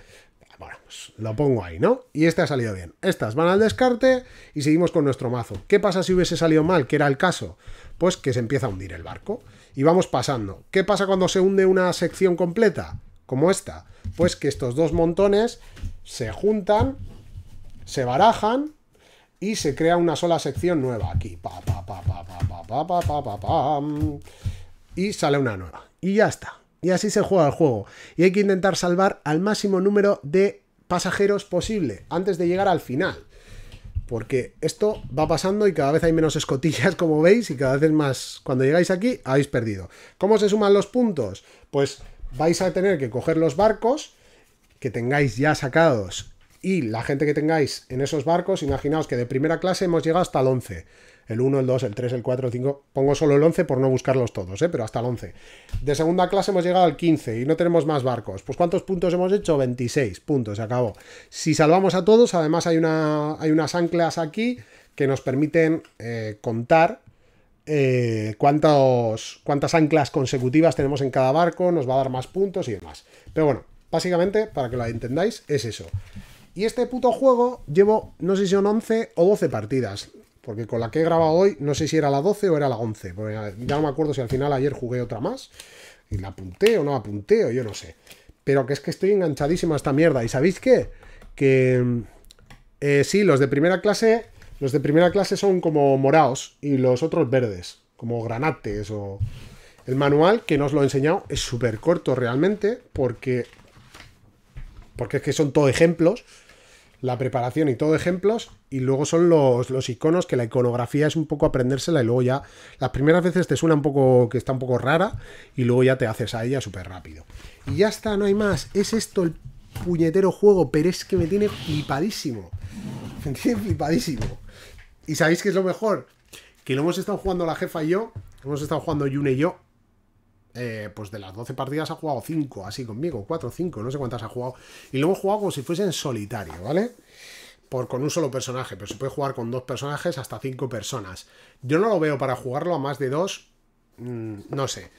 bueno, pues, lo pongo ahí, ¿no? Y este ha salido bien. Estas van al descarte y seguimos con nuestro mazo. ¿Qué pasa si hubiese salido mal, que era el caso? Pues que se empieza a hundir el barco. Y vamos pasando. ¿Qué pasa cuando se hunde una sección completa? Como esta. Pues que estos dos montones se juntan se barajan y se crea una sola sección nueva aquí. y sale una nueva. Y ya está. Y así se juega el juego. Y hay que intentar salvar al máximo número de pasajeros posible antes de llegar al final. Porque esto va pasando y cada vez hay menos escotillas, como veis, y cada vez más. Cuando llegáis aquí, habéis perdido. ¿Cómo se suman los puntos? Pues vais a tener que coger los barcos que tengáis ya sacados y la gente que tengáis en esos barcos, imaginaos que de primera clase hemos llegado hasta el 11. El 1, el 2, el 3, el 4, el 5. Pongo solo el 11 por no buscarlos todos, ¿eh? pero hasta el 11. De segunda clase hemos llegado al 15 y no tenemos más barcos. Pues ¿cuántos puntos hemos hecho? 26 puntos, se acabó. Si salvamos a todos, además hay, una, hay unas anclas aquí que nos permiten eh, contar eh, cuántas anclas consecutivas tenemos en cada barco, nos va a dar más puntos y demás. Pero bueno, básicamente, para que lo entendáis, es eso. Y este puto juego llevo, no sé si son 11 o 12 partidas. Porque con la que he grabado hoy, no sé si era la 12 o era la 11. ya no me acuerdo si al final ayer jugué otra más. Y la apunté o no apunteo apunté yo no sé. Pero que es que estoy enganchadísimo a esta mierda. ¿Y sabéis qué? Que... Eh, sí, los de primera clase... Los de primera clase son como morados y los otros verdes. Como granates o... El manual que nos lo he enseñado es súper corto realmente porque porque es que son todo ejemplos, la preparación y todo ejemplos, y luego son los, los, iconos, que la iconografía es un poco aprendérsela y luego ya las primeras veces te suena un poco que está un poco rara y luego ya te haces a ella súper rápido. Y ya está, no hay más, es esto el puñetero juego, pero es que me tiene flipadísimo, me tiene flipadísimo. ¿Y sabéis qué es lo mejor? Que lo hemos estado jugando la jefa y yo, hemos estado jugando Yune y yo, eh, pues de las 12 partidas ha jugado 5, así conmigo, 4, 5, no sé cuántas ha jugado. Y luego he jugado como si fuese en solitario, ¿vale? Por, con un solo personaje, pero se puede jugar con dos personajes hasta 5 personas. Yo no lo veo para jugarlo a más de dos, mm, no sé.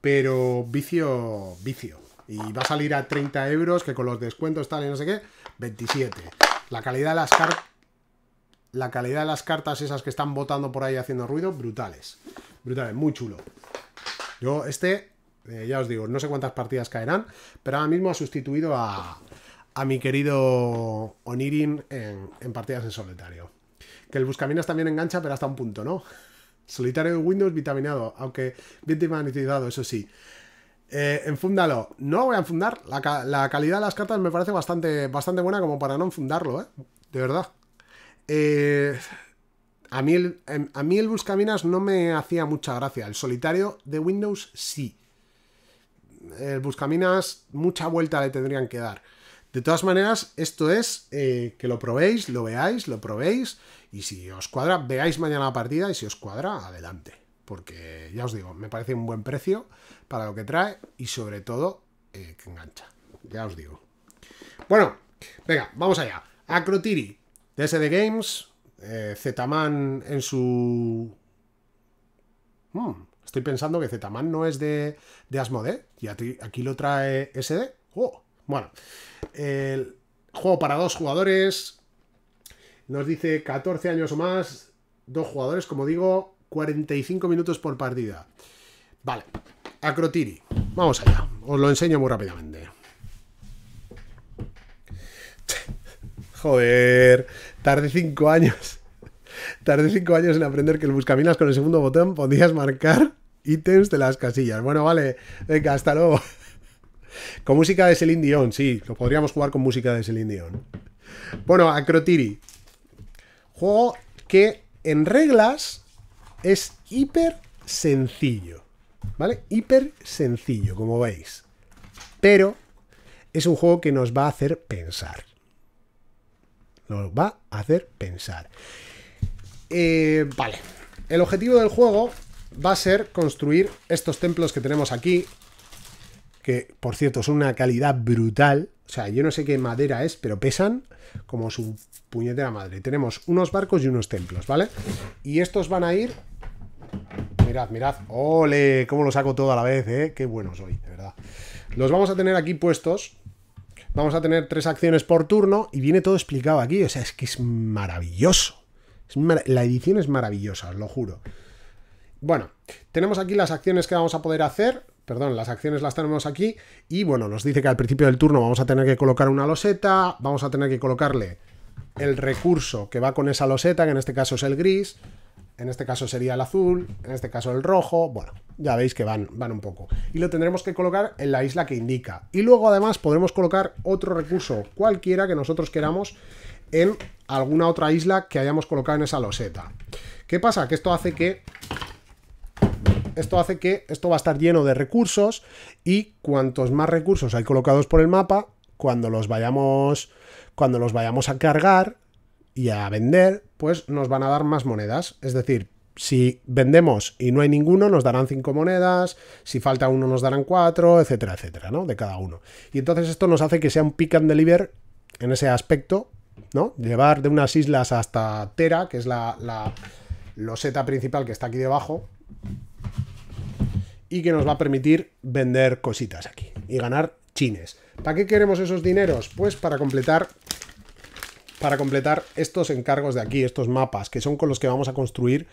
Pero vicio, vicio. Y va a salir a 30 euros, que con los descuentos tal y no sé qué, 27. La calidad de las cartas... La calidad de las cartas esas que están botando por ahí haciendo ruido, brutales. Brutales, muy chulo. Yo, este, eh, ya os digo, no sé cuántas partidas caerán, pero ahora mismo ha sustituido a, mi querido Onirin en, partidas en solitario. Que el Buscaminas también engancha, pero hasta un punto, ¿no? Solitario de Windows vitaminado, aunque bien vitaminado, eso sí. Eh, enfúndalo. No lo voy a enfundar. La, calidad de las cartas me parece bastante, bastante buena como para no enfundarlo, ¿eh? De verdad. Eh, Em, a mí, el, Buscaminas no me hacía mucha gracia. El solitario de Windows sí. El Buscaminas mucha vuelta le tendrían que dar. De todas maneras, esto es eh, que lo probéis, lo veáis, lo probéis. Y si os cuadra, veáis mañana la partida y si os cuadra, adelante. Porque ya os digo, me parece un buen precio para lo que trae y sobre todo eh, que engancha. Ya os digo. Bueno, venga, vamos allá. Acrotiri, de SD Games, eh, Zetaman en su... Hmm, estoy pensando que Zetaman no es de, de y aquí lo trae SD. Oh, bueno, el juego para dos jugadores nos dice 14 años o más, dos jugadores, como digo, 45 minutos por partida. Vale, Acrotiri, vamos allá, os lo enseño muy rápidamente. Joder, tardé cinco años. Tardé cinco años en aprender que el buscaminas con el segundo botón podías marcar ítems de las casillas. Bueno, vale, venga, hasta luego. Con música de Celine Dion, sí, lo podríamos jugar con música de Celine Dion. Bueno, Acrotiri. Juego que en reglas es hiper sencillo. ¿Vale? Hiper sencillo, como veis. Pero es un juego que nos va a hacer pensar lo va a hacer pensar. Eh, vale. El objetivo del juego va a ser construir estos templos que tenemos aquí. Que, por cierto, son una calidad brutal. O sea, yo no sé qué madera es, pero pesan como su puñetera madre. Tenemos unos barcos y unos templos, ¿vale? Y estos van a ir... Mirad, mirad. ¡Ole! ¿Cómo lo saco todo a la vez, eh? ¡Qué bueno soy, de verdad! Los vamos a tener aquí puestos Vamos a tener tres acciones por turno y viene todo explicado aquí. O sea, es que es maravilloso. La edición es maravillosa, os lo juro. Bueno, tenemos aquí las acciones que vamos a poder hacer. Perdón, las acciones las tenemos aquí. Y bueno, nos dice que al principio del turno vamos a tener que colocar una loseta. Vamos a tener que colocarle el recurso que va con esa loseta, que en este caso es el gris en este caso sería el azul, en este caso el rojo, bueno, ya veis que van, van un poco. Y lo tendremos que colocar en la isla que indica. Y luego además podremos colocar otro recurso cualquiera que nosotros queramos en alguna otra isla que hayamos colocado en esa loseta. ¿Qué pasa? Que esto hace que... Esto hace que esto va a estar lleno de recursos y cuantos más recursos hay colocados por el mapa, cuando los vayamos, cuando los vayamos a cargar, y a vender, pues nos van a dar más monedas. Es decir, si vendemos y no hay ninguno, nos darán cinco monedas, si falta uno nos darán cuatro, etcétera, etcétera, ¿no? De cada uno. Y entonces esto nos hace que sea un pick and deliver en ese aspecto, ¿no? Llevar de unas islas hasta Tera, que es la, la loseta principal que está aquí debajo, y que nos va a permitir vender cositas aquí y ganar chines. ¿Para qué queremos esos dineros? Pues para completar para completar estos encargos de aquí, estos mapas, que son con los que vamos a construir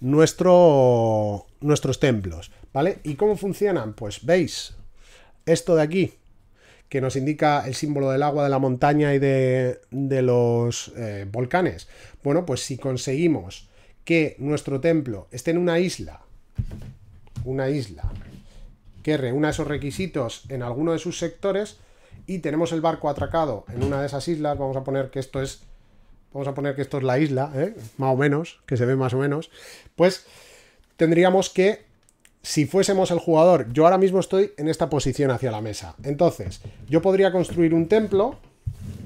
nuestro, nuestros templos, ¿vale? ¿Y cómo funcionan? Pues veis, esto de aquí, que nos indica el símbolo del agua de la montaña y de, los eh, volcanes. Bueno, pues si conseguimos que nuestro templo esté en una isla, una isla, que reúna esos requisitos en alguno de sus sectores, y tenemos el barco atracado en una de esas islas, vamos a poner que esto es, vamos a poner que esto es la isla, ¿eh? más o menos, que se ve más o menos, pues tendríamos que, si fuésemos el jugador, yo ahora mismo estoy en esta posición hacia la mesa, entonces yo podría construir un templo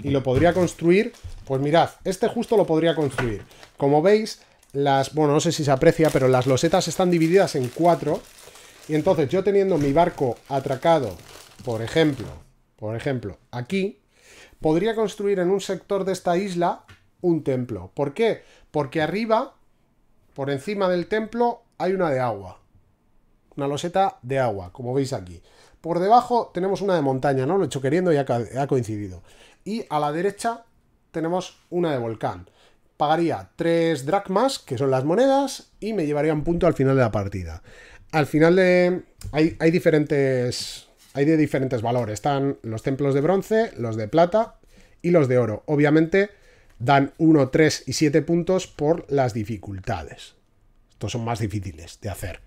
y lo podría construir, pues mirad, este justo lo podría construir, como veis, las, bueno, no sé si se aprecia, pero las losetas están divididas en cuatro, y entonces yo teniendo mi barco atracado, por ejemplo, por ejemplo, aquí podría construir en un sector de esta isla un templo. ¿Por qué? Porque arriba, por encima del templo, hay una de agua. Una loseta de agua, como veis aquí. Por debajo tenemos una de montaña, ¿no? Lo he hecho queriendo y ha coincidido. Y a la derecha tenemos una de volcán. Pagaría tres dracmas, que son las monedas, y me llevaría un punto al final de la partida. Al final de... hay diferentes hay de diferentes valores. Están los templos de bronce, los de plata y los de oro. Obviamente dan 1, 3 y 7 puntos por las dificultades. Estos son más difíciles de hacer.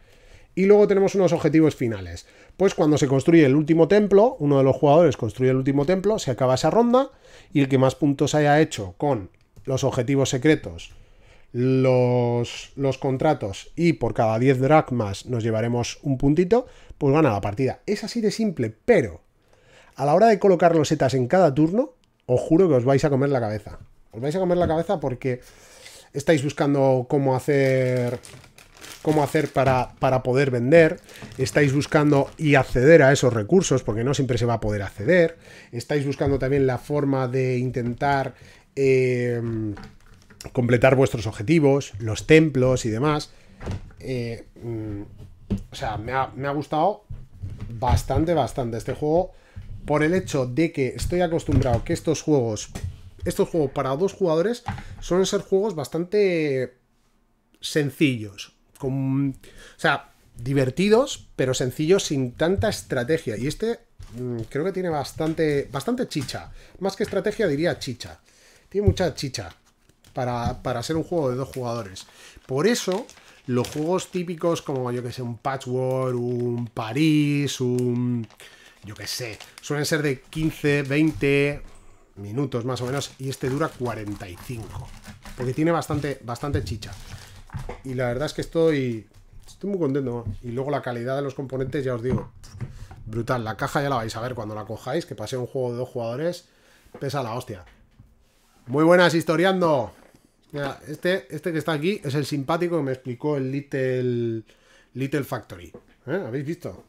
Y luego tenemos unos objetivos finales. Pues cuando se construye el último templo, uno de los jugadores construye el último templo, se acaba esa ronda y el que más puntos haya hecho con los objetivos secretos los, contratos y por cada 10 dracmas nos llevaremos un puntito, pues a la partida. Es así de simple, pero a la hora de colocar los setas en cada turno, os juro que os vais a comer la cabeza. Os vais a comer la cabeza porque estáis buscando cómo hacer cómo hacer para, para poder vender, estáis buscando y acceder a esos recursos, porque no siempre se va a poder acceder, estáis buscando también la forma de intentar eh, completar vuestros objetivos, los templos y demás. Eh, mm, o sea, me ha, gustado bastante, bastante este juego por el hecho de que estoy acostumbrado que estos juegos, estos juegos para dos jugadores, suelen ser juegos bastante sencillos, con, o sea, divertidos, pero sencillos sin tanta estrategia. Y este mm, creo que tiene bastante, bastante chicha. Más que estrategia diría chicha. Tiene mucha chicha para, para ser un juego de dos jugadores. Por eso, los juegos típicos como, yo que sé, un Patchwork, un París, un... yo que sé, suelen ser de 15, 20 minutos más o menos y este dura 45. Porque tiene bastante, bastante chicha. Y la verdad es que estoy, estoy muy contento. Y luego la calidad de los componentes, ya os digo, brutal. La caja ya la vais a ver cuando la cojáis, que pase un juego de dos jugadores, pesa la hostia. Muy buenas, historiando este, este que está aquí es el simpático que me explicó el Little, Little Factory. ¿eh? ¿Habéis visto?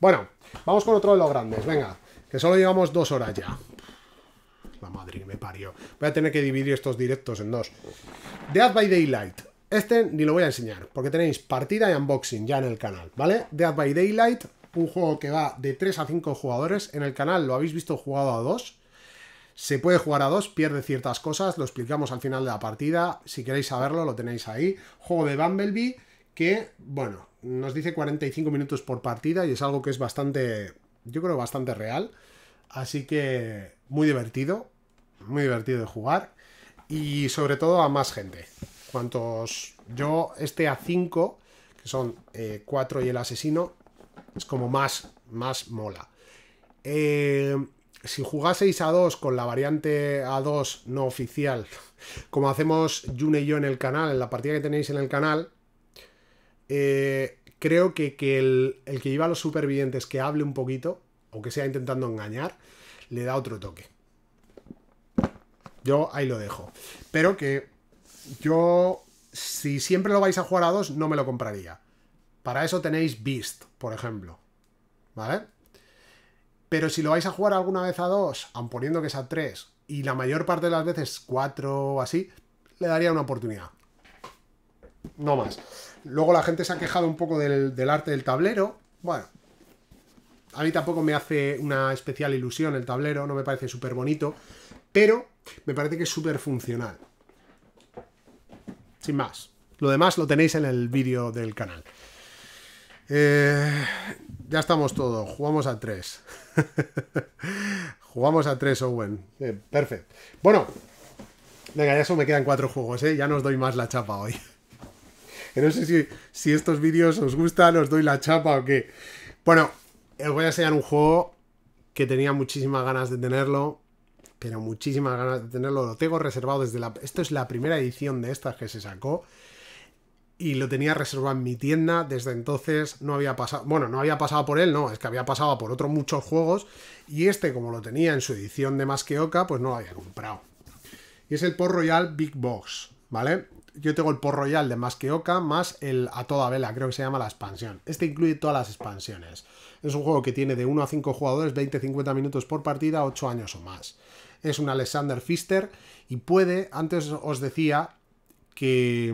Bueno, vamos con otro de los grandes, venga, que solo llevamos dos horas ya. La madre que me parió. Voy a tener que dividir estos directos en dos. Dead by Daylight. Este ni lo voy a enseñar, porque tenéis partida y unboxing ya en el canal, ¿vale? Dead by Daylight, un juego que va de 3 a 5 jugadores. En el canal lo habéis visto jugado a 2. Se puede jugar a dos, pierde ciertas cosas, lo explicamos al final de la partida. Si queréis saberlo, lo tenéis ahí. Juego de Bumblebee, que, bueno, nos dice 45 minutos por partida y es algo que es bastante, yo creo, bastante real. Así que muy divertido, muy divertido de jugar y sobre todo a más gente. Cuantos yo, este A5, que son 4 eh, y el asesino, es como más, más mola. Eh, si jugaseis a 2 con la variante A2 no oficial, como hacemos June y yo en el canal, en la partida que tenéis en el canal, eh, creo que, el, que lleva a los supervivientes que hable un poquito, o que sea intentando engañar, le da otro toque. Yo ahí lo dejo. Pero que yo, si siempre lo vais a jugar a 2, no me lo compraría. Para eso tenéis Beast, por ejemplo. ¿Vale? Pero si lo vais a jugar alguna vez a dos, aun poniendo que es a tres, y la mayor parte de las veces cuatro o así, le daría una oportunidad. No más. Luego la gente se ha quejado un poco del, del arte del tablero. Bueno, a mí tampoco me hace una especial ilusión el tablero, no me parece súper bonito, pero me parece que es súper funcional. Sin más. Lo demás lo tenéis en el vídeo del canal. Eh, ya estamos todos. Jugamos a tres. Jugamos a tres, Owen. perfecto. Bueno, venga, ya solo me quedan cuatro juegos, ¿eh? Ya os doy más la chapa hoy. no sé si, si estos vídeos os gustan, os doy la chapa o qué. Bueno, os voy a enseñar un juego que tenía muchísimas ganas de tenerlo. Pero muchísimas ganas de tenerlo. Lo tengo reservado desde la... Esto es la primera edición de estas que se sacó y lo tenía reservado en mi tienda. Desde entonces no había pasado, bueno, no había pasado por él, no, es que había pasado por otros muchos juegos y este, como lo tenía en su edición de más que Oca, pues no lo había comprado. Y es el Port Royal Big Box, ¿vale? Yo tengo el Port Royal de más que Oca más el A toda vela, creo que se llama la expansión. Este incluye todas las expansiones. Es un juego que tiene de 1 a 5 jugadores, 20-50 minutos por partida, 8 años o más. Es un Alexander Pfister y puede, antes os decía que,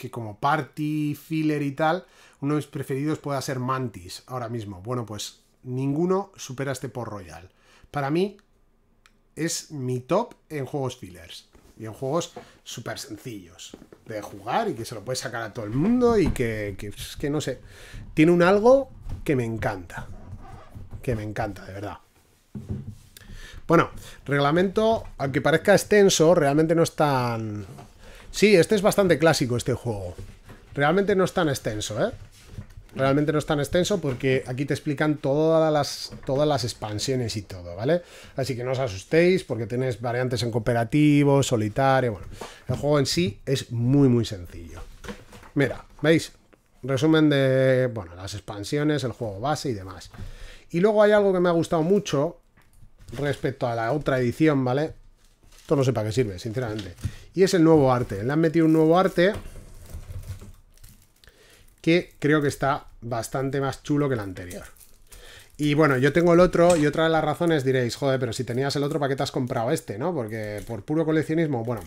que como party, filler y tal, uno de mis preferidos pueda ser Mantis ahora mismo. Bueno, pues ninguno supera este por Royal. Para mí es mi top en juegos fillers. Y en juegos súper sencillos de jugar y que se lo puedes sacar a todo el mundo y que, que, que no sé. Tiene un algo que me encanta. Que me encanta, de verdad. Bueno, reglamento, aunque parezca extenso, realmente no es tan, Sí, este es bastante clásico, este juego. Realmente no es tan extenso, ¿eh? Realmente no es tan extenso porque aquí te explican todas las, todas las expansiones y todo, ¿vale? Así que no os asustéis porque tenéis variantes en cooperativo, solitario, bueno. El juego en sí es muy, muy sencillo. Mira, ¿veis? Resumen de, bueno, las expansiones, el juego base y demás. Y luego hay algo que me ha gustado mucho respecto a la otra edición, ¿vale? no sé para qué sirve, sinceramente. Y es el nuevo arte. Le han metido un nuevo arte que creo que está bastante más chulo que el anterior. Y bueno, yo tengo el otro y otra de las razones diréis, joder, pero si tenías el otro, ¿para qué te has comprado este, no? Porque por puro coleccionismo, bueno,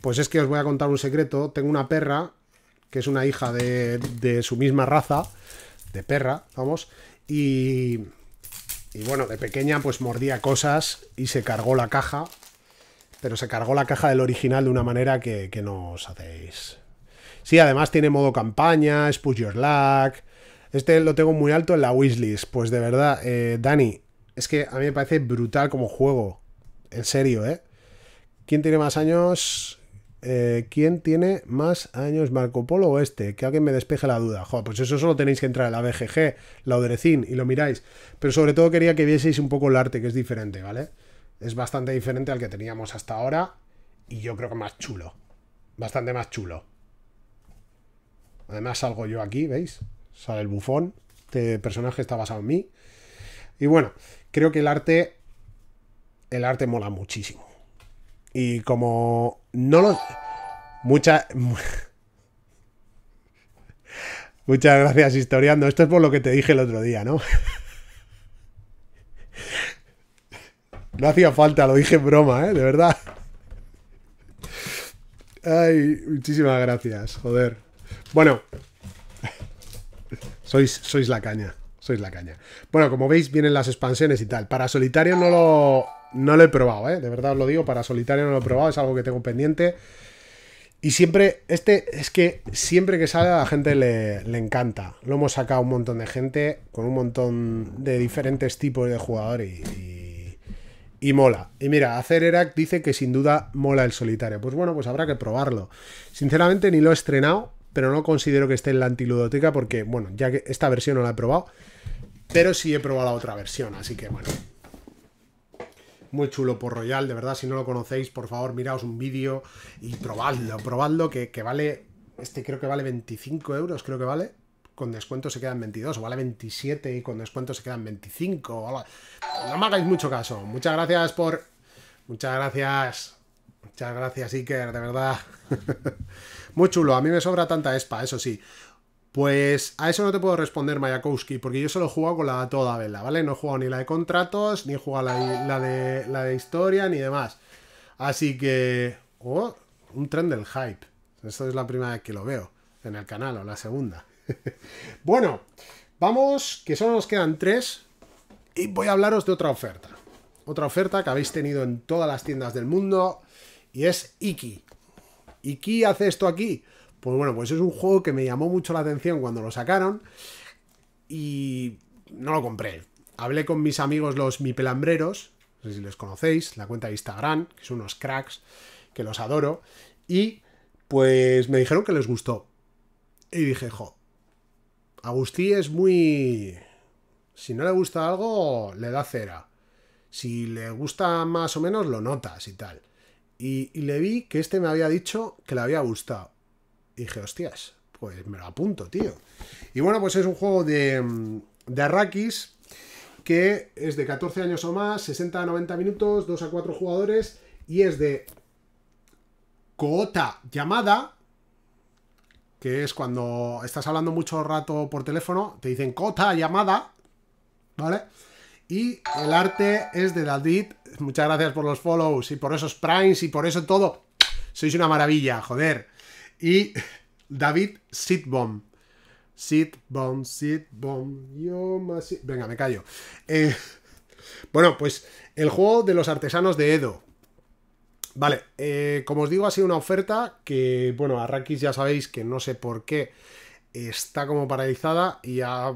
pues es que os voy a contar un secreto. Tengo una perra, que es una hija de, de su misma raza, de perra, vamos, y, y bueno, de pequeña pues mordía cosas y se cargó la caja pero se cargó la caja del original de una manera que, no os hacéis. Sí, además tiene modo campaña, es your luck. Este lo tengo muy alto en la wishlist. Pues de verdad, eh, Dani, es que a mí me parece brutal como juego. En serio, ¿eh? ¿Quién tiene más años? Eh, ¿Quién tiene más años, Marco Polo o este? Que alguien me despeje la duda. Joder, pues eso solo tenéis que entrar en la BGG, la Oderecin, y lo miráis. Pero sobre todo quería que vieseis un poco el arte, que es diferente, ¿vale? es bastante diferente al que teníamos hasta ahora y yo creo que más chulo. Bastante más chulo. Además salgo yo aquí, ¿veis? Sale el bufón. Este personaje está basado en mí. Y bueno, creo que el arte... El arte mola muchísimo. Y como no lo... Mucha... Muchas gracias, historiando. Esto es por lo que te dije el otro día, ¿no? No hacía falta, lo dije en broma, ¿eh? De verdad. Ay, muchísimas gracias, joder. Bueno, sois, sois la caña, sois la caña. Bueno, como veis, vienen las expansiones y tal. Para solitario no lo, no he probado, ¿eh? De verdad os lo digo, para solitario no lo he probado, es algo que tengo pendiente. Y siempre, este es que siempre que sale a la gente le, encanta. Lo hemos sacado un montón de gente con un montón de diferentes tipos de jugadores y y mola. Y mira, hacer Erac dice que sin duda mola el solitario. Pues bueno, pues habrá que probarlo. Sinceramente ni lo he estrenado, pero no considero que esté en la antiludoteca porque, bueno, ya que esta versión no la he probado, pero sí he probado la otra versión, así que bueno. Muy chulo por Royal, de verdad, si no lo conocéis, por favor, miraos un vídeo y probadlo, probadlo, que, vale, este creo que vale 25 euros, creo que vale, con descuento se quedan 22, o vale 27 y con descuento se quedan 25, o no me hagáis mucho caso. Muchas gracias por... Muchas gracias. Muchas gracias, Iker, de verdad. Muy chulo, a mí me sobra tanta espa, eso sí. Pues a eso no te puedo responder, Mayakowski, porque yo solo he jugado con la toda vela, ¿vale? No he jugado ni la de contratos, ni he jugado la, de, la historia, ni demás. Así que... Oh, un tren del hype. Esto es la primera vez que lo veo en el canal, o la segunda. bueno, vamos, que solo nos quedan tres. Y voy a hablaros de otra oferta. Otra oferta que habéis tenido en todas las tiendas del mundo y es Iki. ¿Iki hace esto aquí? Pues bueno, pues es un juego que me llamó mucho la atención cuando lo sacaron y no lo compré. Hablé con mis amigos los Mipelambreros, no sé si les conocéis, la cuenta de Instagram, que son unos cracks, que los adoro, y pues me dijeron que les gustó. Y dije, jo, Agustí es muy si no le gusta algo, le da cera. Si le gusta más o menos, lo notas y tal. Y, le vi que este me había dicho que le había gustado. Y dije, hostias, pues me lo apunto, tío. Y bueno, pues es un juego de, mm, de Arrakis que es de 14 años o más, 60 a 90 minutos, 2 a 4 jugadores y es de Coota llamada, que es cuando estás hablando mucho rato por teléfono, te dicen Cota llamada ¿vale? Y el arte es de David. Muchas gracias por los follows y por esos primes y por eso todo. Sois una maravilla, joder. Y David Sitbomb Sitbom, sitbomb yo Venga, me callo. Eh, bueno, pues el juego de los artesanos de Edo. Vale, eh, como os digo, ha sido una oferta que, bueno, a Rakis ya sabéis que no sé por qué está como paralizada y ha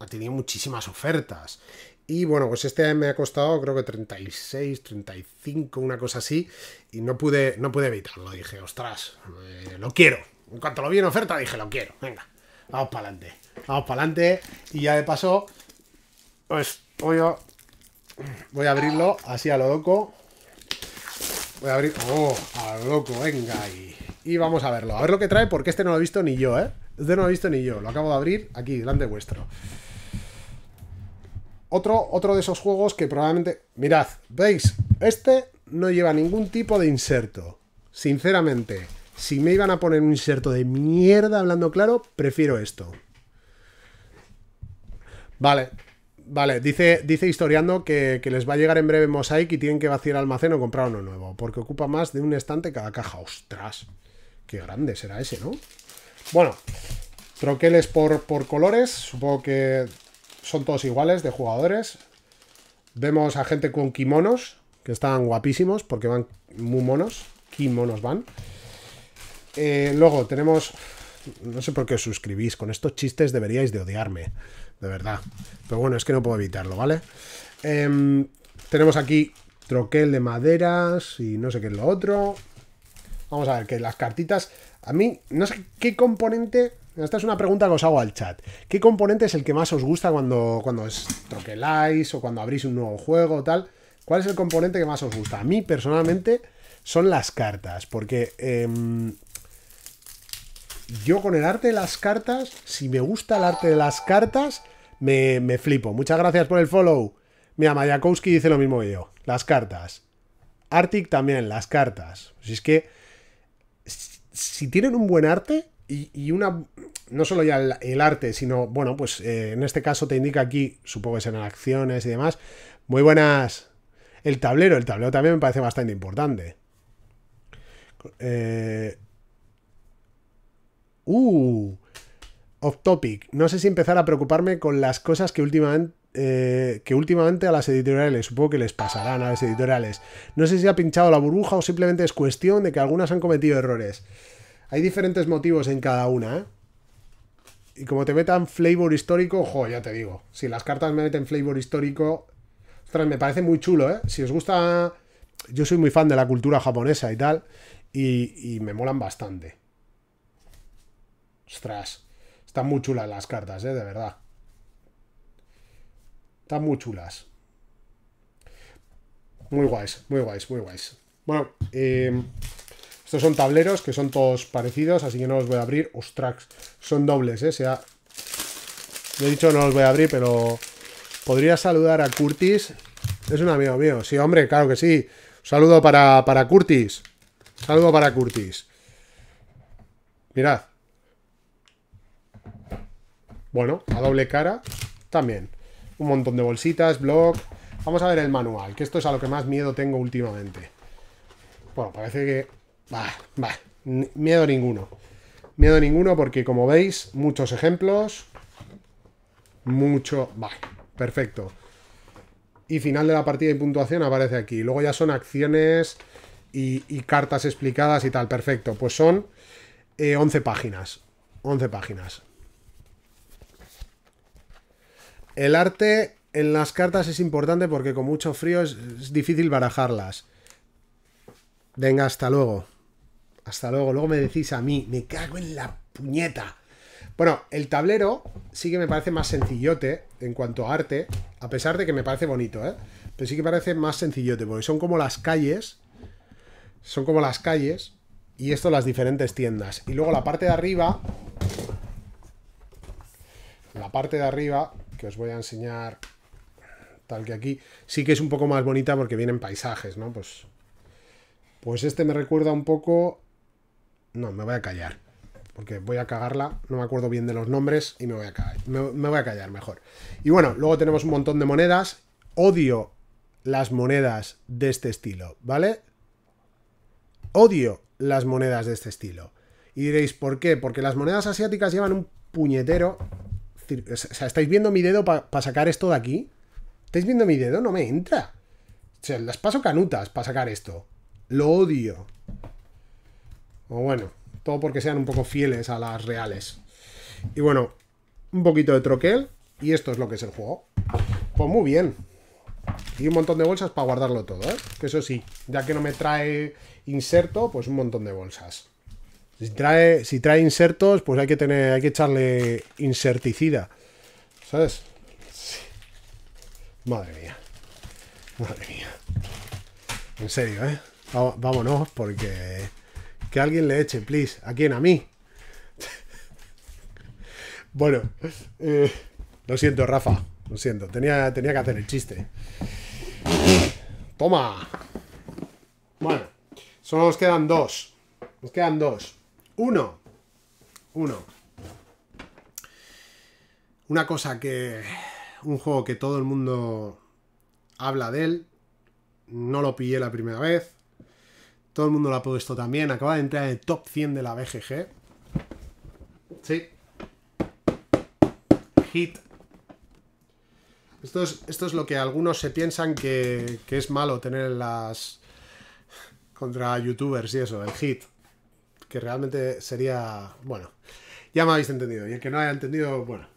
ha tenido muchísimas ofertas. Y bueno, pues este me ha costado creo que 36, 35, una cosa así. Y no pude, no pude evitarlo. Dije, ostras, eh, lo quiero. En cuanto lo vi en oferta, dije, lo quiero. Venga, vamos para adelante. Vamos para adelante. Y ya de paso, pues voy a, voy a abrirlo así a lo loco. Voy a abrir... ¡Oh! A lo loco, venga. Y, y vamos a verlo. A ver lo que trae, porque este no lo he visto ni yo, ¿eh? Este no lo he visto ni yo. Lo acabo de abrir aquí, delante vuestro. Otro, otro de esos juegos que probablemente... Mirad, ¿veis? Este no lleva ningún tipo de inserto. Sinceramente, si me iban a poner un inserto de mierda hablando claro, prefiero esto. Vale, Vale, dice, dice historiando que, les va a llegar en breve Mosaic y tienen que vaciar almacén o comprar uno nuevo, porque ocupa más de un estante cada caja. ¡Ostras! Qué grande será ese, ¿no? Bueno, troqueles por, por colores. Supongo que son todos iguales de jugadores. Vemos a gente con kimonos, que están guapísimos porque van muy monos. Kimonos van. Eh, luego tenemos... No sé por qué os suscribís, con estos chistes deberíais de odiarme, de verdad. Pero bueno, es que no puedo evitarlo, ¿vale? Em, tenemos aquí troquel de maderas y no sé qué es lo otro. Vamos a ver, que las cartitas... A mí, no sé qué componente esta es una pregunta que os hago al chat. ¿Qué componente es el que más os gusta cuando, cuando troqueláis o cuando abrís un nuevo juego o tal? ¿Cuál es el componente que más os gusta? A mí, personalmente, son las cartas. Porque em, yo con el arte de las cartas, si me gusta el arte de las cartas, me, me flipo. Muchas gracias por el follow. Mira, Mayakowski dice lo mismo que yo. Las cartas. Arctic también, las cartas. Si es que. Si tienen un buen arte, y, una, no solo ya el, arte, sino, bueno, pues eh, en este caso te indica aquí, supongo que serán acciones y demás, muy buenas. El tablero, el tablero también me parece bastante importante. Eh, uh, off topic. No sé si empezar a preocuparme con las cosas que últimamente, eh, que últimamente a las editoriales, supongo que les pasarán a las editoriales. No sé si ha pinchado la burbuja o simplemente es cuestión de que algunas han cometido errores. Hay diferentes motivos en cada una, ¿eh? Y como te metan flavor histórico, ojo, ya te digo. Si las cartas me meten flavor histórico. Ostras, me parece muy chulo, ¿eh? Si os gusta. Yo soy muy fan de la cultura japonesa y tal. Y, y me molan bastante. Ostras. Están muy chulas las cartas, ¿eh? De verdad. Están muy chulas. Muy guays, muy guays, muy guays. Bueno, eh. Estos son tableros que son todos parecidos, así que no los voy a abrir. Ostras, son dobles, ¿eh? Sea... Yo he dicho, no los voy a abrir, pero... Podría saludar a Curtis. Es un amigo mío. Sí, hombre, claro que sí. saludo para, Curtis. saludo para Curtis. Mirad. Bueno, a doble cara también. Un montón de bolsitas, blog. Vamos a ver el manual, que esto es a lo que más miedo tengo últimamente. Bueno, parece que va, va, miedo ninguno. Miedo ninguno porque, como veis, muchos ejemplos. Mucho... va perfecto. Y final de la partida y puntuación aparece aquí. Luego ya son acciones y, cartas explicadas y tal. Perfecto. Pues son 11 eh, páginas. 11 páginas. El arte en las cartas es importante porque con mucho frío es difícil barajarlas. Venga, hasta luego. Hasta luego. Luego me decís a mí, me cago en la puñeta. Bueno, el tablero sí que me parece más sencillote en cuanto a arte, a pesar de que me parece bonito, ¿eh? Pero sí que parece más sencillote, porque son como las calles, son como las calles, y esto las diferentes tiendas. Y luego la parte de arriba, la parte de arriba, que os voy a enseñar tal que aquí, sí que es un poco más bonita porque vienen paisajes, ¿no? Pues, pues este me recuerda un poco no, me voy a callar. Porque voy a cagarla, no me acuerdo bien de los nombres y me voy a callar. Me, voy a callar mejor. Y bueno, luego tenemos un montón de monedas. Odio las monedas de este estilo, ¿vale? Odio las monedas de este estilo. Y diréis, ¿por qué? Porque las monedas asiáticas llevan un puñetero... O sea, ¿estáis viendo mi dedo para sacar esto de aquí? ¿Estáis viendo mi dedo? No me entra. O sea, las paso canutas para sacar esto. Lo odio. O bueno, todo porque sean un poco fieles a las reales. Y bueno, un poquito de troquel y esto es lo que es el juego. Pues muy bien. Y un montón de bolsas para guardarlo todo, ¿eh? Que eso sí, ya que no me trae inserto, pues un montón de bolsas. Si trae, si trae insertos, pues hay que tener, hay que echarle inserticida. ¿Sabes? Madre mía. Madre mía. En serio, ¿eh? Vámonos porque que alguien le eche, please. ¿A quién? A mí. bueno, eh, lo siento, Rafa. Lo siento. Tenía, tenía que hacer el chiste. Toma. Bueno, solo nos quedan dos. Nos quedan dos. Uno. Uno. Una cosa que... Un juego que todo el mundo habla de él. No lo pillé la primera vez. Todo el mundo lo ha puesto también. Acaba de entrar en el top 100 de la BGG. Sí. Hit. Esto es, esto es lo que algunos se piensan que, es malo tener las... contra youtubers y eso, el hit. Que realmente sería... bueno. Ya me habéis entendido. Y el que no haya entendido, bueno.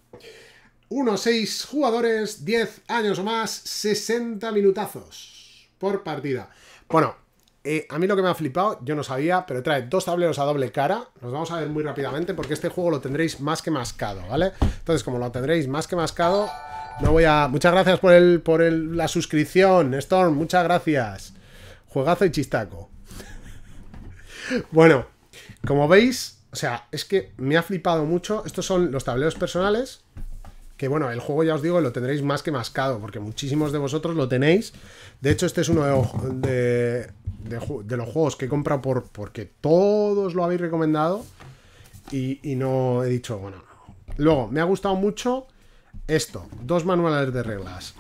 1, 6 jugadores, 10 años o más, 60 minutazos por partida. Bueno, eh, a mí lo que me ha flipado, yo no sabía, pero trae dos tableros a doble cara. Los vamos a ver muy rápidamente porque este juego lo tendréis más que mascado, ¿vale? Entonces, como lo tendréis más que mascado, no voy a... Muchas gracias por, el, por la suscripción, Storm, muchas gracias. Juegazo y chistaco. bueno, como veis, o sea, es que me ha flipado mucho. Estos son los tableros personales. Que bueno, el juego ya os digo, lo tendréis más que mascado, porque muchísimos de vosotros lo tenéis. De hecho, este es uno de, de de, los juegos que he comprado por, porque todos lo habéis recomendado y, no he dicho, bueno. Luego, me ha gustado mucho esto, dos manuales de reglas.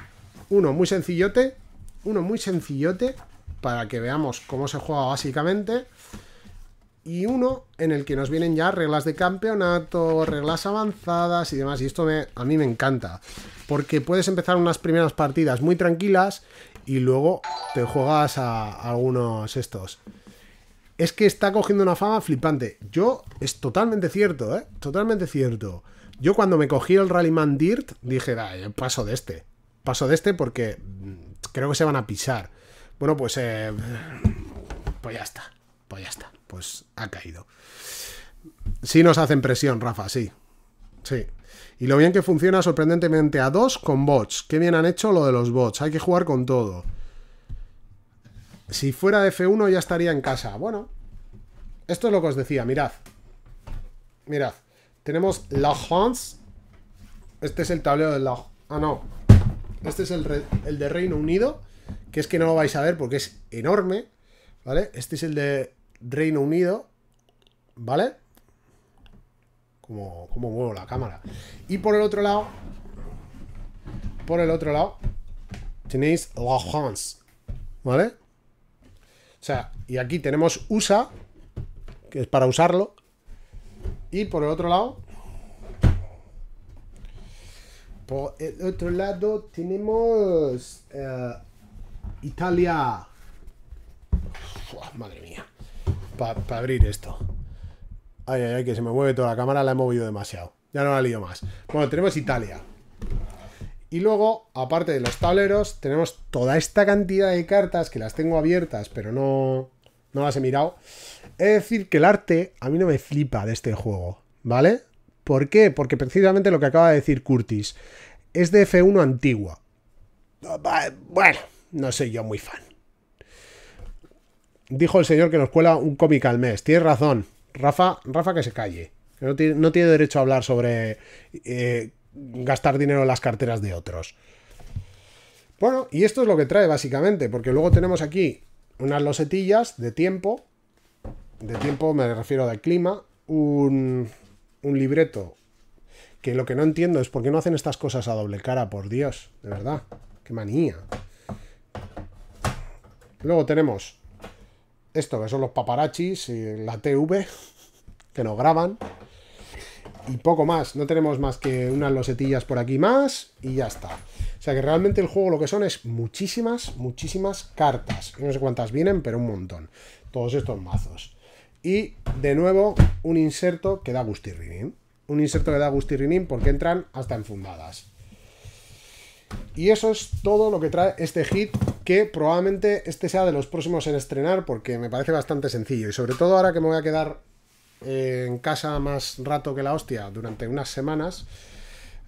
Uno muy sencillote, uno muy sencillote para que veamos cómo se juega básicamente. Y uno en el que nos vienen ya reglas de campeonato, reglas avanzadas y demás. Y esto me, a mí me encanta. Porque puedes empezar unas primeras partidas muy tranquilas y luego te juegas a algunos estos. Es que está cogiendo una fama flipante. Yo, es totalmente cierto, ¿eh? Totalmente cierto. Yo cuando me cogí el Rallyman Dirt, dije, eh, paso de este. Paso de este porque mm, creo que se van a pisar. Bueno, pues... Eh, pues ya está. Pues ya está. Pues ha caído. Sí nos hacen presión, Rafa, sí. Sí, y lo bien que funciona sorprendentemente a dos con bots. Qué bien han hecho lo de los bots. Hay que jugar con todo. Si fuera F1 ya estaría en casa. Bueno, esto es lo que os decía. Mirad. Mirad. Tenemos La Hans. Este es el tablero de La... Ah, no. Este es el, el de Reino Unido. Que es que no lo vais a ver porque es enorme. ¿Vale? Este es el de Reino Unido. ¿Vale? Como cómo muevo la cámara. Y por el otro lado, por el otro lado, tenéis la France, ¿vale? O sea, y aquí tenemos USA, que es para usarlo. Y por el otro lado, por el otro lado tenemos eh, Italia. madre mía. Para abrir esto. Ay, ay, ay, que se me mueve toda la cámara, la he movido demasiado. Ya no la lío más. Bueno, tenemos Italia. Y luego, aparte de los tableros, tenemos toda esta cantidad de cartas que las tengo abiertas, pero no, no las he mirado. Es decir que el arte a mí no me flipa de este juego, ¿vale? ¿Por qué? Porque precisamente lo que acaba de decir Curtis es de F1 antigua. Bueno, no soy yo muy fan. Dijo el señor que nos cuela un cómic al mes. Tienes razón. Rafa, Rafa que se calle. Que no tiene, derecho a hablar sobre eh, gastar dinero en las carteras de otros. Bueno, y esto es lo que trae básicamente, porque luego tenemos aquí unas losetillas de tiempo. De tiempo me refiero al clima. Un, un libreto. Que lo que no entiendo es por qué no hacen estas cosas a doble cara, por Dios. De verdad. Qué manía. Luego tenemos esto que son los paparachis y la TV que nos graban. Y poco más, no tenemos más que unas losetillas por aquí más y ya está. O sea que realmente el juego lo que son es muchísimas, muchísimas cartas. No sé cuántas vienen, pero un montón. Todos estos mazos. Y de nuevo, un inserto que da Gusti Un inserto que da Gusti Rinin porque entran hasta enfundadas. Y eso es todo lo que trae este hit, que probablemente este sea de los próximos en estrenar, porque me parece bastante sencillo. Y sobre todo ahora que me voy a quedar eh, en casa más rato que la hostia durante unas semanas,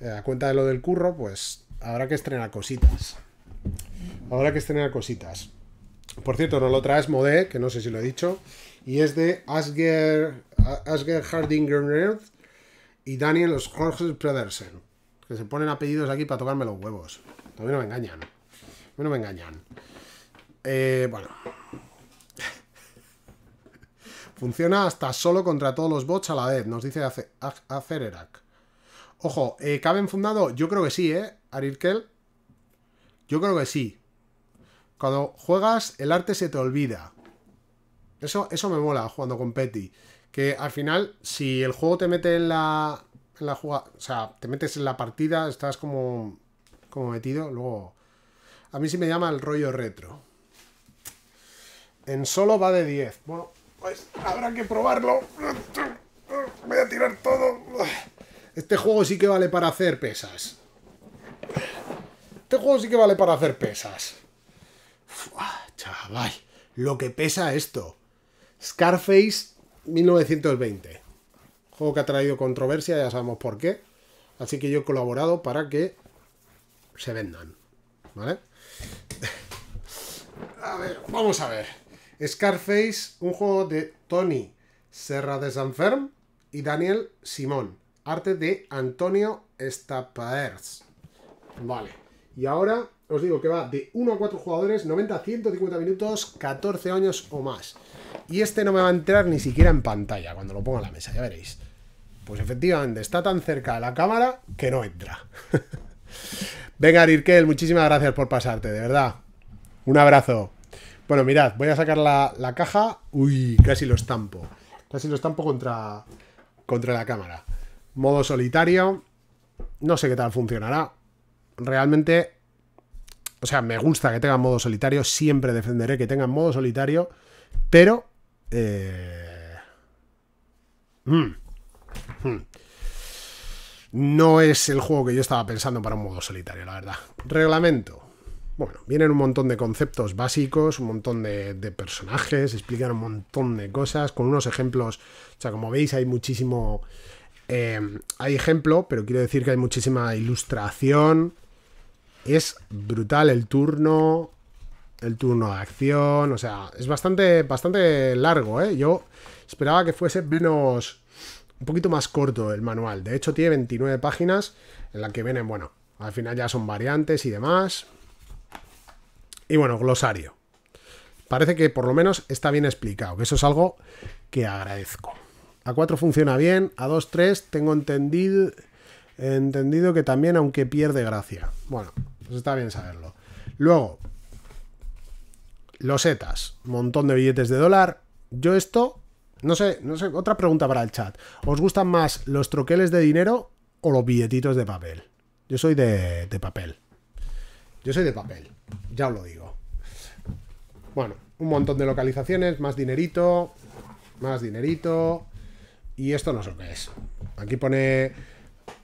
eh, a cuenta de lo del curro, pues habrá que estrenar cositas. Habrá que estrenar cositas. Por cierto, no lo traes Modé, que no sé si lo he dicho, y es de Asger, Asger Hardinger y Daniel Jorge Pedersen. Que se ponen apellidos aquí para tocarme los huevos. A no me engañan. A mí no me engañan. Eh, bueno. Funciona hasta solo contra todos los bots a la vez, nos dice hace Ojo, eh, ¿cabe ¿caben fundado? Yo creo que sí, ¿eh? Arirkel. Yo creo que sí. Cuando juegas, el arte se te olvida. Eso, eso me mola jugando con Petty. Que al final, si el juego te mete en la, en la jugada, o sea, te metes en la partida, estás como, como metido, luego... A mí sí me llama el rollo retro. En solo va de 10. Bueno, pues habrá que probarlo. Voy a tirar todo. Este juego sí que vale para hacer pesas. Este juego sí que vale para hacer pesas. chaval, lo que pesa esto. Scarface 1920. Juego que ha traído controversia, ya sabemos por qué. Así que yo he colaborado para que se vendan. ¿Vale? a ver, vamos a ver. Scarface, un juego de Tony Serra de Sanferm y Daniel Simón. Arte de Antonio Stapaers. Vale. Y ahora os digo que va de 1 a 4 jugadores, 90 a 150 minutos, 14 años o más. Y este no me va a entrar ni siquiera en pantalla cuando lo ponga a la mesa, ya veréis. Pues efectivamente, está tan cerca de la cámara que no entra. Venga, Arikel, muchísimas gracias por pasarte, de verdad. Un abrazo. Bueno, mirad, voy a sacar la, caja. Uy, casi lo estampo. Casi lo estampo contra, contra la cámara. Modo solitario. No sé qué tal funcionará. Realmente, o sea, me gusta que tenga modo solitario. Siempre defenderé que tenga modo solitario. Pero... Eh... Mm. Hmm. No es el juego que yo estaba pensando para un modo solitario, la verdad. Reglamento. Bueno, vienen un montón de conceptos básicos, un montón de, personajes, explican un montón de cosas, con unos ejemplos. O sea, como veis, hay muchísimo. Eh, hay ejemplo, pero quiero decir que hay muchísima ilustración. Es brutal el turno. El turno de acción. O sea, es bastante, bastante largo, ¿eh? Yo esperaba que fuese menos un poquito más corto el manual. De hecho, tiene 29 páginas en la que vienen, bueno, al final ya son variantes y demás. Y bueno, glosario. Parece que por lo menos está bien explicado, que eso es algo que agradezco. A4 funciona bien, A2, 3 tengo entendido, entendido que también, aunque pierde gracia. Bueno, pues está bien saberlo. Luego, losetas, montón de billetes de dólar. Yo esto no sé, no sé, otra pregunta para el chat. ¿Os gustan más los troqueles de dinero o los billetitos de papel? Yo soy de, papel. Yo soy de papel, ya os lo digo. Bueno, un montón de localizaciones, más dinerito, más dinerito. Y esto no sé qué es. Aquí pone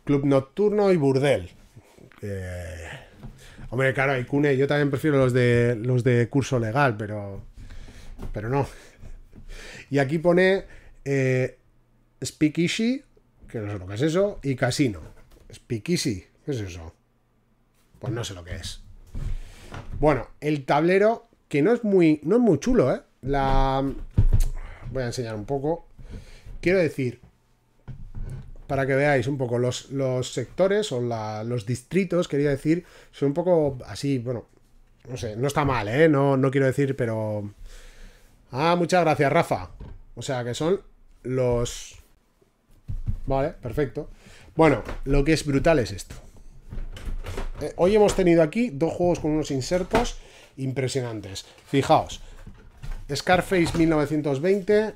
club nocturno y burdel. Eh, hombre, claro, hay Cune, yo también prefiero los de los de curso legal, pero pero no. Y aquí pone eh, que no sé lo que es eso, y Casino. Speakeasy, ¿qué es eso? Pues no sé lo que es. Bueno, el tablero, que no es muy, no es muy chulo, ¿eh? La... Voy a enseñar un poco. Quiero decir, para que veáis un poco los, sectores o los distritos, quería decir, son un poco así, bueno, no sé, no está mal, ¿eh? No, no quiero decir, pero Ah, muchas gracias, Rafa. O sea, que son los... Vale, perfecto. Bueno, lo que es brutal es esto. Eh, hoy hemos tenido aquí dos juegos con unos insertos impresionantes. Fijaos. Scarface 1920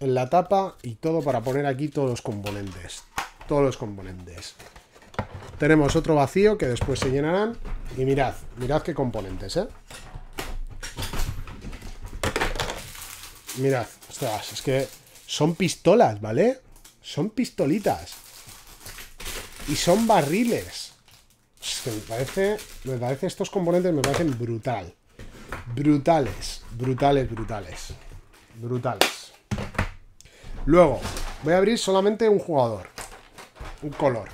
en la tapa y todo para poner aquí todos los componentes. Todos los componentes. Tenemos otro vacío que después se llenarán. Y mirad, mirad qué componentes, ¿eh? Mirad, ostras, es que son pistolas, ¿vale? Son pistolitas. Y son barriles. me parece, me parece, estos componentes me parecen brutal. Brutales, brutales, brutales. Brutales. Luego, voy a abrir solamente un jugador. Un color.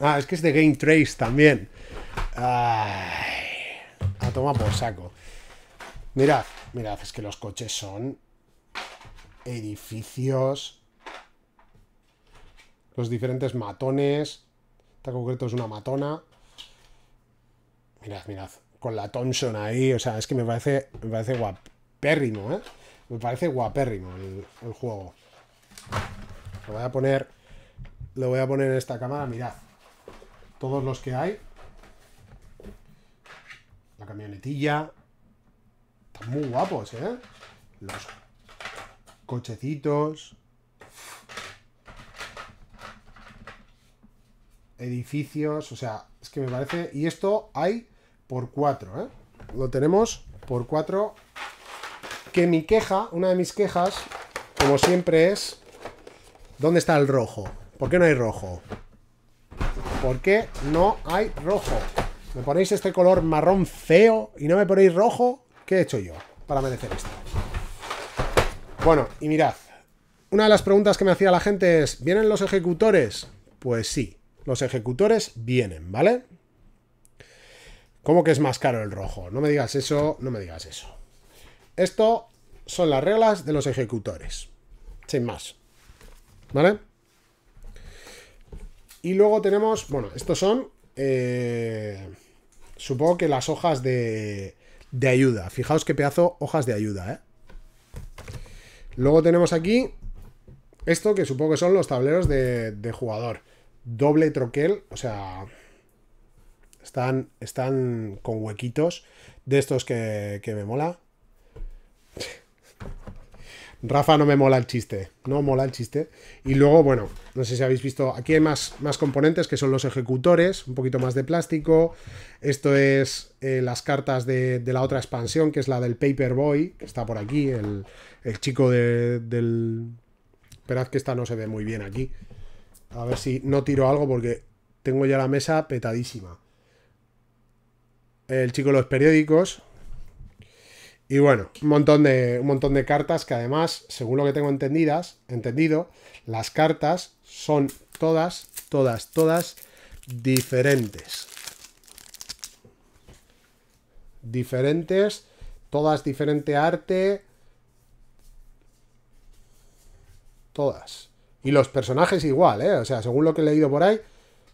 Ah, es que es de Game Trace también. Ay, a tomar por saco. Mirad, Mirad, es que los coches son edificios, los diferentes matones. Esta concreto es una matona. Mirad, mirad, con la Thompson ahí, o sea, es que me parece, me parece guapérrimo, ¿eh? Me parece guapérrimo el, juego. Lo voy a poner, lo voy a poner en esta cámara, mirad. Todos los que hay. La camionetilla, muy guapos, ¿eh? Los cochecitos. Edificios, o sea, es que me parece... Y esto hay por cuatro, ¿eh? Lo tenemos por cuatro. Que mi queja, una de mis quejas, como siempre es... ¿Dónde está el rojo? ¿Por qué no hay rojo? ¿Por qué no hay rojo? ¿Me ponéis este color marrón feo y no me ponéis rojo? ¿Qué he hecho yo para merecer esto? Bueno, y mirad, una de las preguntas que me hacía la gente es, ¿vienen los ejecutores? Pues sí, los ejecutores vienen, ¿vale? ¿Cómo que es más caro el rojo? No me digas eso, no me digas eso. Esto son las reglas de los ejecutores, sin más, ¿vale? Y luego tenemos, bueno, estos son, eh, supongo que las hojas de, de ayuda. Fijaos qué pedazo hojas de ayuda, ¿eh? Luego tenemos aquí esto que supongo que son los tableros de, jugador. Doble troquel, o sea, están, están con huequitos de estos que, que me mola. Rafa no me mola el chiste, no mola el chiste. Y luego, bueno, no sé si habéis visto, aquí hay más, más componentes que son los ejecutores, un poquito más de plástico. Esto es eh, las cartas de, de, la otra expansión, que es la del Paperboy, que está por aquí, el, el chico del... Esperad que esta no se ve muy bien aquí. A ver si no tiro algo porque tengo ya la mesa petadísima. El chico de los periódicos, y bueno, un montón, de, un montón de cartas que además, según lo que tengo entendidas, entendido, las cartas son todas, todas, todas diferentes. Diferentes, todas diferente arte. Todas. Y los personajes igual, ¿eh? O sea, según lo que he leído por ahí,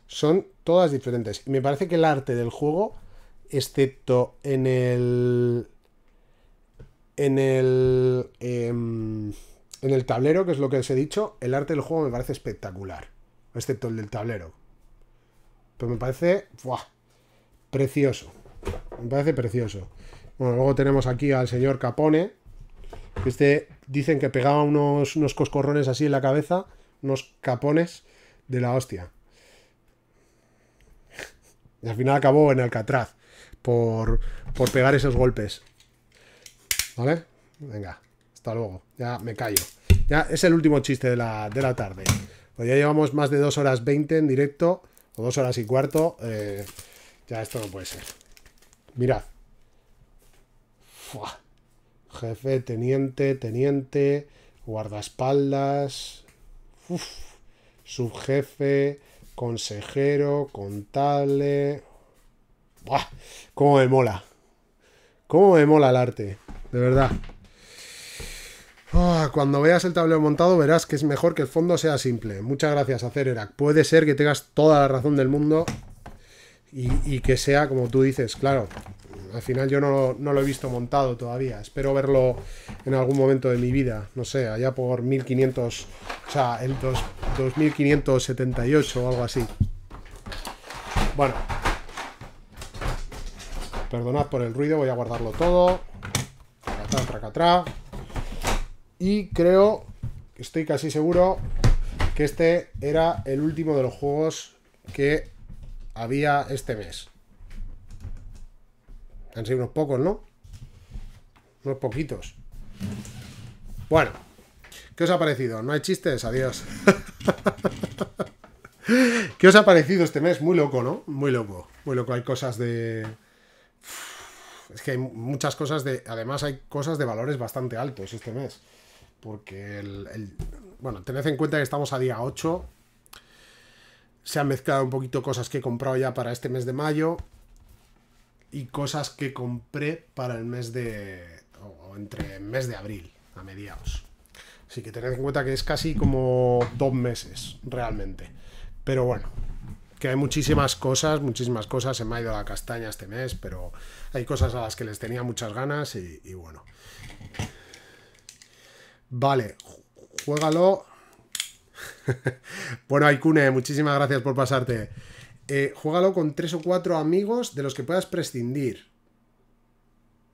son todas diferentes. Y me parece que el arte del juego, excepto en el en el, em, en el tablero, que es lo que os he dicho, el arte del juego me parece espectacular. Excepto el del tablero. Pero me parece precioso. Me parece precioso. Bueno, luego tenemos aquí al señor Capone. Que este, dicen que pegaba unos, unos coscorrones así en la cabeza. Unos capones de la hostia. Y al final acabó en Alcatraz por, por pegar esos golpes. ¿Vale? Venga, hasta luego. Ya me callo. Ya es el último chiste de la, tarde. Pues ya llevamos más de dos horas 20 en directo, o dos horas y cuarto. Eh, ya esto no puede ser. Mirad. Jefe, teniente, teniente, guardaespaldas, subjefe, consejero, contable. ¡Buah! ¡Cómo me mola! ¿Cómo me mola el arte? de verdad. Ah, cuando veas el tablero montado verás que es mejor que el fondo sea simple. Muchas gracias, Acererac. Puede ser que tengas toda la razón del mundo y, que sea como tú dices, claro. Al final yo no, lo he visto montado todavía. Espero verlo en algún momento de mi vida. No sé, allá por 1500... O sea, el 2578 o algo así. Bueno. Perdonad por el ruido, voy a guardarlo todo tracatrá. Y creo, estoy casi seguro, que este era el último de los juegos que había este mes. Han sido unos pocos, ¿no? Unos poquitos. Bueno, ¿qué os ha parecido? No hay chistes, adiós. ¿Qué os ha parecido este mes? Muy loco, ¿no? Muy loco. Muy loco. Hay cosas de es que hay muchas cosas de. Además, hay cosas de valores bastante altos este mes. Porque el, Bueno, tened en cuenta que estamos a día 8. Se han mezclado un poquito cosas que he comprado ya para este mes de mayo. Y cosas que compré para el mes de. o entre el mes de abril, a mediados. Así que tened en cuenta que es casi como dos meses, realmente. Pero bueno, hay muchísimas cosas, muchísimas cosas. Se me ha ido la castaña este mes, pero hay cosas a las que les tenía muchas ganas y, bueno. Vale, juégalo. bueno, Aikune, muchísimas gracias por pasarte. Eh, juégalo con tres o cuatro amigos de los que puedas prescindir.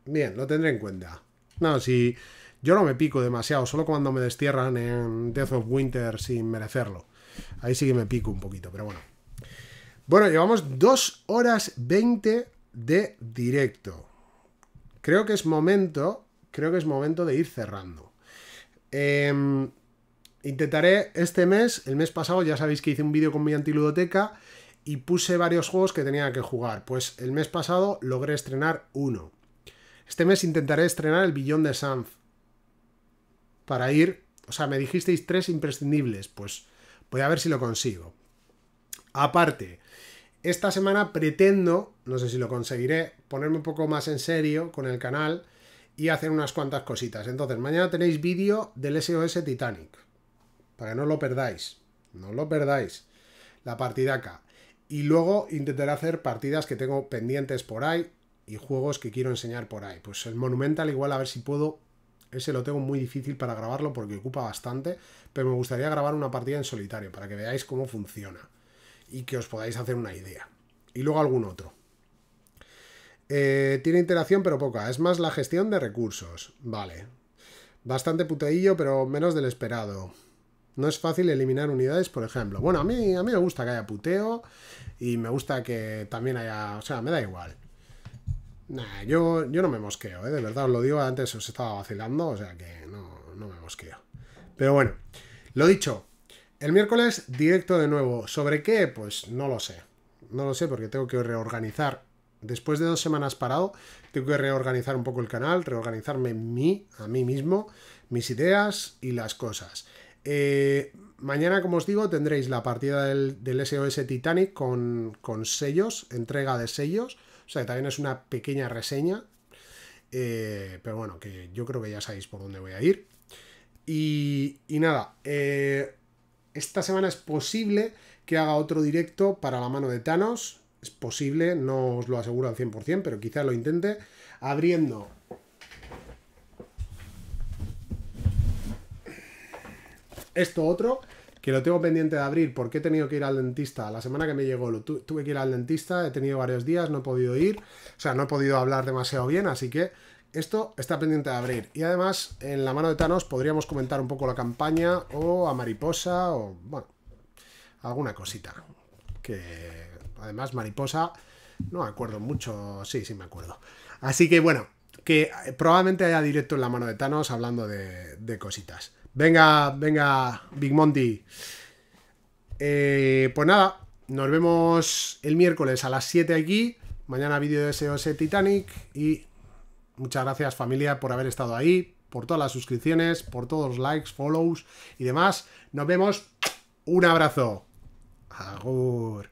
Bien, lo tendré en cuenta. No, si yo no me pico demasiado, solo cuando me destierran en Death of Winter sin merecerlo. Ahí sí que me pico un poquito, pero bueno. Bueno, llevamos 2 horas 20 de directo. Creo que es momento, creo que es momento de ir cerrando. Em, intentaré este mes, el mes pasado ya sabéis que hice un vídeo con mi antiludoteca y puse varios juegos que tenía que jugar. Pues el mes pasado logré estrenar uno. Este mes intentaré estrenar el billón de Sanf. Para ir, o sea, me dijisteis tres imprescindibles, pues voy a ver si lo consigo. Aparte, esta semana pretendo, no sé si lo conseguiré, ponerme un poco más en serio con el canal y hacer unas cuantas cositas. Entonces, mañana tenéis vídeo del SOS Titanic, para que no lo perdáis, no lo perdáis, la partida acá. Y luego intentaré hacer partidas que tengo pendientes por ahí y juegos que quiero enseñar por ahí. Pues el Monumental igual a ver si puedo ese lo tengo muy difícil para grabarlo porque ocupa bastante, pero me gustaría grabar una partida en solitario para que veáis cómo funciona y que os podáis hacer una idea. Y luego algún otro. Eh, tiene interacción pero poca, es más la gestión de recursos. Vale. Bastante puteillo pero menos del esperado. No es fácil eliminar unidades, por ejemplo. Bueno, a mí, a mí me gusta que haya puteo y me gusta que también haya... O sea, me da igual. Nah, yo, yo no me mosqueo, ¿eh? de verdad os lo digo, antes os estaba vacilando, o sea que no, no me mosqueo. Pero bueno, lo dicho, el miércoles, directo de nuevo. ¿Sobre qué? Pues no lo sé. No lo sé porque tengo que reorganizar. Después de dos semanas parado, tengo que reorganizar un poco el canal, reorganizarme mí, a mí mismo, mis ideas y las cosas. Eh, mañana, como os digo, tendréis la partida del, SOS Titanic con, sellos, entrega de sellos. O sea, que también es una pequeña reseña. Eh, pero bueno, que yo creo que ya sabéis por dónde voy a ir. Y, y nada, eh, esta semana es posible que haga otro directo para la mano de Thanos. Es posible, no os lo aseguro al 100%, pero quizá lo intente. Abriendo esto otro, que lo tengo pendiente de abrir porque he tenido que ir al dentista. La semana que me llegó tuve que ir al dentista, he tenido varios días, no he podido ir. O sea, no he podido hablar demasiado bien, así que esto está pendiente de abrir. Y además, en la mano de Thanos podríamos comentar un poco la campaña o a Mariposa o, bueno, alguna cosita. Que además Mariposa, no me acuerdo mucho, sí, sí me acuerdo. Así que bueno, que probablemente haya directo en la mano de Thanos hablando de, cositas. Venga, venga, Big Monty. Eh, pues nada, nos vemos el miércoles a las 7 aquí. Mañana vídeo de SOS Titanic y Muchas gracias familia por haber estado ahí, por todas las suscripciones, por todos los likes, follows y demás. Nos vemos. Un abrazo. Agur.